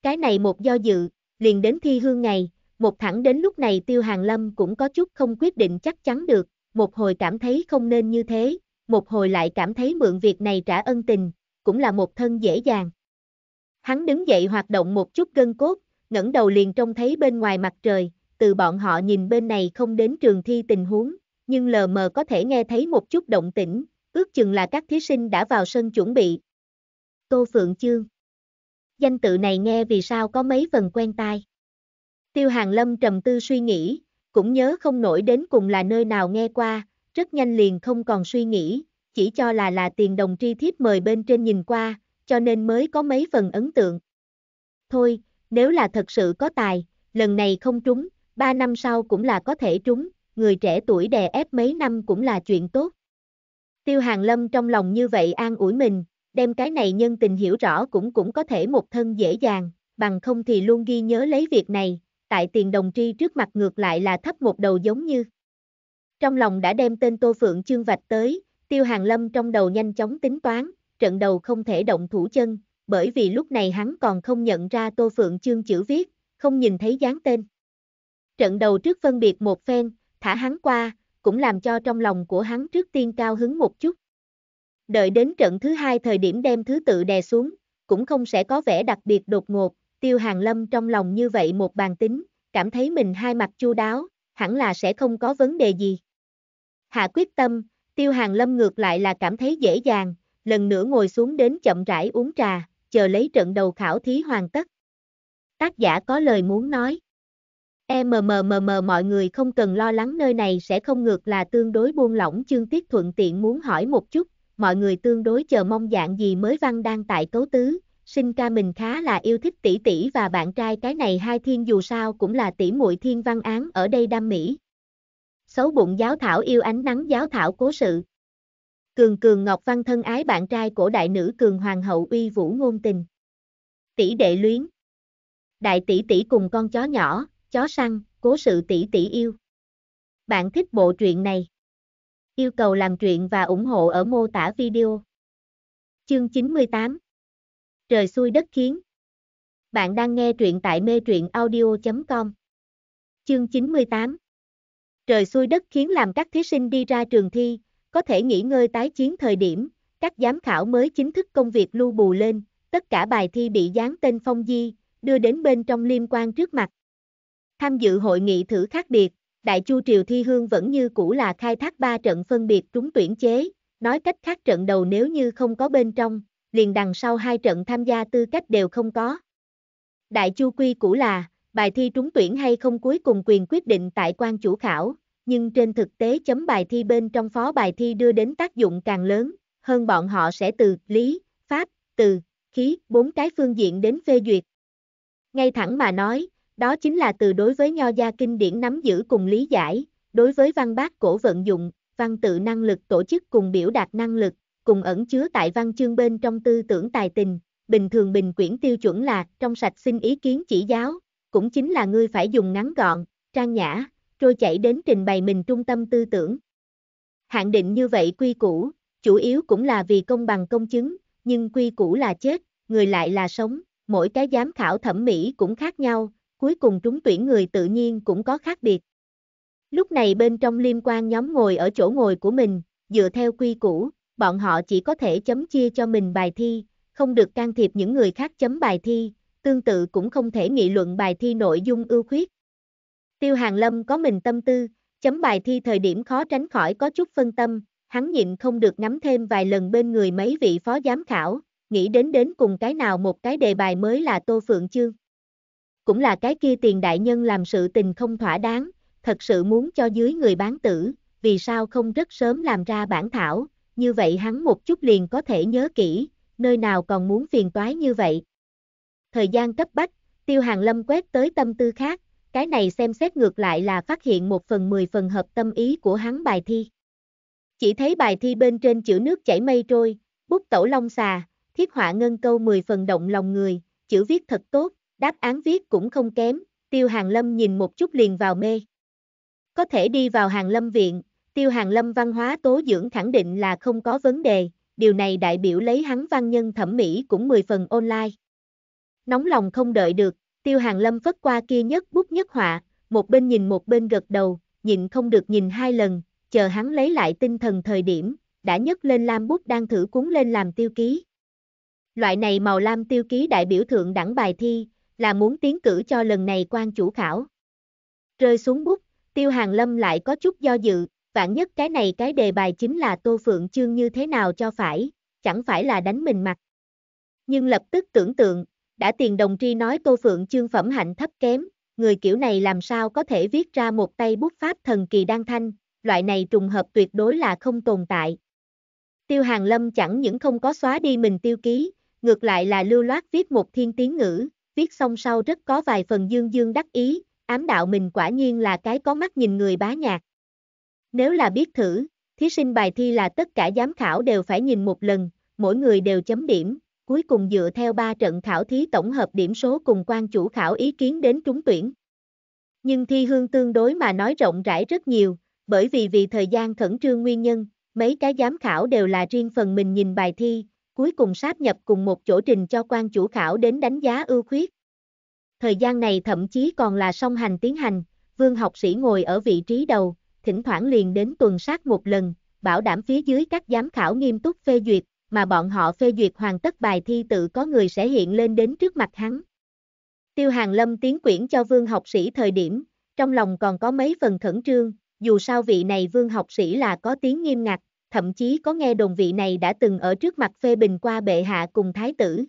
Cái này một do dự, liền đến thi hương ngày, một thẳng đến lúc này Tiêu Hàng Lâm cũng có chút không quyết định chắc chắn được, một hồi cảm thấy không nên như thế, một hồi lại cảm thấy mượn việc này trả ân tình, cũng là một thân dễ dàng. Hắn đứng dậy hoạt động một chút gân cốt, ngẩng đầu liền trông thấy bên ngoài mặt trời, từ bọn họ nhìn bên này không đến trường thi tình huống, nhưng lờ mờ có thể nghe thấy một chút động tĩnh, ước chừng là các thí sinh đã vào sân chuẩn bị. Tô Phượng Chương danh tự này nghe vì sao có mấy phần quen tai. Tiêu Hàng Lâm trầm tư suy nghĩ, cũng nhớ không nổi đến cùng là nơi nào nghe qua, rất nhanh liền không còn suy nghĩ, chỉ cho là là tiền đồng tri thiếp mời bên trên nhìn qua, cho nên mới có mấy phần ấn tượng. Thôi, nếu là thật sự có tài, lần này không trúng, ba năm sau cũng là có thể trúng, người trẻ tuổi đè ép mấy năm cũng là chuyện tốt. Tiêu Hàng Lâm trong lòng như vậy an ủi mình, đem cái này nhân tình hiểu rõ cũng cũng có thể một thân dễ dàng, bằng không thì luôn ghi nhớ lấy việc này, tại tiền đồng tri trước mặt ngược lại là thấp một đầu giống như. Trong lòng đã đem tên Tô Phượng chương vạch tới, Tiêu Hàng Lâm trong đầu nhanh chóng tính toán, trận đầu không thể động thủ chân, bởi vì lúc này hắn còn không nhận ra Tô Phượng chương chữ viết, không nhìn thấy dáng tên. Trận đầu trước phân biệt một phen, thả hắn qua, cũng làm cho trong lòng của hắn trước tiên cao hứng một chút đợi đến trận thứ hai thời điểm đem thứ tự đè xuống, cũng không sẽ có vẻ đặc biệt đột ngột, tiêu hàng lâm trong lòng như vậy một bàn tính, cảm thấy mình hai mặt chu đáo, hẳn là sẽ không có vấn đề gì. Hạ quyết tâm, tiêu hàng lâm ngược lại là cảm thấy dễ dàng, lần nữa ngồi xuống đến chậm rãi uống trà, chờ lấy trận đầu khảo thí hoàn tất. Tác giả có lời muốn nói. MMMM e mọi người không cần lo lắng nơi này sẽ không ngược là tương đối buông lỏng chương tiết thuận tiện muốn hỏi một chút, mọi người tương đối chờ mong dạng gì mới văn đang tại cấu tứ, sinh ca mình khá là yêu thích tỷ tỷ và bạn trai cái này hai thiên dù sao cũng là tỷ muội thiên văn án ở đây đam mỹ. Xấu bụng giáo thảo yêu ánh nắng giáo thảo cố sự. Cường cường ngọc văn thân ái bạn trai cổ đại nữ cường hoàng hậu uy vũ ngôn tình. Tỷ đệ luyến. Đại tỷ tỷ cùng con chó nhỏ, chó săn, cố sự tỷ tỷ yêu. Bạn thích bộ truyện này? Yêu cầu làm chuyện và ủng hộ ở mô tả video. Chương 98 Trời xuôi đất khiến Bạn đang nghe truyện tại mê truyện audio.com Chương 98 Trời xuôi đất khiến làm các thí sinh đi ra trường thi, có thể nghỉ ngơi tái chiến thời điểm, các giám khảo mới chính thức công việc lưu bù lên, tất cả bài thi bị dán tên phong di, đưa đến bên trong liên quan trước mặt. Tham dự hội nghị thử khác biệt, Đại Chu Triều Thi Hương vẫn như cũ là khai thác ba trận phân biệt trúng tuyển chế, nói cách khác trận đầu nếu như không có bên trong, liền đằng sau hai trận tham gia tư cách đều không có. Đại Chu Quy cũ là, bài thi trúng tuyển hay không cuối cùng quyền quyết định tại quan chủ khảo, nhưng trên thực tế chấm bài thi bên trong phó bài thi đưa đến tác dụng càng lớn, hơn bọn họ sẽ từ lý, pháp, từ, khí, bốn cái phương diện đến phê duyệt. Ngay thẳng mà nói, đó chính là từ đối với Nho gia kinh điển nắm giữ cùng lý giải, đối với văn bát cổ vận dụng, văn tự năng lực tổ chức cùng biểu đạt năng lực, cùng ẩn chứa tại văn chương bên trong tư tưởng tài tình, bình thường bình quyển tiêu chuẩn là trong sạch xin ý kiến chỉ giáo, cũng chính là ngươi phải dùng ngắn gọn, trang nhã, trôi chảy đến trình bày mình trung tâm tư tưởng. Hạn định như vậy quy củ, chủ yếu cũng là vì công bằng công chứng, nhưng quy củ là chết, người lại là sống, mỗi cái giám khảo thẩm mỹ cũng khác nhau, cuối cùng trúng tuyển người tự nhiên cũng có khác biệt. Lúc này bên trong liên quan nhóm ngồi ở chỗ ngồi của mình, dựa theo quy củ, bọn họ chỉ có thể chấm chia cho mình bài thi, không được can thiệp những người khác chấm bài thi, tương tự cũng không thể nghị luận bài thi nội dung ưu khuyết. Tiêu Hàng Lâm có mình tâm tư, chấm bài thi thời điểm khó tránh khỏi có chút phân tâm, hắn nhịn không được nắm thêm vài lần bên người mấy vị phó giám khảo, nghĩ đến đến cùng cái nào một cái đề bài mới là Tô Phượng Chương cũng là cái kia tiền đại nhân làm sự tình không thỏa đáng, thật sự muốn cho dưới người bán tử, vì sao không rất sớm làm ra bản thảo, như vậy hắn một chút liền có thể nhớ kỹ, nơi nào còn muốn phiền toái như vậy. Thời gian cấp bách, tiêu hàng lâm quét tới tâm tư khác, cái này xem xét ngược lại là phát hiện một phần mười phần hợp tâm ý của hắn bài thi. Chỉ thấy bài thi bên trên chữ nước chảy mây trôi, bút tẩu long xà, thiết họa ngân câu mười phần động lòng người, chữ viết thật tốt, đáp án viết cũng không kém, Tiêu Hàng Lâm nhìn một chút liền vào mê. Có thể đi vào Hàng Lâm viện, Tiêu Hàng Lâm văn hóa tố dưỡng khẳng định là không có vấn đề, điều này đại biểu lấy hắn văn nhân thẩm mỹ cũng 10 phần online. Nóng lòng không đợi được, Tiêu Hàng Lâm vất qua kia nhất bút nhất họa, một bên nhìn một bên gật đầu, nhìn không được nhìn hai lần, chờ hắn lấy lại tinh thần thời điểm, đã nhấc lên lam bút đang thử cuốn lên làm tiêu ký. Loại này màu lam tiêu ký đại biểu thượng đẳng bài thi, là muốn tiến cử cho lần này quan chủ khảo. Rơi xuống bút, Tiêu Hàng Lâm lại có chút do dự, vạn nhất cái này cái đề bài chính là Tô Phượng Chương như thế nào cho phải, chẳng phải là đánh mình mặt. Nhưng lập tức tưởng tượng, đã tiền đồng tri nói Tô Phượng Chương phẩm hạnh thấp kém, người kiểu này làm sao có thể viết ra một tay bút pháp thần kỳ đan thanh, loại này trùng hợp tuyệt đối là không tồn tại. Tiêu Hàng Lâm chẳng những không có xóa đi mình tiêu ký, ngược lại là lưu loát viết một thiên tiếng ngữ, viết xong sau rất có vài phần dương dương đắc ý, ám đạo mình quả nhiên là cái có mắt nhìn người bá nhạc. Nếu là biết thử, thí sinh bài thi là tất cả giám khảo đều phải nhìn một lần, mỗi người đều chấm điểm, cuối cùng dựa theo 3 trận khảo thí tổng hợp điểm số cùng quan chủ khảo ý kiến đến trúng tuyển. Nhưng thi hương tương đối mà nói rộng rãi rất nhiều, bởi vì vì thời gian khẩn trương nguyên nhân, mấy cái giám khảo đều là riêng phần mình nhìn bài thi, cuối cùng sáp nhập cùng một chỗ trình cho quan chủ khảo đến đánh giá ưu khuyết. Thời gian này thậm chí còn là song hành tiến hành, vương học sĩ ngồi ở vị trí đầu, thỉnh thoảng liền đến tuần sát một lần, bảo đảm phía dưới các giám khảo nghiêm túc phê duyệt, mà bọn họ phê duyệt hoàn tất bài thi tự có người sẽ hiện lên đến trước mặt hắn. Tiêu Hàng Lâm tiến quyển cho vương học sĩ thời điểm, trong lòng còn có mấy phần khẩn trương, dù sao vị này vương học sĩ là có tiếng nghiêm ngặt, thậm chí có nghe đồng vị này đã từng ở trước mặt phê bình qua bệ hạ cùng thái tử.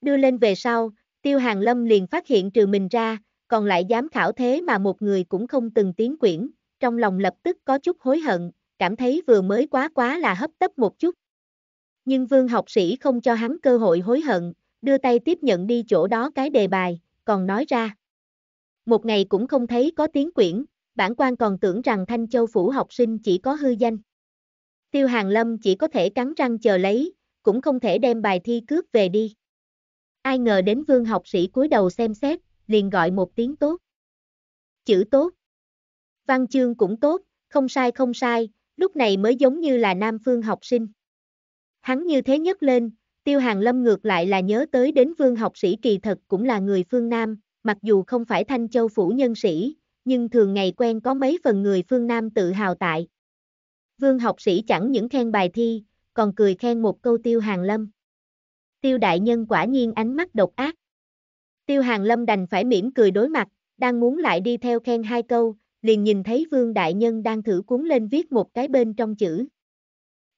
Đưa lên về sau, Tiêu Hàng Lâm liền phát hiện trừ mình ra, còn lại dám khảo thế mà một người cũng không từng tiến quyển, trong lòng lập tức có chút hối hận, cảm thấy vừa mới quá quá là hấp tấp một chút. Nhưng vương học sĩ không cho hắn cơ hội hối hận, đưa tay tiếp nhận đi chỗ đó cái đề bài, còn nói ra. Một ngày cũng không thấy có tiếng quyển, bản quan còn tưởng rằng Thanh Châu Phủ học sinh chỉ có hư danh. Tiêu Hàng Lâm chỉ có thể cắn răng chờ lấy, cũng không thể đem bài thi cướp về đi. Ai ngờ đến vương học sĩ cúi đầu xem xét, liền gọi một tiếng tốt. Chữ tốt. Văn chương cũng tốt, không sai không sai, lúc này mới giống như là nam phương học sinh. Hắn như thế nhất lên, tiêu hàng lâm ngược lại là nhớ tới đến vương học sĩ kỳ thật cũng là người phương Nam, mặc dù không phải thanh châu phủ nhân sĩ, nhưng thường ngày quen có mấy phần người phương Nam tự hào tại. Vương học sĩ chẳng những khen bài thi, còn cười khen một câu tiêu hàng lâm. Tiêu đại nhân quả nhiên ánh mắt độc ác. Tiêu hàng lâm đành phải mỉm cười đối mặt, đang muốn lại đi theo khen hai câu, liền nhìn thấy vương đại nhân đang thử cuốn lên viết một cái bên trong chữ.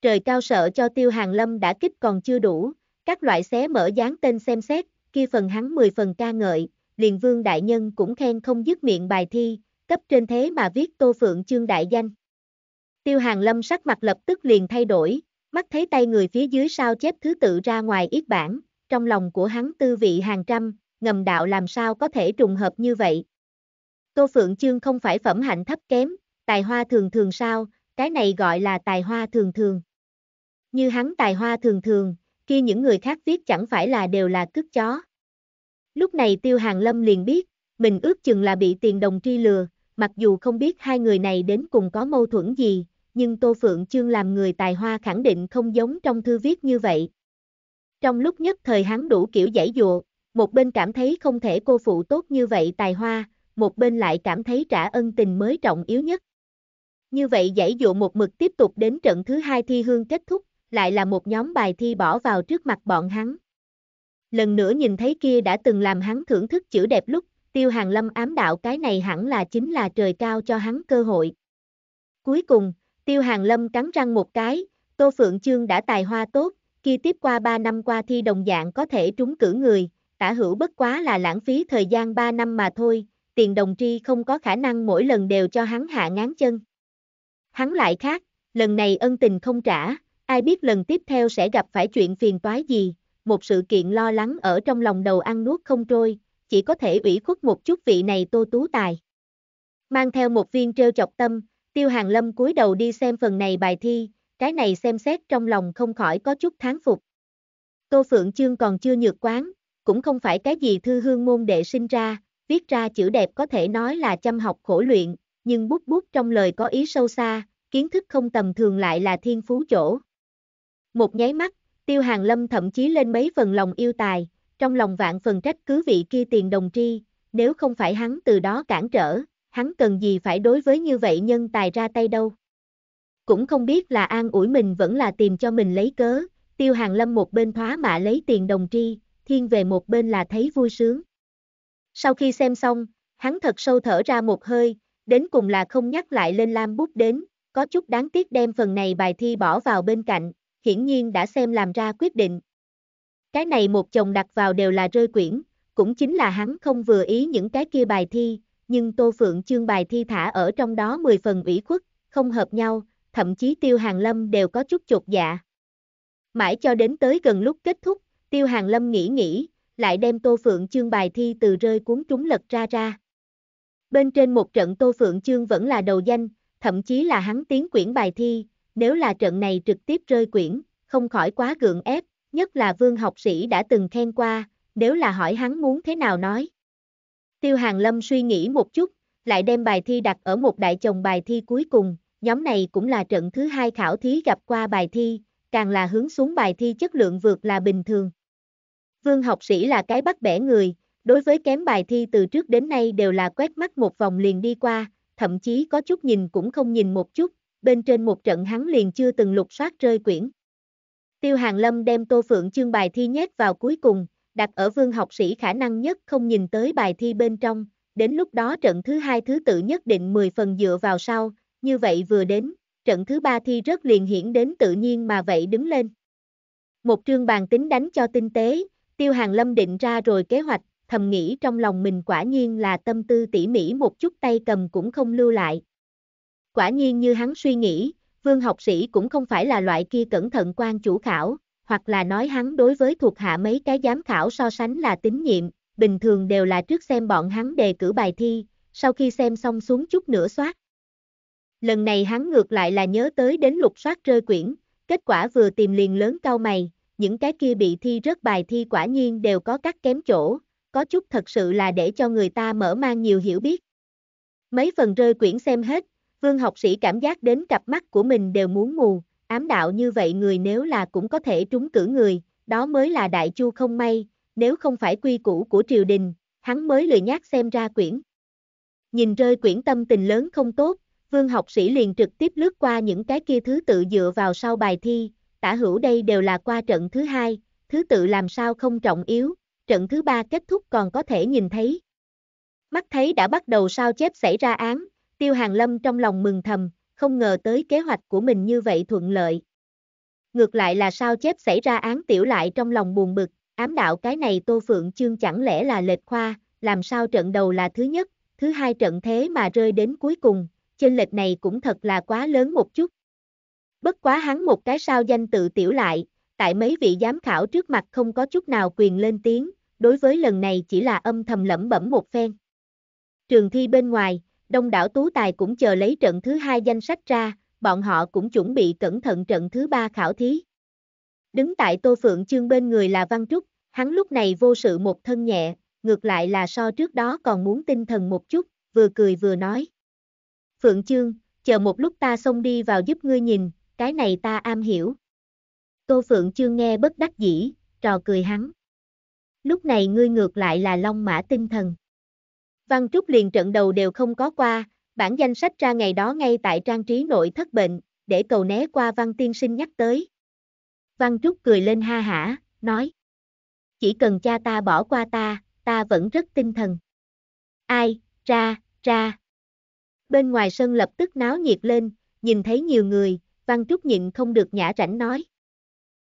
Trời cao sợ cho tiêu hàng lâm đã kích còn chưa đủ, các loại xé mở dán tên xem xét, kia phần hắn 10 phần ca ngợi, liền vương đại nhân cũng khen không dứt miệng bài thi, cấp trên thế mà viết tô phượng chương đại danh. Tiêu hàng lâm sắc mặt lập tức liền thay đổi, mắt thấy tay người phía dưới sao chép thứ tự ra ngoài ít bản, trong lòng của hắn tư vị hàng trăm, ngầm đạo làm sao có thể trùng hợp như vậy. Tô Phượng Chương không phải phẩm hạnh thấp kém, tài hoa thường thường sao, cái này gọi là tài hoa thường thường. Như hắn tài hoa thường thường, kia những người khác viết chẳng phải là đều là cứt chó. Lúc này Tiêu Hàng Lâm liền biết, mình ước chừng là bị tiền đồng tri lừa, mặc dù không biết hai người này đến cùng có mâu thuẫn gì, nhưng Tô Phượng Chương làm người tài hoa khẳng định không giống trong thư viết như vậy. Trong lúc nhất thời hắn đủ kiểu giải dụa, một bên cảm thấy không thể cô phụ tốt như vậy tài hoa, một bên lại cảm thấy trả ân tình mới trọng yếu nhất. Như vậy giải dụ một mực tiếp tục đến trận thứ hai thi hương kết thúc, lại là một nhóm bài thi bỏ vào trước mặt bọn hắn. Lần nữa nhìn thấy kia đã từng làm hắn thưởng thức chữ đẹp lúc, tiêu hàng lâm ám đạo cái này hẳn là chính là trời cao cho hắn cơ hội. Cuối cùng, Tiêu Hàng Lâm cắn răng một cái, Tô Phượng Chương đã tài hoa tốt, kia tiếp qua 3 năm qua thi đồng dạng có thể trúng cử người, tả hữu bất quá là lãng phí thời gian 3 năm mà thôi, tiền đồng tri không có khả năng mỗi lần đều cho hắn hạ ngán chân. Hắn lại khác, lần này ân tình không trả, ai biết lần tiếp theo sẽ gặp phải chuyện phiền toái gì, một sự kiện lo lắng ở trong lòng đầu ăn nuốt không trôi, chỉ có thể ủy khuất một chút vị này tô tú tài. Mang theo một viên trêu chọc tâm, Tiêu Hàng Lâm cúi đầu đi xem phần này bài thi, cái này xem xét trong lòng không khỏi có chút tháng phục. Tô Phượng Chương còn chưa nhược quán, cũng không phải cái gì thư hương môn đệ sinh ra, viết ra chữ đẹp có thể nói là chăm học khổ luyện, nhưng bút bút trong lời có ý sâu xa, kiến thức không tầm thường lại là thiên phú chỗ. Một nháy mắt, Tiêu Hàng Lâm thậm chí lên mấy phần lòng yêu tài, trong lòng vạn phần trách cứ vị kia tiền đồng tri, nếu không phải hắn từ đó cản trở, hắn cần gì phải đối với như vậy nhân tài ra tay đâu. Cũng không biết là an ủi mình vẫn là tìm cho mình lấy cớ, tiêu hàng lâm một bên thoá mạ lấy tiền đồng tri, thiên về một bên là thấy vui sướng. Sau khi xem xong, hắn thật sâu thở ra một hơi, đến cùng là không nhắc lại lên lam bút đến, có chút đáng tiếc đem phần này bài thi bỏ vào bên cạnh, hiển nhiên đã xem làm ra quyết định. Cái này một chồng đặt vào đều là rơi quyển, cũng chính là hắn không vừa ý những cái kia bài thi, nhưng Tô Phượng chương bài thi thả ở trong đó 10 phần ủy khuất, không hợp nhau, thậm chí Tiêu Hàng Lâm đều có chút chột dạ. Mãi cho đến tới gần lúc kết thúc, Tiêu Hàng Lâm nghĩ nghĩ, lại đem Tô Phượng chương bài thi từ rơi cuốn trúng lật ra ra. Bên trên một trận Tô Phượng chương vẫn là đầu danh, thậm chí là hắn tiến quyển bài thi, nếu là trận này trực tiếp rơi quyển, không khỏi quá gượng ép, nhất là vương học sĩ đã từng khen qua, nếu là hỏi hắn muốn thế nào nói. Tiêu Hàng Lâm suy nghĩ một chút, lại đem bài thi đặt ở một đại chồng bài thi cuối cùng, nhóm này cũng là trận thứ hai khảo thí gặp qua bài thi, càng là hướng xuống bài thi chất lượng vượt là bình thường. Vương học sĩ là cái bắt bẻ người, đối với kém bài thi từ trước đến nay đều là quét mắt một vòng liền đi qua, thậm chí có chút nhìn cũng không nhìn một chút, bên trên một trận hắn liền chưa từng lục soát rơi quyển. Tiêu Hàng Lâm đem Tô Phượng chương bài thi nhét vào cuối cùng, đặt ở vương học sĩ khả năng nhất không nhìn tới bài thi bên trong, đến lúc đó trận thứ hai thứ tự nhất định 10 phần dựa vào sau, như vậy vừa đến, trận thứ ba thi rất liền hiển đến tự nhiên mà vậy đứng lên. Một trương bàn tính đánh cho tinh tế, tiêu hàng lâm định ra rồi kế hoạch, thầm nghĩ trong lòng mình quả nhiên là tâm tư tỉ mỉ một chút tay cầm cũng không lưu lại. Quả nhiên như hắn suy nghĩ, vương học sĩ cũng không phải là loại kia cẩn thận quan chủ khảo, hoặc là nói hắn đối với thuộc hạ mấy cái giám khảo so sánh là tín nhiệm, bình thường đều là trước xem bọn hắn đề cử bài thi, sau khi xem xong xuống chút nữa soát. Lần này hắn ngược lại là nhớ tới đến lục soát rơi quyển, kết quả vừa tìm liền lớn cao mày, những cái kia bị thi rớt bài thi quả nhiên đều có các kém chỗ, có chút thật sự là để cho người ta mở mang nhiều hiểu biết. Mấy phần rơi quyển xem hết, vương học sĩ cảm giác đến cặp mắt của mình đều muốn mù, ám đạo như vậy người nếu là cũng có thể trúng cử người, đó mới là đại chu không may, nếu không phải quy củ của triều đình, hắn mới lười nhát xem ra quyển. Nhìn rơi quyển tâm tình lớn không tốt, vương học sĩ liền trực tiếp lướt qua những cái kia thứ tự dựa vào sau bài thi, tả hữu đây đều là qua trận thứ hai, thứ tự làm sao không trọng yếu, trận thứ ba kết thúc còn có thể nhìn thấy. Mắt thấy đã bắt đầu sao chép xảy ra án, tiêu hàng lâm trong lòng mừng thầm, không ngờ tới kế hoạch của mình như vậy thuận lợi. Ngược lại là sao chép xảy ra án tiểu lại trong lòng buồn bực, ám đạo cái này Tô Phượng Chương chẳng lẽ là lệch khoa, làm sao trận đầu là thứ nhất, thứ hai trận thế mà rơi đến cuối cùng, trên lệch này cũng thật là quá lớn một chút. Bất quá hắn một cái sao danh tự tiểu lại, tại mấy vị giám khảo trước mặt không có chút nào quyền lên tiếng, đối với lần này chỉ là âm thầm lẩm bẩm một phen. Trường thi bên ngoài, đông đảo tú tài cũng chờ lấy trận thứ hai danh sách ra, bọn họ cũng chuẩn bị cẩn thận trận thứ ba khảo thí. Đứng tại Tô Phượng Chương bên người là Văn Trúc, hắn lúc này vô sự một thân nhẹ, ngược lại là so trước đó còn muốn tinh thần một chút, vừa cười vừa nói. Phượng Chương, chờ một lúc ta xông đi vào giúp ngươi nhìn, cái này ta am hiểu. Tô Phượng Chương nghe bất đắc dĩ, trò cười hắn. Lúc này ngươi ngược lại là long mã tinh thần. Văn Trúc liền trận đầu đều không có qua, bản danh sách ra ngày đó ngay tại trang trí nội thất bệnh, để cầu né qua Văn Tiên Sinh nhắc tới. Văn Trúc cười lên ha hả, nói. Chỉ cần cha ta bỏ qua ta, ta vẫn rất tinh thần. Ai, ra, ra. Bên ngoài sân lập tức náo nhiệt lên, nhìn thấy nhiều người, Văn Trúc nhịn không được nhã rảnh nói.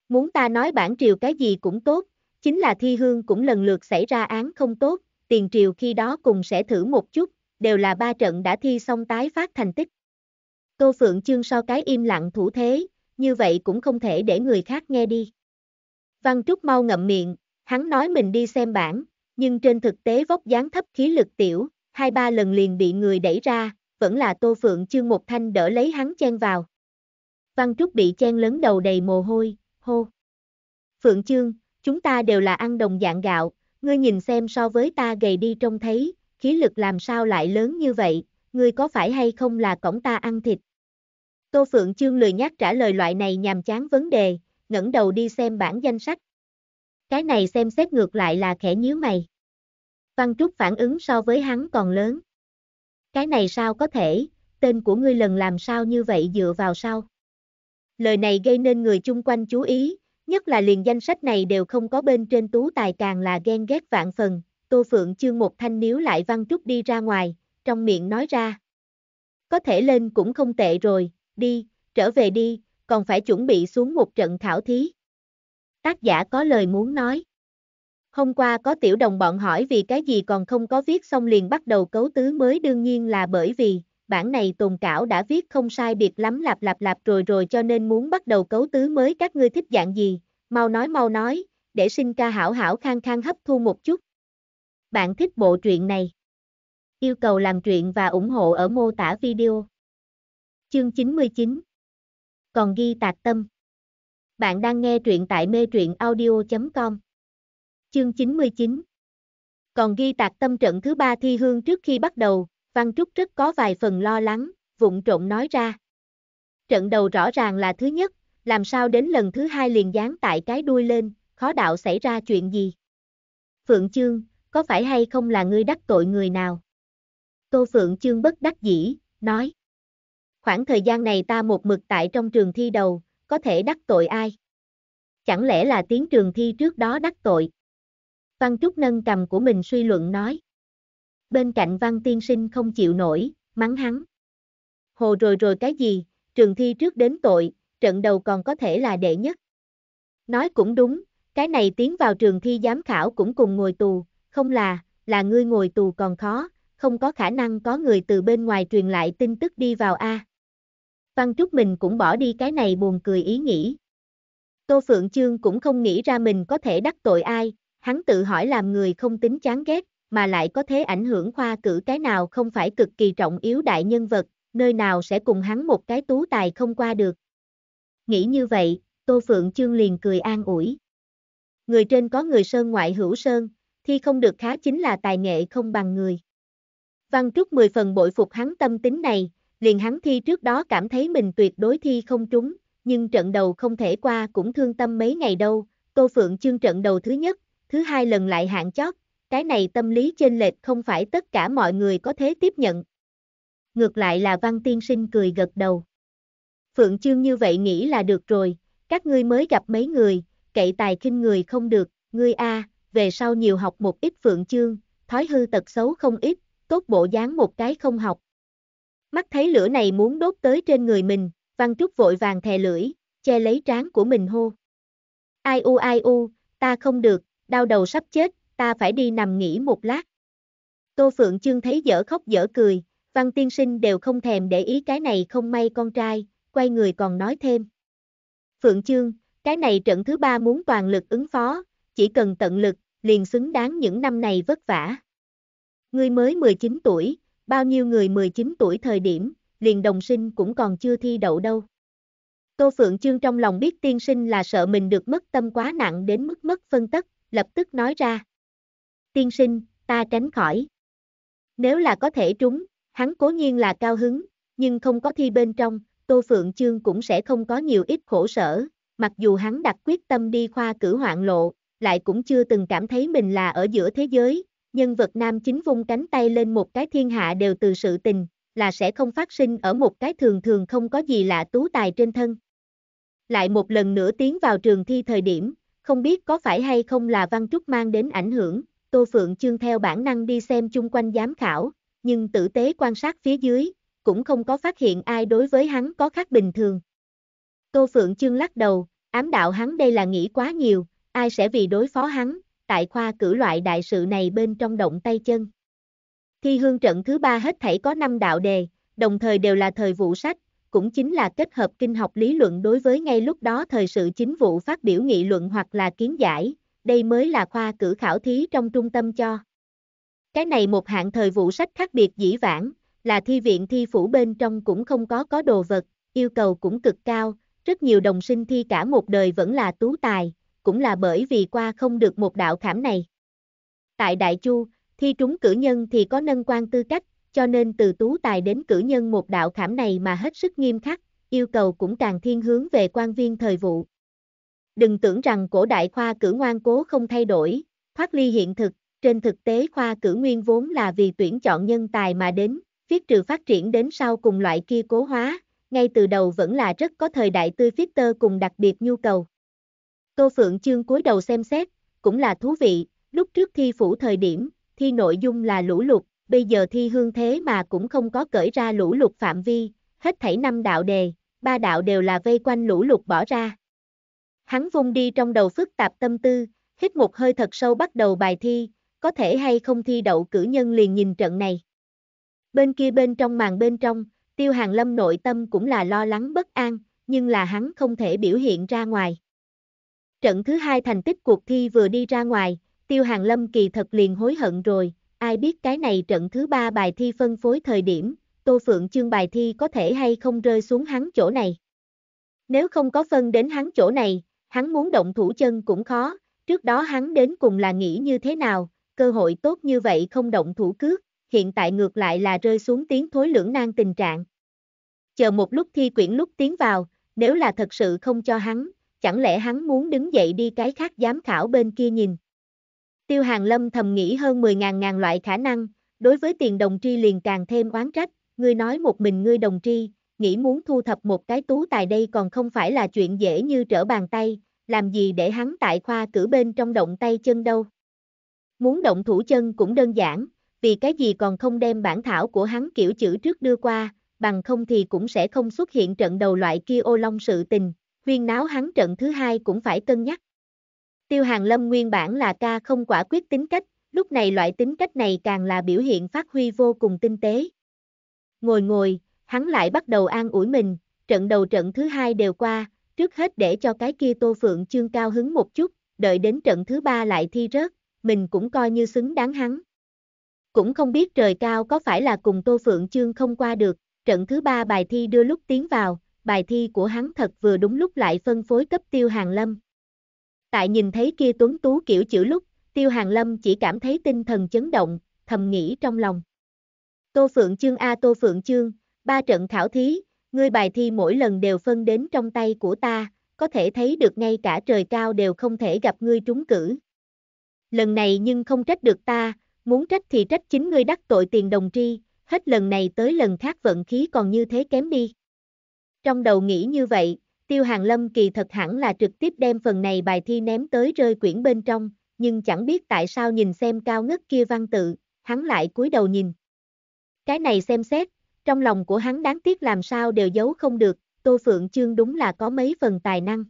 Muốn ta nói bản triều cái gì cũng tốt, chính là thi hương cũng lần lượt xảy ra án không tốt, tiền triều khi đó cùng sẽ thử một chút, đều là ba trận đã thi xong tái phát thành tích. Tô Phượng Chương so cái im lặng thủ thế, như vậy cũng không thể để người khác nghe đi. Văn Trúc mau ngậm miệng, hắn nói mình đi xem bản, nhưng trên thực tế vóc dáng thấp khí lực tiểu, hai ba lần liền bị người đẩy ra, vẫn là Tô Phượng Chương một thanh đỡ lấy hắn chen vào. Văn Trúc bị chen lớn đầu đầy mồ hôi, hô. Phượng Chương, chúng ta đều là ăn đồng dạng gạo, ngươi nhìn xem so với ta gầy đi trông thấy, khí lực làm sao lại lớn như vậy, ngươi có phải hay không là cổng ta ăn thịt? Tô Phượng Chương lười nhắc trả lời loại này nhàm chán vấn đề, ngẩng đầu đi xem bản danh sách. Cái này xem xét ngược lại là khẽ nhíu mày. Văn Trúc phản ứng so với hắn còn lớn. Cái này sao có thể, tên của ngươi lần làm sao như vậy dựa vào sao? Lời này gây nên người chung quanh chú ý, Nhất là liền danh sách này đều không có bên trên tú tài càng là ghen ghét vạn phần, Tô Phượng chương một thanh níu lại Văn Trúc đi ra ngoài, trong miệng nói ra. Có thể lên cũng không tệ rồi, đi, trở về đi, còn phải chuẩn bị xuống một trận khảo thí. Tác giả có lời muốn nói. Hôm qua có tiểu đồng bọn hỏi vì cái gì còn không có viết xong liền bắt đầu cấu tứ mới đương nhiên là bởi vì bản này Tồn Cảo đã viết không sai biệt lắm lặp lặp lặp rồi rồi cho nên muốn bắt đầu cấu tứ mới các ngươi thích dạng gì, mau nói mau nói, để sinh ca hảo hảo khang khang hấp thu một chút. Bạn thích bộ truyện này? Yêu cầu làm truyện và ủng hộ ở mô tả video. Chương 99 Còn ghi tạc tâm Bạn đang nghe truyện tại mê truyện audio.com Chương 99 Còn ghi tạc tâm trận thứ ba thi hương trước khi bắt đầu, Văn Trúc rất có vài phần lo lắng, vụng trộn nói ra. Trận đầu rõ ràng là thứ nhất, làm sao đến lần thứ hai liền dán tại cái đuôi lên, khó đạo xảy ra chuyện gì. Phượng Chương, có phải hay không là ngươi đắc tội người nào? Tô Phượng Chương bất đắc dĩ, nói. Khoảng thời gian này ta một mực tại trong trường thi đầu, có thể đắc tội ai? Chẳng lẽ là tiếng trường thi trước đó đắc tội? Văn Trúc nâng cầm của mình suy luận nói bên cạnh văn tiên sinh không chịu nổi, mắng hắn. Hồ rồi rồi cái gì, trường thi trước đến tội, trận đầu còn có thể là đệ nhất. Nói cũng đúng, cái này tiến vào trường thi giám khảo cũng cùng ngồi tù, không là, là ngươi ngồi tù còn khó, không có khả năng có người từ bên ngoài truyền lại tin tức đi vào A. Văn Trúc mình cũng bỏ đi cái này buồn cười ý nghĩ. Tô Phượng Chương cũng không nghĩ ra mình có thể đắc tội ai, hắn tự hỏi làm người không tính chán ghét, mà lại có thế ảnh hưởng khoa cử cái nào không phải cực kỳ trọng yếu đại nhân vật, nơi nào sẽ cùng hắn một cái tú tài không qua được. Nghĩ như vậy, Tô Phượng Chương liền cười an ủi. Người trên có người sơn ngoại hữu sơn, thi không được khá chính là tài nghệ không bằng người. Văn Trúc mười phần bội phục hắn tâm tính này, liền hắn thi trước đó cảm thấy mình tuyệt đối thi không trúng, nhưng trận đầu không thể qua cũng thương tâm mấy ngày đâu, Tô Phượng Chương trận đầu thứ nhất, thứ hai lần lại hạng chót, cái này tâm lý chênh lệch không phải tất cả mọi người có thể tiếp nhận. Ngược lại là văn tiên sinh cười gật đầu. Phượng Chương như vậy nghĩ là được rồi, các ngươi mới gặp mấy người, cậy tài kinh người không được, ngươi a, về sau nhiều học một ít Phượng Chương, thói hư tật xấu không ít, tốt bộ dáng một cái không học. Mắt thấy lửa này muốn đốt tới trên người mình, Văn Trúc vội vàng thè lưỡi, che lấy trán của mình hô. Ai u ai u, ta không được, đau đầu sắp chết, ta phải đi nằm nghỉ một lát. Tô Phượng Chương thấy dở khóc dở cười, văn tiên sinh đều không thèm để ý cái này không may con trai, quay người còn nói thêm. Phượng Chương, cái này trận thứ ba muốn toàn lực ứng phó, chỉ cần tận lực, liền xứng đáng những năm này vất vả. Ngươi mới 19 tuổi, bao nhiêu người 19 tuổi thời điểm, liền đồng sinh cũng còn chưa thi đậu đâu. Tô Phượng Chương trong lòng biết tiên sinh là sợ mình được mất tâm quá nặng đến mức mất phân tất, lập tức nói ra tiên sinh, ta tránh khỏi. Nếu là có thể trúng, hắn cố nhiên là cao hứng, nhưng không có thi bên trong, Tô Phượng Chương cũng sẽ không có nhiều ít khổ sở, mặc dù hắn đặt quyết tâm đi khoa cử hoạn lộ, lại cũng chưa từng cảm thấy mình là ở giữa thế giới, nhân vật nam chính vung cánh tay lên một cái thiên hạ đều từ sự tình, là sẽ không phát sinh ở một cái thường thường không có gì lạ tú tài trên thân. Lại một lần nữa tiến vào trường thi thời điểm, không biết có phải hay không là Văn Trúc mang đến ảnh hưởng, Tô Phượng Chương theo bản năng đi xem chung quanh giám khảo, nhưng tử tế quan sát phía dưới, cũng không có phát hiện ai đối với hắn có khác bình thường. Tô Phượng Chương lắc đầu, ám đạo hắn đây là nghĩ quá nhiều, ai sẽ vì đối phó hắn, tại khoa cử loại đại sự này bên trong động tay chân. Thi hương trận thứ ba hết thảy có 5 đạo đề, đồng thời đều là thời vụ sách, cũng chính là kết hợp kinh học lý luận đối với ngay lúc đó thời sự chính vụ phát biểu nghị luận hoặc là kiến giải, đây mới là khoa cử khảo thí trong trung tâm cho. Cái này một hạng thời vụ sách khác biệt dĩ vãng, là thi viện thi phủ bên trong cũng không có có đồ vật, yêu cầu cũng cực cao, rất nhiều đồng sinh thi cả một đời vẫn là tú tài, cũng là bởi vì qua không được một đạo khảm này. Tại Đại Chu, thi trúng cử nhân thì có nâng quan tư cách, cho nên từ tú tài đến cử nhân một đạo khảm này mà hết sức nghiêm khắc, yêu cầu cũng càng thiên hướng về quan viên thời vụ. Đừng tưởng rằng cổ đại khoa cử ngoan cố không thay đổi, thoát ly hiện thực, trên thực tế khoa cử nguyên vốn là vì tuyển chọn nhân tài mà đến, viết trừ phát triển đến sau cùng loại kia cố hóa, ngay từ đầu vẫn là rất có thời đại tươi viết tơ cùng đặc biệt nhu cầu. Tô Phượng chương cúi đầu xem xét, cũng là thú vị, lúc trước thi phủ thời điểm, thi nội dung là lũ lụt, bây giờ thi hương thế mà cũng không có cởi ra lũ lụt phạm vi, hết thảy năm đạo đề, ba đạo đều là vây quanh lũ lụt bỏ ra. Hắn vung đi trong đầu phức tạp tâm tư, hít một hơi thật sâu bắt đầu bài thi, có thể hay không thi đậu cử nhân liền nhìn trận này. Bên kia bên trong màn bên trong, tiêu hàng lâm nội tâm cũng là lo lắng bất an, nhưng là hắn không thể biểu hiện ra ngoài. Trận thứ hai thành tích cuộc thi vừa đi ra ngoài, tiêu hàng lâm kỳ thật liền hối hận rồi, ai biết cái này trận thứ ba bài thi phân phối thời điểm, Tô Phượng chương bài thi có thể hay không rơi xuống hắn chỗ này. Nếu không có phân đến hắn chỗ này, hắn muốn động thủ chân cũng khó, trước đó hắn đến cùng là nghĩ như thế nào, cơ hội tốt như vậy không động thủ cướp, hiện tại ngược lại là rơi xuống tiếng thối lưỡng nan tình trạng. Chờ một lúc thi quyển lúc tiến vào, nếu là thật sự không cho hắn, chẳng lẽ hắn muốn đứng dậy đi cái khác giám khảo bên kia nhìn. Tiêu Hàng Lâm thầm nghĩ hơn 10.000 ngàn loại khả năng, đối với tiền đồng tri liền càng thêm oán trách, ngươi nói một mình ngươi đồng tri, nghĩ muốn thu thập một cái tú tài đây còn không phải là chuyện dễ như trở bàn tay, làm gì để hắn tại khoa cử bên trong động tay chân đâu. Muốn động thủ chân cũng đơn giản, vì cái gì còn không đem bản thảo của hắn kiểu chữ trước đưa qua, bằng không thì cũng sẽ không xuất hiện trận đầu loại kia ô long sự tình, huyên náo hắn trận thứ hai cũng phải cân nhắc. Tiêu Hàng Lâm nguyên bản là ca không quả quyết tính cách, lúc này loại tính cách này càng là biểu hiện phát huy vô cùng tinh tế. Ngồi ngồi, hắn lại bắt đầu an ủi mình, trận đầu trận thứ hai đều qua, trước hết để cho cái kia Tô Phượng Chương cao hứng một chút, đợi đến trận thứ ba lại thi rớt, mình cũng coi như xứng đáng hắn. Cũng không biết trời cao có phải là cùng Tô Phượng Chương không qua được, trận thứ ba bài thi đưa lúc tiến vào, bài thi của hắn thật vừa đúng lúc lại phân phối cấp tiêu hàng lâm. Tại nhìn thấy kia tuấn tú kiểu chữ lúc, tiêu hàng lâm chỉ cảm thấy tinh thần chấn động, thầm nghĩ trong lòng. Tô Phượng Chương A Tô Phượng Chương, ba trận khảo thí, ngươi bài thi mỗi lần đều phân đến trong tay của ta, có thể thấy được ngay cả trời cao đều không thể gặp ngươi trúng cử. Lần này nhưng không trách được ta, muốn trách thì trách chính ngươi đắc tội tiền đồng tri, hết lần này tới lần khác vận khí còn như thế kém đi. Trong đầu nghĩ như vậy, Tiêu Hàng Lâm kỳ thật hẳn là trực tiếp đem phần này bài thi ném tới rơi quyển bên trong, nhưng chẳng biết tại sao nhìn xem cao ngất kia văn tự, hắn lại cúi đầu nhìn. Cái này xem xét, trong lòng của hắn đáng tiếc làm sao đều giấu không được, Tô Phượng Chương đúng là có mấy phần tài năng.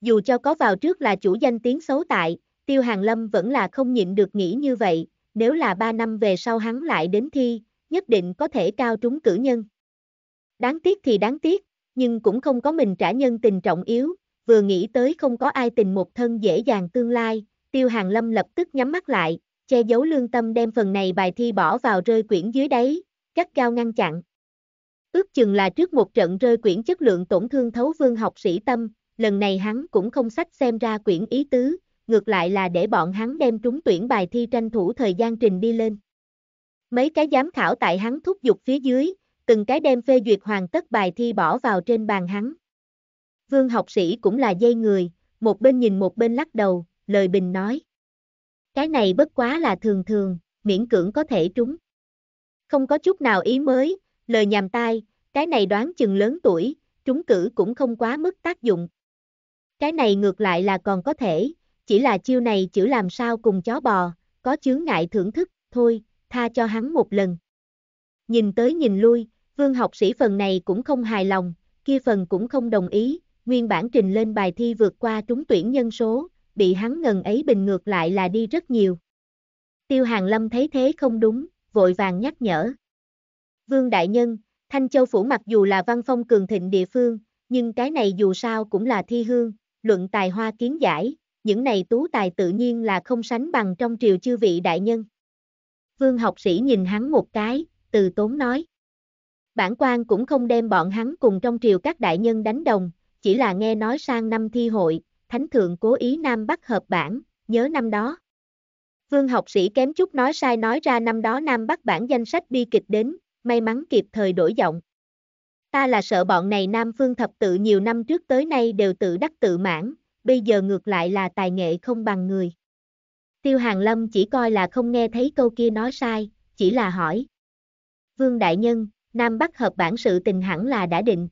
Dù cho có vào trước là chủ danh tiếng xấu tại, Tiêu Hàng Lâm vẫn là không nhịn được nghĩ như vậy, nếu là 3 năm về sau hắn lại đến thi, nhất định có thể cao trúng cử nhân. Đáng tiếc thì đáng tiếc, nhưng cũng không có mình trả nhân tình trọng yếu, vừa nghĩ tới không có ai tình một thân dễ dàng tương lai, Tiêu Hàng Lâm lập tức nhắm mắt lại, che giấu lương tâm đem phần này bài thi bỏ vào rơi quyển dưới đáy, gắt cao ngăn chặn. Ước chừng là trước một trận rơi quyển chất lượng tổn thương thấu vương học sĩ tâm, lần này hắn cũng không sách xem ra quyển ý tứ, ngược lại là để bọn hắn đem trúng tuyển bài thi tranh thủ thời gian trình đi lên. Mấy cái giám khảo tại hắn thúc giục phía dưới, từng cái đem phê duyệt hoàn tất bài thi bỏ vào trên bàn hắn. Vương học sĩ cũng là dây người, một bên nhìn một bên lắc đầu, lời bình nói. Cái này bất quá là thường thường, miễn cưỡng có thể trúng. Không có chút nào ý mới, lời nhàm tai, cái này đoán chừng lớn tuổi, trúng cử cũng không quá mức tác dụng. Cái này ngược lại là còn có thể, chỉ là chiêu này chữ làm sao cùng chó bò, có chướng ngại thưởng thức, thôi, tha cho hắn một lần. Nhìn tới nhìn lui, vương học sĩ phần này cũng không hài lòng, kia phần cũng không đồng ý, nguyên bản trình lên bài thi vượt qua trúng tuyển nhân số, bị hắn ngần ấy bình ngược lại là đi rất nhiều. Tiêu Hàng Lâm thấy thế không đúng, vội vàng nhắc nhở. Vương Đại Nhân, Thanh Châu Phủ mặc dù là văn phong cường thịnh địa phương, nhưng cái này dù sao cũng là thi hương, luận tài hoa kiến giải, những này tú tài tự nhiên là không sánh bằng trong triều chư vị đại nhân. Vương học sĩ nhìn hắn một cái, từ tốn nói. Bản quan cũng không đem bọn hắn cùng trong triều các đại nhân đánh đồng, chỉ là nghe nói sang năm thi hội, thánh thượng cố ý Nam Bắc hợp bản, nhớ năm đó. Vương học sĩ kém chút nói sai nói ra năm đó Nam Bắc bản danh sách bi kịch đến, may mắn kịp thời đổi giọng. Ta là sợ bọn này Nam Phương thập tự nhiều năm trước tới nay đều tự đắc tự mãn, bây giờ ngược lại là tài nghệ không bằng người. Tiêu Hàng Lâm chỉ coi là không nghe thấy câu kia nói sai, chỉ là hỏi. Vương Đại Nhân, Nam Bắc hợp bản sự tình hẳn là đã định.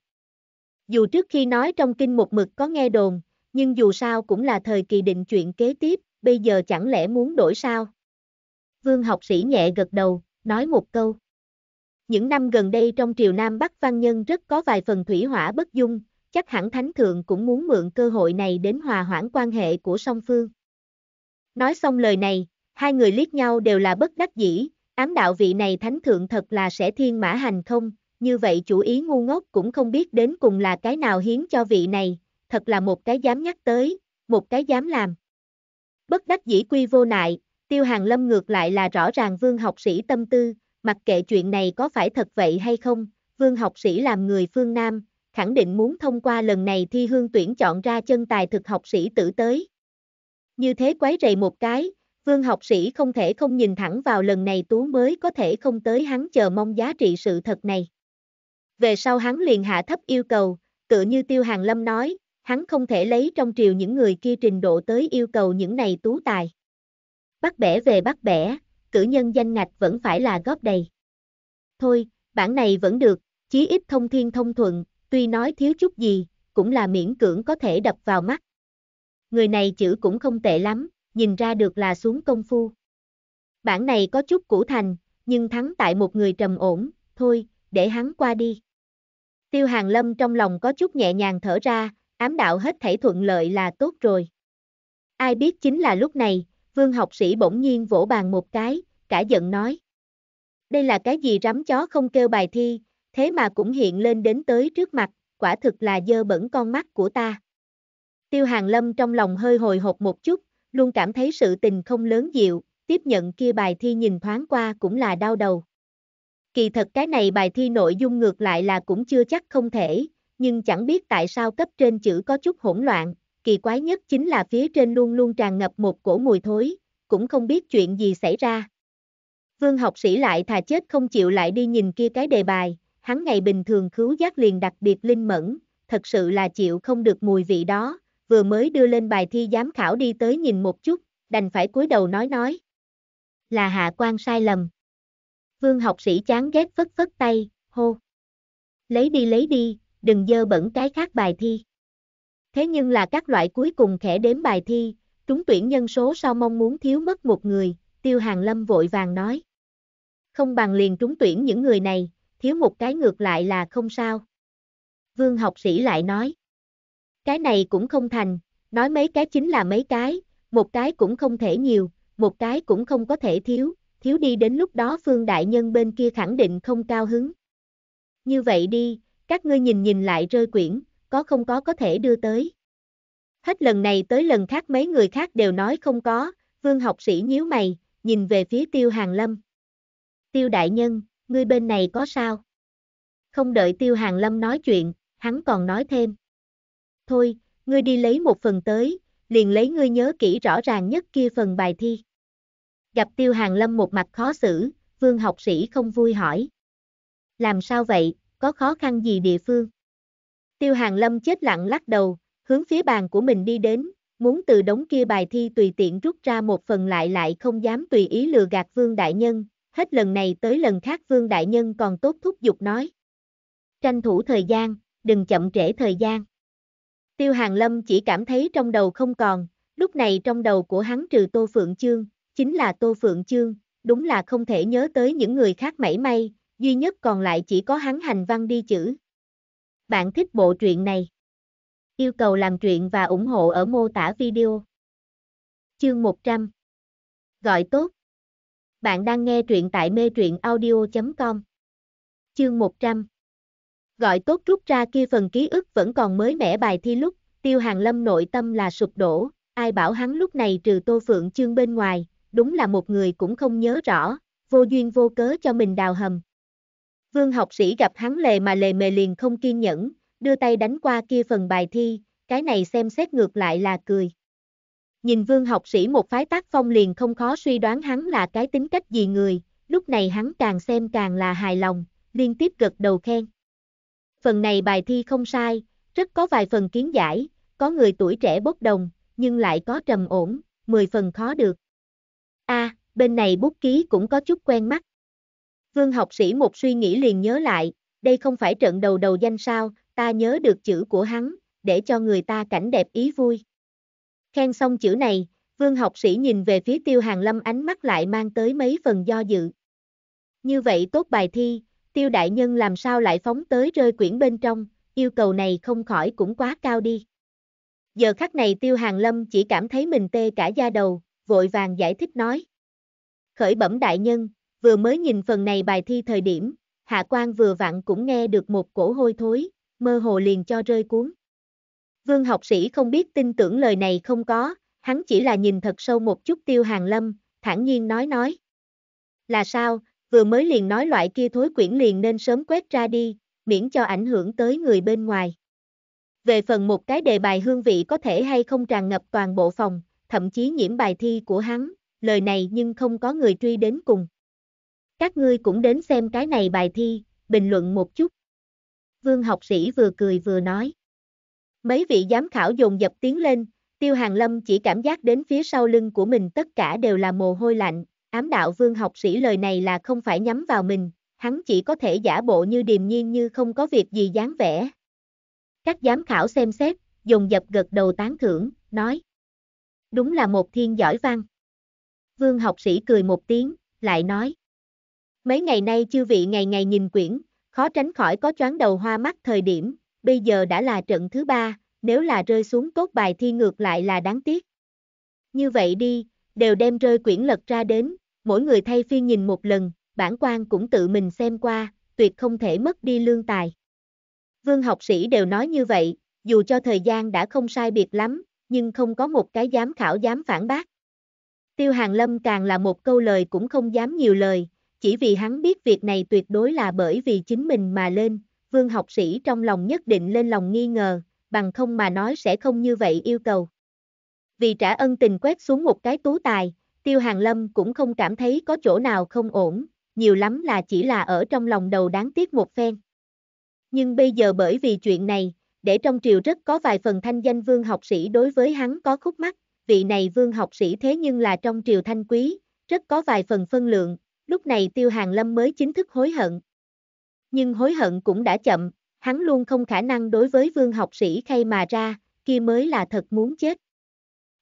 Dù trước khi nói trong kinh một mực có nghe đồn, nhưng dù sao cũng là thời kỳ định chuyện kế tiếp, bây giờ chẳng lẽ muốn đổi sao? Vương học sĩ nhẹ gật đầu, nói một câu. Những năm gần đây trong triều Nam Bắc văn nhân rất có vài phần thủy hỏa bất dung, chắc hẳn Thánh Thượng cũng muốn mượn cơ hội này đến hòa hoãn quan hệ của song phương. Nói xong lời này, hai người liếc nhau đều là bất đắc dĩ, ám đạo vị này Thánh Thượng thật là sẽ thiên mã hành không, như vậy chủ ý ngu ngốc cũng không biết đến cùng là cái nào hiến cho vị này, thật là một cái dám nhắc tới, một cái dám làm. Bất đắc dĩ quy vô nại, tiêu hàng lâm ngược lại là rõ ràng vương học sĩ tâm tư, mặc kệ chuyện này có phải thật vậy hay không, vương học sĩ làm người phương Nam, khẳng định muốn thông qua lần này thi hương tuyển chọn ra chân tài thực học sĩ tử tới. Như thế quấy rầy một cái, vương học sĩ không thể không nhìn thẳng vào lần này tú mới có thể không tới hắn chờ mong giá trị sự thật này. Về sau hắn liền hạ thấp yêu cầu, tựa như tiêu hàng lâm nói, hắn không thể lấy trong triều những người kia trình độ tới yêu cầu những này tú tài. Bắt bẻ về bắt bẻ, cử nhân danh ngạch vẫn phải là góp đầy. Thôi, bản này vẫn được, chí ít thông thiên thông thuận, tuy nói thiếu chút gì, cũng là miễn cưỡng có thể đập vào mắt. Người này chữ cũng không tệ lắm, nhìn ra được là xuống công phu. Bản này có chút củ thành, nhưng thắng tại một người trầm ổn, thôi, để hắn qua đi. Tiêu Hàng Lâm trong lòng có chút nhẹ nhàng thở ra, ám đạo hết thảy thuận lợi là tốt rồi. Ai biết chính là lúc này, vương học sĩ bỗng nhiên vỗ bàn một cái, cả giận nói. Đây là cái gì rắm chó không kêu bài thi, thế mà cũng hiện lên đến tới trước mặt, quả thực là dơ bẩn con mắt của ta. Tiêu hàng lâm trong lòng hơi hồi hộp một chút, luôn cảm thấy sự tình không lớn dịu, tiếp nhận kia bài thi nhìn thoáng qua cũng là đau đầu. Kỳ thật cái này bài thi nội dung ngược lại là cũng chưa chắc không thể, nhưng chẳng biết tại sao cấp trên chữ có chút hỗn loạn, kỳ quái nhất chính là phía trên luôn luôn tràn ngập một cổ mùi thối, cũng không biết chuyện gì xảy ra. Vương học sĩ lại thà chết không chịu lại đi nhìn kia cái đề bài, hắn ngày bình thường cứu giác liền đặc biệt linh mẫn, thật sự là chịu không được mùi vị đó, vừa mới đưa lên bài thi giám khảo đi tới nhìn một chút, đành phải cúi đầu nói nói. Là hạ quan sai lầm. Vương học sĩ chán ghét phất phất tay, hô. Lấy đi lấy đi, đừng dơ bẩn cái khác bài thi. Thế nhưng là các loại cuối cùng khẽ đếm bài thi, trúng tuyển nhân số sau mong muốn thiếu mất một người, Tiêu Hàng Lâm vội vàng nói. Không bằng liền trúng tuyển những người này, thiếu một cái ngược lại là không sao. Vương học sĩ lại nói. Cái này cũng không thành, nói mấy cái chính là mấy cái, một cái cũng không thể nhiều, một cái cũng không có thể thiếu, thiếu đi đến lúc đó Phương Đại Nhân bên kia khẳng định không cao hứng. Như vậy đi, các ngươi nhìn nhìn lại rơi quyển, có không có có thể đưa tới. Hết lần này tới lần khác mấy người khác đều nói không có, vương học sĩ nhíu mày, nhìn về phía tiêu hàng lâm. Tiêu đại nhân, ngươi bên này có sao? Không đợi tiêu hàng lâm nói chuyện, hắn còn nói thêm. Thôi, ngươi đi lấy một phần tới, liền lấy ngươi nhớ kỹ rõ ràng nhất kia phần bài thi. Gặp tiêu hàng lâm một mặt khó xử, vương học sĩ không vui hỏi. Làm sao vậy, có khó khăn gì địa phương. Tiêu Hàng Lâm chết lặng lắc đầu, hướng phía bàn của mình đi đến, muốn từ đống kia bài thi tùy tiện rút ra một phần lại lại không dám tùy ý lừa gạt Vương Đại Nhân, hết lần này tới lần khác Vương Đại Nhân còn tốt thúc giục nói. Tranh thủ thời gian, đừng chậm trễ thời gian. Tiêu Hàng Lâm chỉ cảm thấy trong đầu không còn, lúc này trong đầu của hắn trừ Tô Phượng Chương, chính là Tô Phượng Chương, đúng là không thể nhớ tới những người khác mảy may, duy nhất còn lại chỉ có hắn hành văn đi chữ. Bạn thích bộ truyện này? Yêu cầu làm truyện và ủng hộ ở mô tả video. Chương 100 Gọi tốt Bạn đang nghe truyện tại mê truyện audio.com Chương 100 Gọi tốt rút ra kia phần ký ức vẫn còn mới mẻ bài thi lúc, tiêu hàng lâm nội tâm là sụp đổ, ai bảo hắn lúc này trừ tô phượng chương bên ngoài, đúng là một người cũng không nhớ rõ, vô duyên vô cớ cho mình đào hầm, Vương học sĩ gặp hắn lề mà lề mề liền không kiên nhẫn, đưa tay đánh qua kia phần bài thi, cái này xem xét ngược lại là cười. Nhìn vương học sĩ một phái tác phong liền không khó suy đoán hắn là cái tính cách gì người, lúc này hắn càng xem càng là hài lòng, liên tiếp gật đầu khen. Phần này bài thi không sai, rất có vài phần kiến giải, có người tuổi trẻ bốc đồng, nhưng lại có trầm ổn, mười phần khó được. A, à, bên này bút ký cũng có chút quen mắt. Vương học sĩ một suy nghĩ liền nhớ lại, đây không phải trận đầu đầu danh sao, ta nhớ được chữ của hắn, để cho người ta cảnh đẹp ý vui. Khen xong chữ này, vương học sĩ nhìn về phía tiêu hàng lâm ánh mắt lại mang tới mấy phần do dự. Như vậy tốt bài thi, tiêu đại nhân làm sao lại phóng tới rơi quyển bên trong, yêu cầu này không khỏi cũng quá cao đi. Giờ khắc này tiêu hàng lâm chỉ cảm thấy mình tê cả da đầu, vội vàng giải thích nói. Khởi bẩm đại nhân, vừa mới nhìn phần này bài thi thời điểm, Hạ Quan vừa vặn cũng nghe được một cổ hôi thối, mơ hồ liền cho rơi cuốn. Vương học sĩ không biết tin tưởng lời này không có, hắn chỉ là nhìn thật sâu một chút tiêu hàng lâm, thản nhiên nói nói. Là sao, vừa mới liền nói loại kia thối quyển liền nên sớm quét ra đi, miễn cho ảnh hưởng tới người bên ngoài. Về phần một cái đề bài hương vị có thể hay không tràn ngập toàn bộ phòng, thậm chí nhiễm bài thi của hắn, lời này nhưng không có người truy đến cùng. Các ngươi cũng đến xem cái này bài thi, bình luận một chút. Vương học sĩ vừa cười vừa nói. Mấy vị giám khảo dồn dập tiếng lên, tiêu hàng lâm chỉ cảm giác đến phía sau lưng của mình tất cả đều là mồ hôi lạnh, ám đạo vương học sĩ lời này là không phải nhắm vào mình, hắn chỉ có thể giả bộ như điềm nhiên như không có việc gì dáng vẻ. Các giám khảo xem xét, dồn dập gật đầu tán thưởng, nói. Đúng là một thiên giỏi văn. Vương học sĩ cười một tiếng, lại nói. Mấy ngày nay chư vị ngày ngày nhìn quyển, khó tránh khỏi có choáng đầu hoa mắt thời điểm, bây giờ đã là trận thứ ba, nếu là rơi xuống tốt bài thi ngược lại là đáng tiếc. Như vậy đi, đều đem rơi quyển lật ra đến, mỗi người thay phiên nhìn một lần, bản quan cũng tự mình xem qua, tuyệt không thể mất đi lương tài. Vương học sĩ đều nói như vậy, dù cho thời gian đã không sai biệt lắm, nhưng không có một cái dám khảo dám phản bác. Tiêu Hàng Lâm càng là một câu lời cũng không dám nhiều lời, chỉ vì hắn biết việc này tuyệt đối là bởi vì chính mình mà lên, vương học sĩ trong lòng nhất định lên lòng nghi ngờ, bằng không mà nói sẽ không như vậy yêu cầu. Vì trả ân tình quét xuống một cái tú tài, tiêu hàng lâm cũng không cảm thấy có chỗ nào không ổn, nhiều lắm là chỉ là ở trong lòng đầu đáng tiếc một phen. Nhưng bây giờ bởi vì chuyện này, để trong triều rất có vài phần thanh danh vương học sĩ đối với hắn có khúc mắt, vị này vương học sĩ thế nhưng là trong triều thanh quý, rất có vài phần phân lượng, Lúc này Tiêu Hàng Lâm mới chính thức hối hận. Nhưng hối hận cũng đã chậm, hắn luôn không khả năng đối với vương học sĩ khay mà ra, kia mới là thật muốn chết.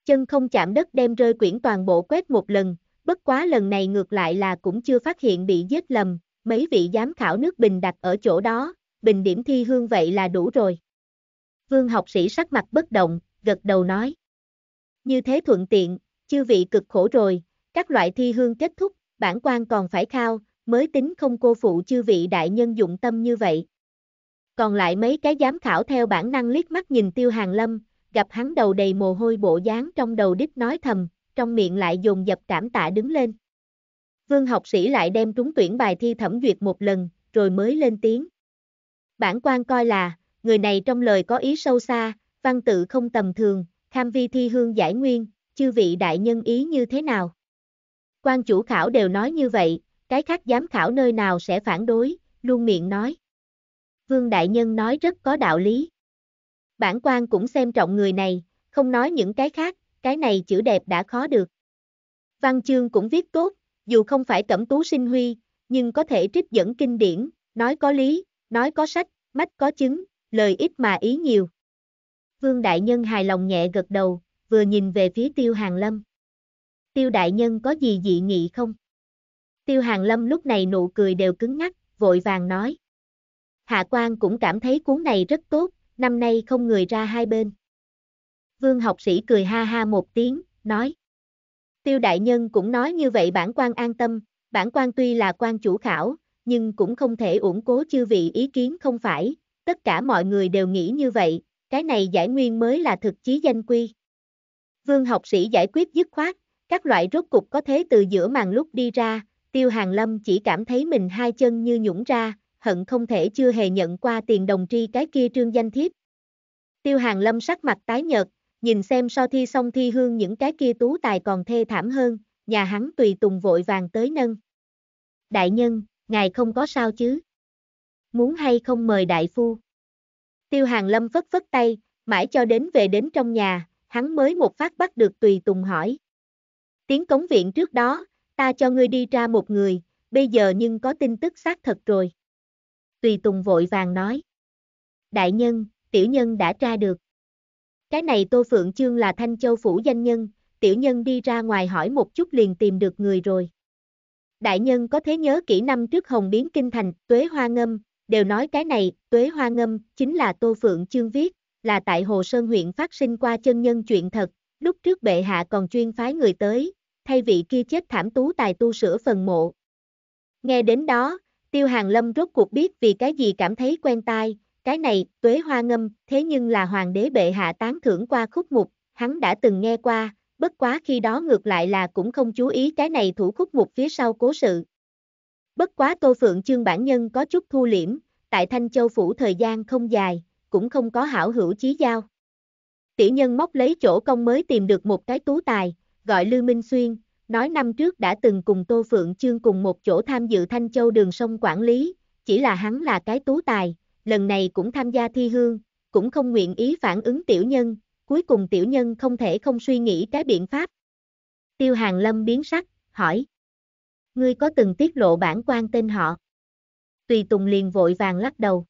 Chân không chạm đất đem rơi quyển toàn bộ quét một lần, bất quá lần này ngược lại là cũng chưa phát hiện bị giết lầm, mấy vị giám khảo nước bình đặt ở chỗ đó, bình điểm thi hương vậy là đủ rồi. Vương học sĩ sắc mặt bất động, gật đầu nói. Như thế thuận tiện, chư vị cực khổ rồi, các loại thi hương kết thúc, bản quan còn phải khao, mới tính không cô phụ chư vị đại nhân dụng tâm như vậy. Còn lại mấy cái giám khảo theo bản năng liếc mắt nhìn tiêu hàng lâm, gặp hắn đầu đầy mồ hôi bộ dáng trong đầu đích nói thầm, trong miệng lại dồn dập cảm tạ đứng lên. Vương học sĩ lại đem trúng tuyển bài thi thẩm duyệt một lần, rồi mới lên tiếng. Bản quan coi là, người này trong lời có ý sâu xa, văn tự không tầm thường, tham vi thi hương giải nguyên, chư vị đại nhân ý như thế nào? quan chủ khảo đều nói như vậy, cái khác giám khảo nơi nào sẽ phản đối, luôn miệng nói. Vương Đại Nhân nói rất có đạo lý. Bản quan cũng xem trọng người này, không nói những cái khác, cái này chữ đẹp đã khó được. Văn chương cũng viết tốt, dù không phải tẩm tú sinh huy, nhưng có thể trích dẫn kinh điển, nói có lý, nói có sách, mách có chứng, lời ít mà ý nhiều. Vương Đại Nhân hài lòng nhẹ gật đầu, vừa nhìn về phía tiêu hàng lâm tiêu đại nhân có gì dị nghị không? Tiêu hàng lâm lúc này nụ cười đều cứng ngắc, vội vàng nói. Hạ quan cũng cảm thấy cuốn này rất tốt, năm nay không người ra hai bên. Vương học sĩ cười ha ha một tiếng, nói. Tiêu đại nhân cũng nói như vậy bản quan an tâm, bản quan tuy là quan chủ khảo, nhưng cũng không thể ủng cố chư vị ý kiến không phải, tất cả mọi người đều nghĩ như vậy, cái này giải nguyên mới là thực chí danh quy. Vương học sĩ giải quyết dứt khoát, các loại rốt cục có thế từ giữa màn lúc đi ra, tiêu hàng lâm chỉ cảm thấy mình hai chân như nhũng ra, hận không thể chưa hề nhận qua tiền đồng tri cái kia trương danh thiếp. Tiêu hàng lâm sắc mặt tái nhợt, nhìn xem so thi xong thi hương những cái kia tú tài còn thê thảm hơn, nhà hắn tùy tùng vội vàng tới nâng. Đại nhân, ngài không có sao chứ? Muốn hay không mời đại phu? Tiêu hàng lâm phất phất tay, mãi cho đến về đến trong nhà, hắn mới một phát bắt được tùy tùng hỏi. Tiếng cống viện trước đó, ta cho ngươi đi ra một người, bây giờ nhưng có tin tức xác thật rồi. Tùy Tùng vội vàng nói. Đại nhân, tiểu nhân đã tra được. Cái này Tô Phượng Chương là Thanh Châu Phủ danh nhân, tiểu nhân đi ra ngoài hỏi một chút liền tìm được người rồi. Đại nhân có thế nhớ kỹ năm trước Hồng Biến Kinh Thành, Tuế Hoa Ngâm, đều nói cái này, Tuế Hoa Ngâm, chính là Tô Phượng Chương viết, là tại Hồ Sơn huyện phát sinh qua chân nhân chuyện thật, Lúc trước bệ hạ còn chuyên phái người tới, thay vị kia chết thảm tú tài tu sửa phần mộ. Nghe đến đó, tiêu hàng lâm rốt cuộc biết vì cái gì cảm thấy quen tai, cái này, tuế hoa ngâm, thế nhưng là hoàng đế bệ hạ tán thưởng qua khúc mục, hắn đã từng nghe qua, bất quá khi đó ngược lại là cũng không chú ý cái này thủ khúc mục phía sau cố sự. Bất quá Tô Phượng Chương bản nhân có chút thu liễm, tại Thanh Châu Phủ thời gian không dài, cũng không có hảo hữu chí giao. Tỷ nhân móc lấy chỗ công mới tìm được một cái tú tài, gọi Lưu Minh Xuyên, nói năm trước đã từng cùng Tô Phượng Chương cùng một chỗ tham dự Thanh Châu đường sông quản lý, chỉ là hắn là cái tú tài, lần này cũng tham gia thi hương, cũng không nguyện ý phản ứng tiểu nhân, cuối cùng tiểu nhân không thể không suy nghĩ cái biện pháp. Tiêu Hàng Lâm biến sắc, hỏi. Ngươi có từng tiết lộ bản quan tên họ? Tùy Tùng liền vội vàng lắc đầu.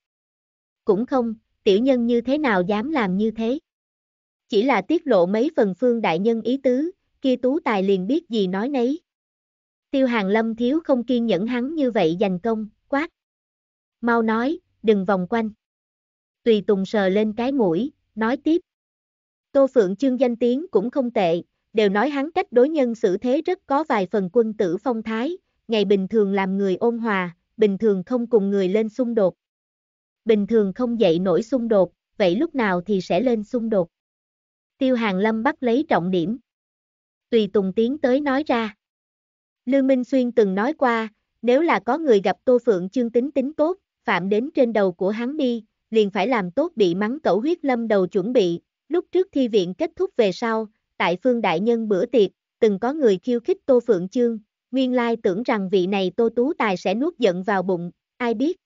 Cũng không, tiểu nhân như thế nào dám làm như thế? Chỉ là tiết lộ mấy phần phương đại nhân ý tứ, kia tú tài liền biết gì nói nấy. Tiêu hàng lâm thiếu không kiên nhẫn hắn như vậy giành công, quát. Mau nói, đừng vòng quanh. Tùy tùng sờ lên cái mũi, nói tiếp. Tô Phượng Chương danh tiếng cũng không tệ, đều nói hắn cách đối nhân xử thế rất có vài phần quân tử phong thái, ngày bình thường làm người ôn hòa, bình thường không cùng người lên xung đột. Bình thường không dậy nổi xung đột, vậy lúc nào thì sẽ lên xung đột. Tiêu Hàng Lâm bắt lấy trọng điểm. Tùy Tùng tiến tới nói ra. Lương Minh Xuyên từng nói qua, nếu là có người gặp Tô Phượng chương tính tính tốt, phạm đến trên đầu của hắn đi, liền phải làm tốt bị mắng cẩu huyết lâm đầu chuẩn bị, lúc trước thi viện kết thúc về sau, tại phương đại nhân bữa tiệc, từng có người khiêu khích Tô Phượng chương, nguyên lai tưởng rằng vị này Tô Tú Tài sẽ nuốt giận vào bụng, ai biết.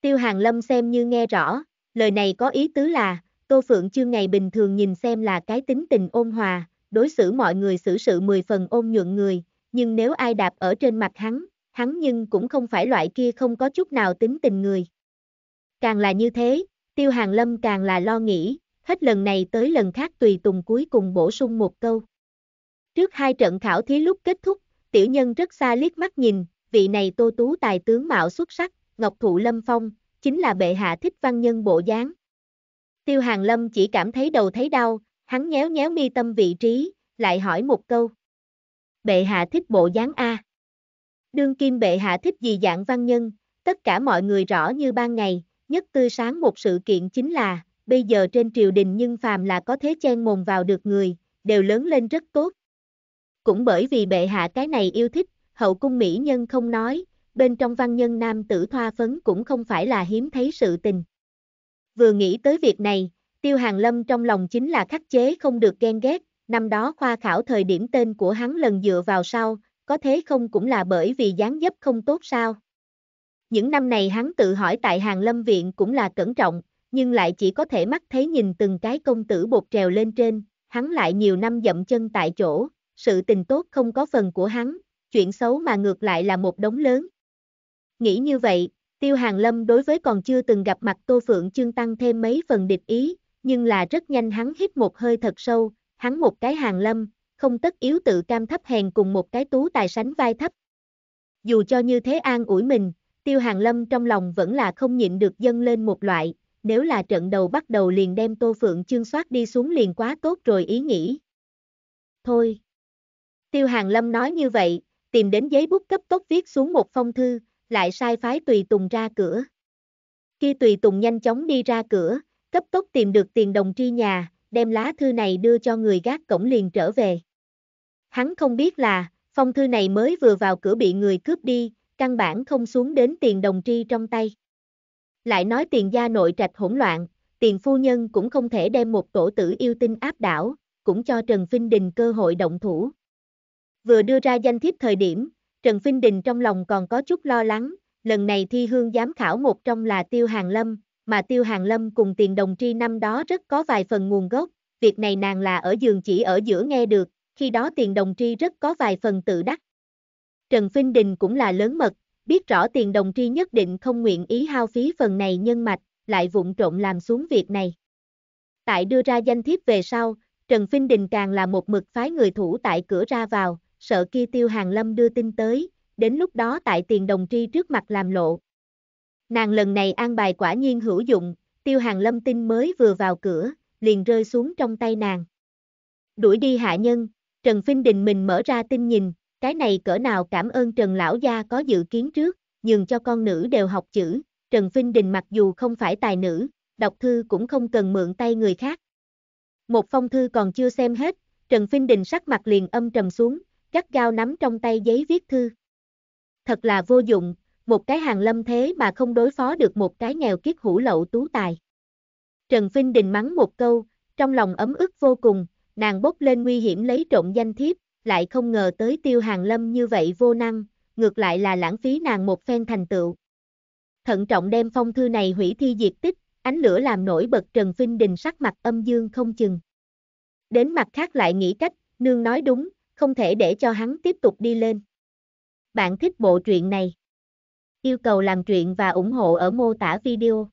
Tiêu Hàng Lâm xem như nghe rõ, lời này có ý tứ là, Tô Phượng Chương ngày bình thường nhìn xem là cái tính tình ôn hòa, đối xử mọi người xử sự mười phần ôn nhuận người, nhưng nếu ai đạp ở trên mặt hắn, hắn nhưng cũng không phải loại kia không có chút nào tính tình người. Càng là như thế, Tiêu Hàng Lâm càng là lo nghĩ, hết lần này tới lần khác tùy tùng cuối cùng bổ sung một câu. Trước hai trận khảo thí lúc kết thúc, tiểu nhân rất xa liếc mắt nhìn, vị này Tô Tú tài tướng mạo xuất sắc, Ngọc Thụ Lâm Phong, chính là bệ hạ thích văn nhân bộ dáng. Tiêu Hàng Lâm chỉ cảm thấy đầu thấy đau, hắn nhéo nhéo mi tâm vị trí, lại hỏi một câu. Bệ hạ thích bộ dáng A. Đương kim bệ hạ thích gì dạng văn nhân, tất cả mọi người rõ như ban ngày, nhất tươi sáng một sự kiện chính là, bây giờ trên triều đình nhưng phàm là có thế chen mồm vào được người, đều lớn lên rất tốt. Cũng bởi vì bệ hạ cái này yêu thích, hậu cung mỹ nhân không nói, bên trong văn nhân nam tử thoa phấn cũng không phải là hiếm thấy sự tình. Vừa nghĩ tới việc này, Tiêu Hàng Lâm trong lòng chính là khắc chế không được ghen ghét, năm đó khoa khảo thời điểm tên của hắn lần dựa vào sau, có thế không cũng là bởi vì dáng dấp không tốt sao. Những năm này hắn tự hỏi tại Hàng Lâm Viện cũng là cẩn trọng, nhưng lại chỉ có thể mắt thấy nhìn từng cái công tử bột trèo lên trên, hắn lại nhiều năm dậm chân tại chỗ, sự tình tốt không có phần của hắn, chuyện xấu mà ngược lại là một đống lớn. Nghĩ như vậy, Tiêu Hàng Lâm đối với còn chưa từng gặp mặt Tô Phượng Chương tăng thêm mấy phần địch ý, nhưng là rất nhanh hắn hít một hơi thật sâu, hắn một cái Hàng Lâm, không tất yếu tự cam thấp hèn cùng một cái tú tài sánh vai thấp. Dù cho như thế an ủi mình, Tiêu Hàng Lâm trong lòng vẫn là không nhịn được dâng lên một loại, nếu là trận đầu bắt đầu liền đem Tô Phượng Chương soát đi xuống liền quá tốt rồi ý nghĩ. Thôi. Tiêu Hàng Lâm nói như vậy, tìm đến giấy bút cấp tốt viết xuống một phong thư, lại sai phái tùy tùng ra cửa. Khi tùy tùng nhanh chóng đi ra cửa, cấp tốc tìm được tiền đồng tri nhà, đem lá thư này đưa cho người gác cổng liền trở về. Hắn không biết là, phong thư này mới vừa vào cửa bị người cướp đi, căn bản không xuống đến tiền đồng tri trong tay. Lại nói tiền gia nội trạch hỗn loạn, tiền phu nhân cũng không thể đem một tổ tử yêu tinh áp đảo, cũng cho Trần Vinh Đình cơ hội động thủ. Vừa đưa ra danh thiếp thời điểm, Trần Vinh Đình trong lòng còn có chút lo lắng, lần này thi hương giám khảo một trong là Tiêu Hàng Lâm, mà Tiêu Hàng Lâm cùng tiền đồng tri năm đó rất có vài phần nguồn gốc, việc này nàng là ở giường chỉ ở giữa nghe được, khi đó tiền đồng tri rất có vài phần tự đắc. Trần Vinh Đình cũng là lớn mật, biết rõ tiền đồng tri nhất định không nguyện ý hao phí phần này nhân mạch, lại vụng trộn làm xuống việc này. Tại đưa ra danh thiếp về sau, Trần Vinh Đình càng là một mực phái người thủ tại cửa ra vào, sợ kia tiêu hàng lâm đưa tin tới, đến lúc đó tại tiền đồng tri trước mặt làm lộ. Nàng lần này an bài quả nhiên hữu dụng, tiêu hàng lâm tin mới vừa vào cửa, liền rơi xuống trong tay nàng. Đuổi đi hạ nhân, Trần Phinh Đình mình mở ra tin nhìn, cái này cỡ nào cảm ơn Trần Lão Gia có dự kiến trước, nhường cho con nữ đều học chữ, Trần Phinh Đình mặc dù không phải tài nữ, đọc thư cũng không cần mượn tay người khác. Một phong thư còn chưa xem hết, Trần Phinh Đình sắc mặt liền âm trầm xuống, gắt gao nắm trong tay giấy viết thư. Thật là vô dụng, một cái hàng lâm thế mà không đối phó được một cái nghèo kiết hủ lậu tú tài. Trần Phinh Đình mắng một câu, trong lòng ấm ức vô cùng, nàng bốc lên nguy hiểm lấy trộm danh thiếp, lại không ngờ tới tiêu hàng lâm như vậy vô năng, ngược lại là lãng phí nàng một phen thành tựu. Thận trọng đem phong thư này hủy thi diệt tích, ánh lửa làm nổi bật Trần Phinh Đình sắc mặt âm dương không chừng. Đến mặt khác lại nghĩ cách, nương nói đúng, không thể để cho hắn tiếp tục đi lên. Bạn thích bộ truyện này? Yêu cầu làm truyện và ủng hộ ở mô tả video.